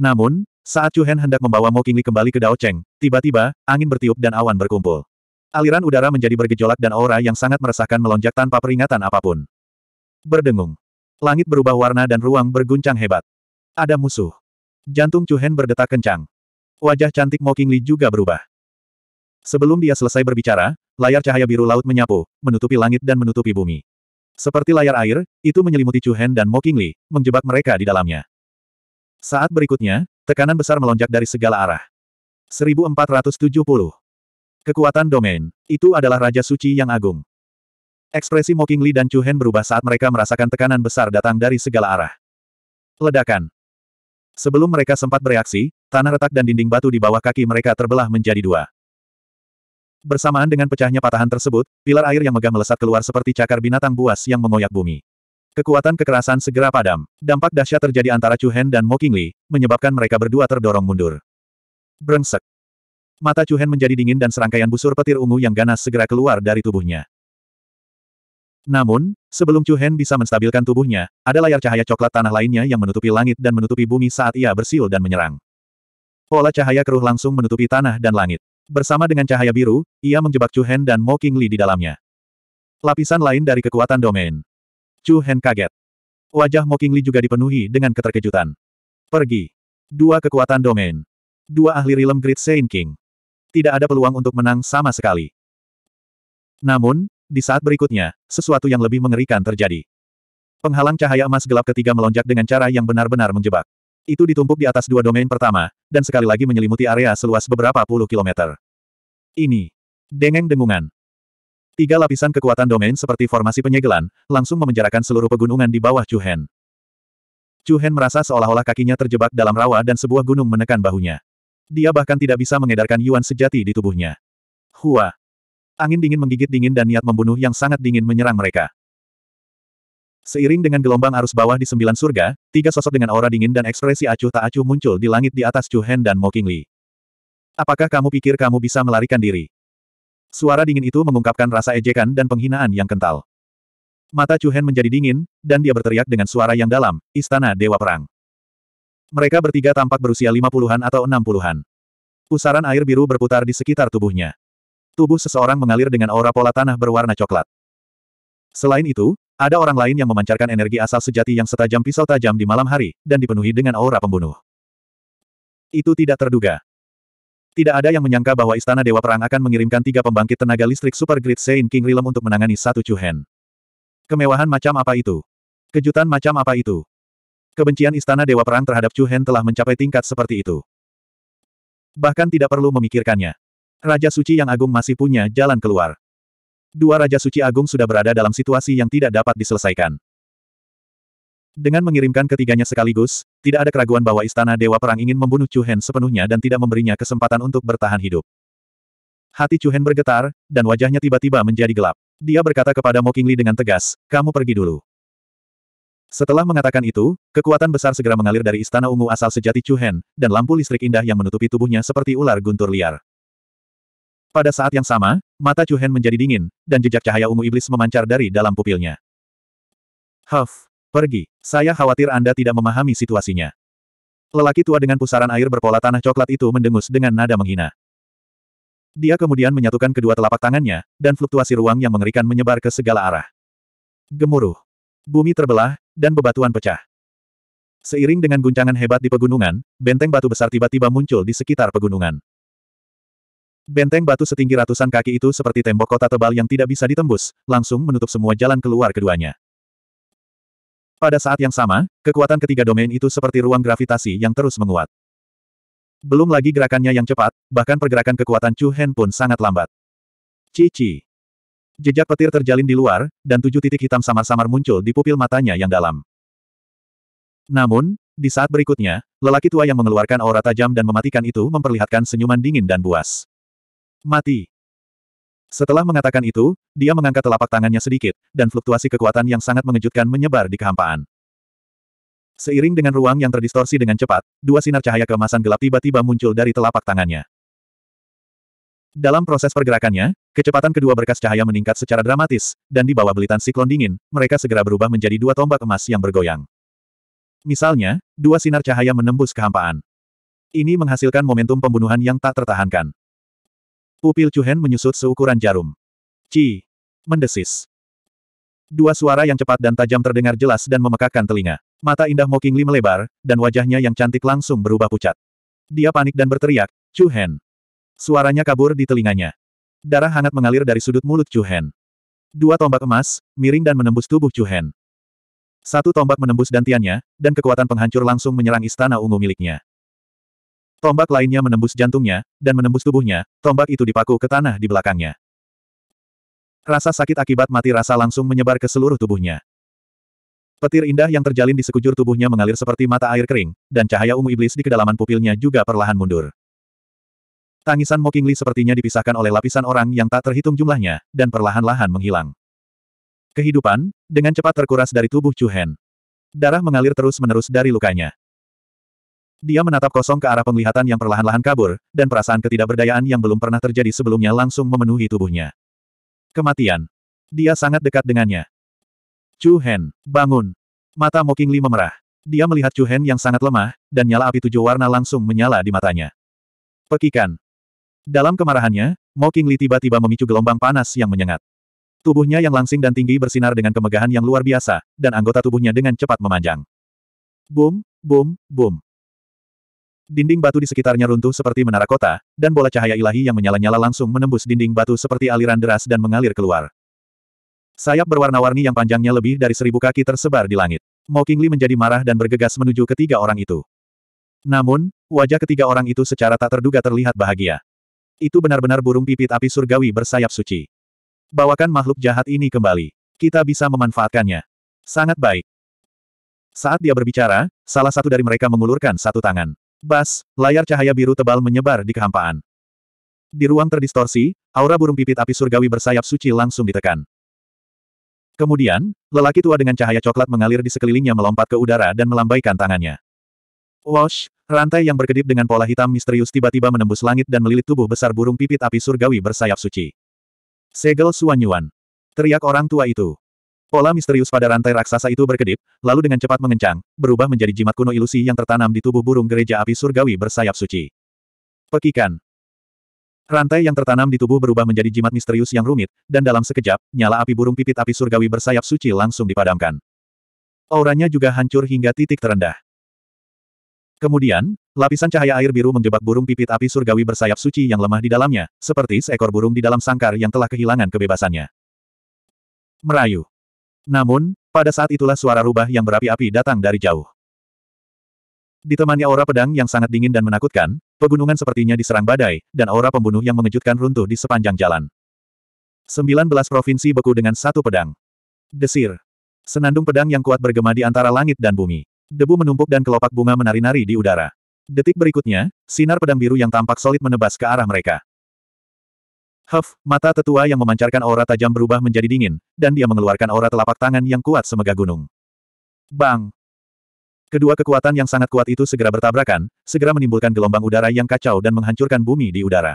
Namun, saat Chu Hen hendak membawa Mo Qingli kembali ke Dao Cheng, tiba-tiba, angin bertiup dan awan berkumpul. Aliran udara menjadi bergejolak dan aura yang sangat meresahkan melonjak tanpa peringatan apapun. Berdengung. Langit berubah warna dan ruang berguncang hebat. Ada musuh. Jantung Cuhen berdetak kencang. Wajah cantik Mo Qingli juga berubah. Sebelum dia selesai berbicara, layar cahaya biru laut menyapu, menutupi langit dan menutupi bumi. Seperti layar air, itu menyelimuti Cuhen dan Mo Qingli, menjebak mereka di dalamnya. Saat berikutnya, tekanan besar melonjak dari segala arah. 1470 Kekuatan domain. Itu adalah Raja Suci yang agung. Ekspresi Mo Qingli dan Chu Hen berubah saat mereka merasakan tekanan besar datang dari segala arah. Ledakan. Sebelum mereka sempat bereaksi, tanah retak dan dinding batu di bawah kaki mereka terbelah menjadi dua. Bersamaan dengan pecahnya patahan tersebut, pilar air yang megah melesat keluar seperti cakar binatang buas yang mengoyak bumi. Kekuatan kekerasan segera padam. Dampak dahsyat terjadi antara Chu Hen dan Mo Qingli, menyebabkan mereka berdua terdorong mundur. Brengsek. Mata Chu Hen menjadi dingin dan serangkaian busur petir ungu yang ganas segera keluar dari tubuhnya. Namun, sebelum Chu Hen bisa menstabilkan tubuhnya, ada layar cahaya coklat tanah lainnya yang menutupi langit dan menutupi bumi saat ia bersiul dan menyerang. Pola cahaya keruh langsung menutupi tanah dan langit. Bersama dengan cahaya biru, ia menjebak Chu Hen dan Mo King Qingli di dalamnya. Lapisan lain dari kekuatan domain. Chu Hen kaget. Wajah Mo King Qingli juga dipenuhi dengan keterkejutan. Pergi. Dua kekuatan domain. Dua ahli rilem Great Saint King tidak ada peluang untuk menang sama sekali. Namun, di saat berikutnya, sesuatu yang lebih mengerikan terjadi. Penghalang cahaya emas gelap ketiga melonjak dengan cara yang benar-benar menjebak. Itu ditumpuk di atas dua domain pertama, dan sekali lagi menyelimuti area seluas beberapa puluh kilometer. Ini. Dengeng dengungan. Tiga lapisan kekuatan domain seperti formasi penyegelan, langsung memenjarakan seluruh pegunungan di bawah Chu Hen. Chu Hen merasa seolah-olah kakinya terjebak dalam rawa dan sebuah gunung menekan bahunya. Dia bahkan tidak bisa mengedarkan yuan sejati di tubuhnya. Hua. Angin dingin menggigit dingin dan niat membunuh yang sangat dingin menyerang mereka. Seiring dengan gelombang arus bawah di sembilan surga, tiga sosok dengan aura dingin dan ekspresi acuh tak acuh muncul di langit di atas Chu Hen dan Mo Qingli. Apakah kamu pikir kamu bisa melarikan diri? Suara dingin itu mengungkapkan rasa ejekan dan penghinaan yang kental. Mata Chu Hen menjadi dingin, dan dia berteriak dengan suara yang dalam, Istana Dewa Perang. Mereka bertiga tampak berusia lima puluhan atau enam puluhan. Pusaran air biru berputar di sekitar tubuhnya. Tubuh seseorang mengalir dengan aura pola tanah berwarna coklat. Selain itu, ada orang lain yang memancarkan energi asal sejati yang setajam pisau tajam di malam hari, dan dipenuhi dengan aura pembunuh. Itu tidak terduga. Tidak ada yang menyangka bahwa Istana Dewa Perang akan mengirimkan tiga pembangkit tenaga listrik Super Grid Saint King Rilem untuk menangani satu Chuhen. Kemewahan macam apa itu? Kejutan macam apa itu? Kebencian Istana Dewa Perang terhadap Chu Hen telah mencapai tingkat seperti itu. Bahkan tidak perlu memikirkannya. Raja Suci yang agung masih punya jalan keluar. Dua Raja Suci Agung sudah berada dalam situasi yang tidak dapat diselesaikan. Dengan mengirimkan ketiganya sekaligus, tidak ada keraguan bahwa Istana Dewa Perang ingin membunuh Chu Hen sepenuhnya dan tidak memberinya kesempatan untuk bertahan hidup. Hati Chu Hen bergetar, dan wajahnya tiba-tiba menjadi gelap. Dia berkata kepada Mo dengan tegas, kamu pergi dulu. Setelah mengatakan itu, kekuatan besar segera mengalir dari istana ungu asal sejati Chuhen, dan lampu listrik indah yang menutupi tubuhnya seperti ular guntur liar. Pada saat yang sama, mata Chuhen menjadi dingin, dan jejak cahaya ungu iblis memancar dari dalam pupilnya. Huff, pergi. Saya khawatir Anda tidak memahami situasinya. Lelaki tua dengan pusaran air berpola tanah coklat itu mendengus dengan nada menghina. Dia kemudian menyatukan kedua telapak tangannya, dan fluktuasi ruang yang mengerikan menyebar ke segala arah. Gemuruh. Bumi terbelah, dan bebatuan pecah. Seiring dengan guncangan hebat di pegunungan, benteng batu besar tiba-tiba muncul di sekitar pegunungan. Benteng batu setinggi ratusan kaki itu seperti tembok kota tebal yang tidak bisa ditembus, langsung menutup semua jalan keluar keduanya. Pada saat yang sama, kekuatan ketiga domain itu seperti ruang gravitasi yang terus menguat. Belum lagi gerakannya yang cepat, bahkan pergerakan kekuatan Chu Hen pun sangat lambat. Cici. Jejak petir terjalin di luar, dan tujuh titik hitam samar-samar muncul di pupil matanya yang dalam. Namun, di saat berikutnya, lelaki tua yang mengeluarkan aura tajam dan mematikan itu memperlihatkan senyuman dingin dan buas. Mati. Setelah mengatakan itu, dia mengangkat telapak tangannya sedikit, dan fluktuasi kekuatan yang sangat mengejutkan menyebar di kehampaan. Seiring dengan ruang yang terdistorsi dengan cepat, dua sinar cahaya keemasan gelap tiba-tiba muncul dari telapak tangannya. Dalam proses pergerakannya, kecepatan kedua berkas cahaya meningkat secara dramatis, dan di bawah belitan siklon dingin, mereka segera berubah menjadi dua tombak emas yang bergoyang. Misalnya, dua sinar cahaya menembus kehampaan. Ini menghasilkan momentum pembunuhan yang tak tertahankan. Pupil Chuhen menyusut seukuran jarum. Ci! Mendesis. Dua suara yang cepat dan tajam terdengar jelas dan memekakkan telinga. Mata indah Mo Qingli melebar, dan wajahnya yang cantik langsung berubah pucat. Dia panik dan berteriak, Chuhen. Suaranya kabur di telinganya. Darah hangat mengalir dari sudut mulut Chu Dua tombak emas, miring dan menembus tubuh Chu Satu tombak menembus dantiannya, dan kekuatan penghancur langsung menyerang istana ungu miliknya. Tombak lainnya menembus jantungnya, dan menembus tubuhnya, tombak itu dipaku ke tanah di belakangnya. Rasa sakit akibat mati rasa langsung menyebar ke seluruh tubuhnya. Petir indah yang terjalin di sekujur tubuhnya mengalir seperti mata air kering, dan cahaya ungu iblis di kedalaman pupilnya juga perlahan mundur. Tangisan Mokingli sepertinya dipisahkan oleh lapisan orang yang tak terhitung jumlahnya, dan perlahan-lahan menghilang. Kehidupan, dengan cepat terkuras dari tubuh Chu Hen. Darah mengalir terus-menerus dari lukanya. Dia menatap kosong ke arah penglihatan yang perlahan-lahan kabur, dan perasaan ketidakberdayaan yang belum pernah terjadi sebelumnya langsung memenuhi tubuhnya. Kematian. Dia sangat dekat dengannya. Chu Hen, bangun. Mata Mokingli memerah. Dia melihat Chu Hen yang sangat lemah, dan nyala api tujuh warna langsung menyala di matanya. Pekikan. Dalam kemarahannya, Mo Qingli tiba-tiba memicu gelombang panas yang menyengat. Tubuhnya yang langsing dan tinggi bersinar dengan kemegahan yang luar biasa, dan anggota tubuhnya dengan cepat memanjang. Boom, boom, boom. Dinding batu di sekitarnya runtuh seperti menara kota, dan bola cahaya ilahi yang menyala-nyala langsung menembus dinding batu seperti aliran deras dan mengalir keluar. Sayap berwarna-warni yang panjangnya lebih dari seribu kaki tersebar di langit. Mo Qingli menjadi marah dan bergegas menuju ketiga orang itu. Namun, wajah ketiga orang itu secara tak terduga terlihat bahagia. Itu benar-benar burung pipit api surgawi bersayap suci. Bawakan makhluk jahat ini kembali. Kita bisa memanfaatkannya. Sangat baik. Saat dia berbicara, salah satu dari mereka mengulurkan satu tangan. Bas, layar cahaya biru tebal menyebar di kehampaan. Di ruang terdistorsi, aura burung pipit api surgawi bersayap suci langsung ditekan. Kemudian, lelaki tua dengan cahaya coklat mengalir di sekelilingnya melompat ke udara dan melambaikan tangannya. Wash, rantai yang berkedip dengan pola hitam misterius tiba-tiba menembus langit dan melilit tubuh besar burung pipit api surgawi bersayap suci. Segel Suanyuan. Teriak orang tua itu. Pola misterius pada rantai raksasa itu berkedip, lalu dengan cepat mengencang, berubah menjadi jimat kuno ilusi yang tertanam di tubuh burung gereja api surgawi bersayap suci. Pekikan. Rantai yang tertanam di tubuh berubah menjadi jimat misterius yang rumit, dan dalam sekejap, nyala api burung pipit api surgawi bersayap suci langsung dipadamkan. Auranya juga hancur hingga titik terendah. Kemudian, lapisan cahaya air biru menjebak burung pipit api surgawi bersayap suci yang lemah di dalamnya, seperti seekor burung di dalam sangkar yang telah kehilangan kebebasannya. Merayu. Namun, pada saat itulah suara rubah yang berapi-api datang dari jauh. Ditemani aura pedang yang sangat dingin dan menakutkan, pegunungan sepertinya diserang badai, dan aura pembunuh yang mengejutkan runtuh di sepanjang jalan. 19 provinsi beku dengan satu pedang. Desir. Senandung pedang yang kuat bergema di antara langit dan bumi. Debu menumpuk dan kelopak bunga menari-nari di udara. Detik berikutnya, sinar pedang biru yang tampak solid menebas ke arah mereka. Huff, mata tetua yang memancarkan aura tajam berubah menjadi dingin, dan dia mengeluarkan aura telapak tangan yang kuat semega gunung. Bang! Kedua kekuatan yang sangat kuat itu segera bertabrakan, segera menimbulkan gelombang udara yang kacau dan menghancurkan bumi di udara.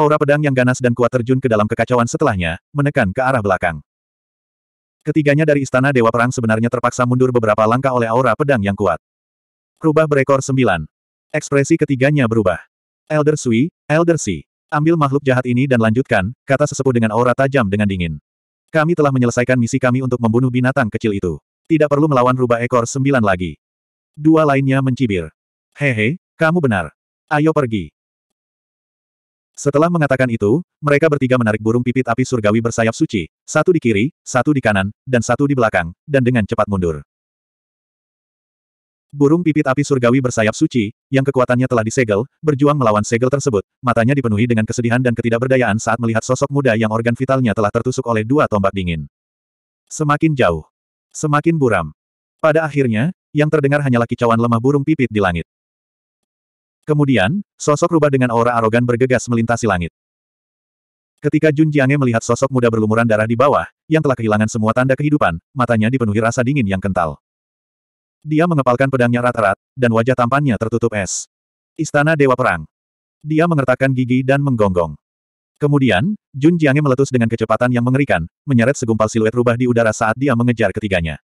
Aura pedang yang ganas dan kuat terjun ke dalam kekacauan setelahnya, menekan ke arah belakang. Ketiganya dari Istana Dewa Perang sebenarnya terpaksa mundur beberapa langkah oleh aura pedang yang kuat. Rubah berekor sembilan. Ekspresi ketiganya berubah. Elder Sui, Elder Si. Ambil makhluk jahat ini dan lanjutkan, kata sesepuh dengan aura tajam dengan dingin. Kami telah menyelesaikan misi kami untuk membunuh binatang kecil itu. Tidak perlu melawan rubah ekor sembilan lagi. Dua lainnya mencibir. Hehe, kamu benar. Ayo pergi. Setelah mengatakan itu, mereka bertiga menarik burung pipit api surgawi bersayap suci, satu di kiri, satu di kanan, dan satu di belakang, dan dengan cepat mundur. Burung pipit api surgawi bersayap suci, yang kekuatannya telah disegel, berjuang melawan segel tersebut, matanya dipenuhi dengan kesedihan dan ketidakberdayaan saat melihat sosok muda yang organ vitalnya telah tertusuk oleh dua tombak dingin. Semakin jauh. Semakin buram. Pada akhirnya, yang terdengar hanyalah kicauan lemah burung pipit di langit. Kemudian, sosok rubah dengan aura arogan bergegas melintasi langit. Ketika Jun Jiange melihat sosok muda berlumuran darah di bawah, yang telah kehilangan semua tanda kehidupan, matanya dipenuhi rasa dingin yang kental. Dia mengepalkan pedangnya rata rat dan wajah tampannya tertutup es. Istana Dewa Perang. Dia mengertakkan gigi dan menggonggong. Kemudian, Jun Jiange meletus dengan kecepatan yang mengerikan, menyeret segumpal siluet rubah di udara saat dia mengejar ketiganya.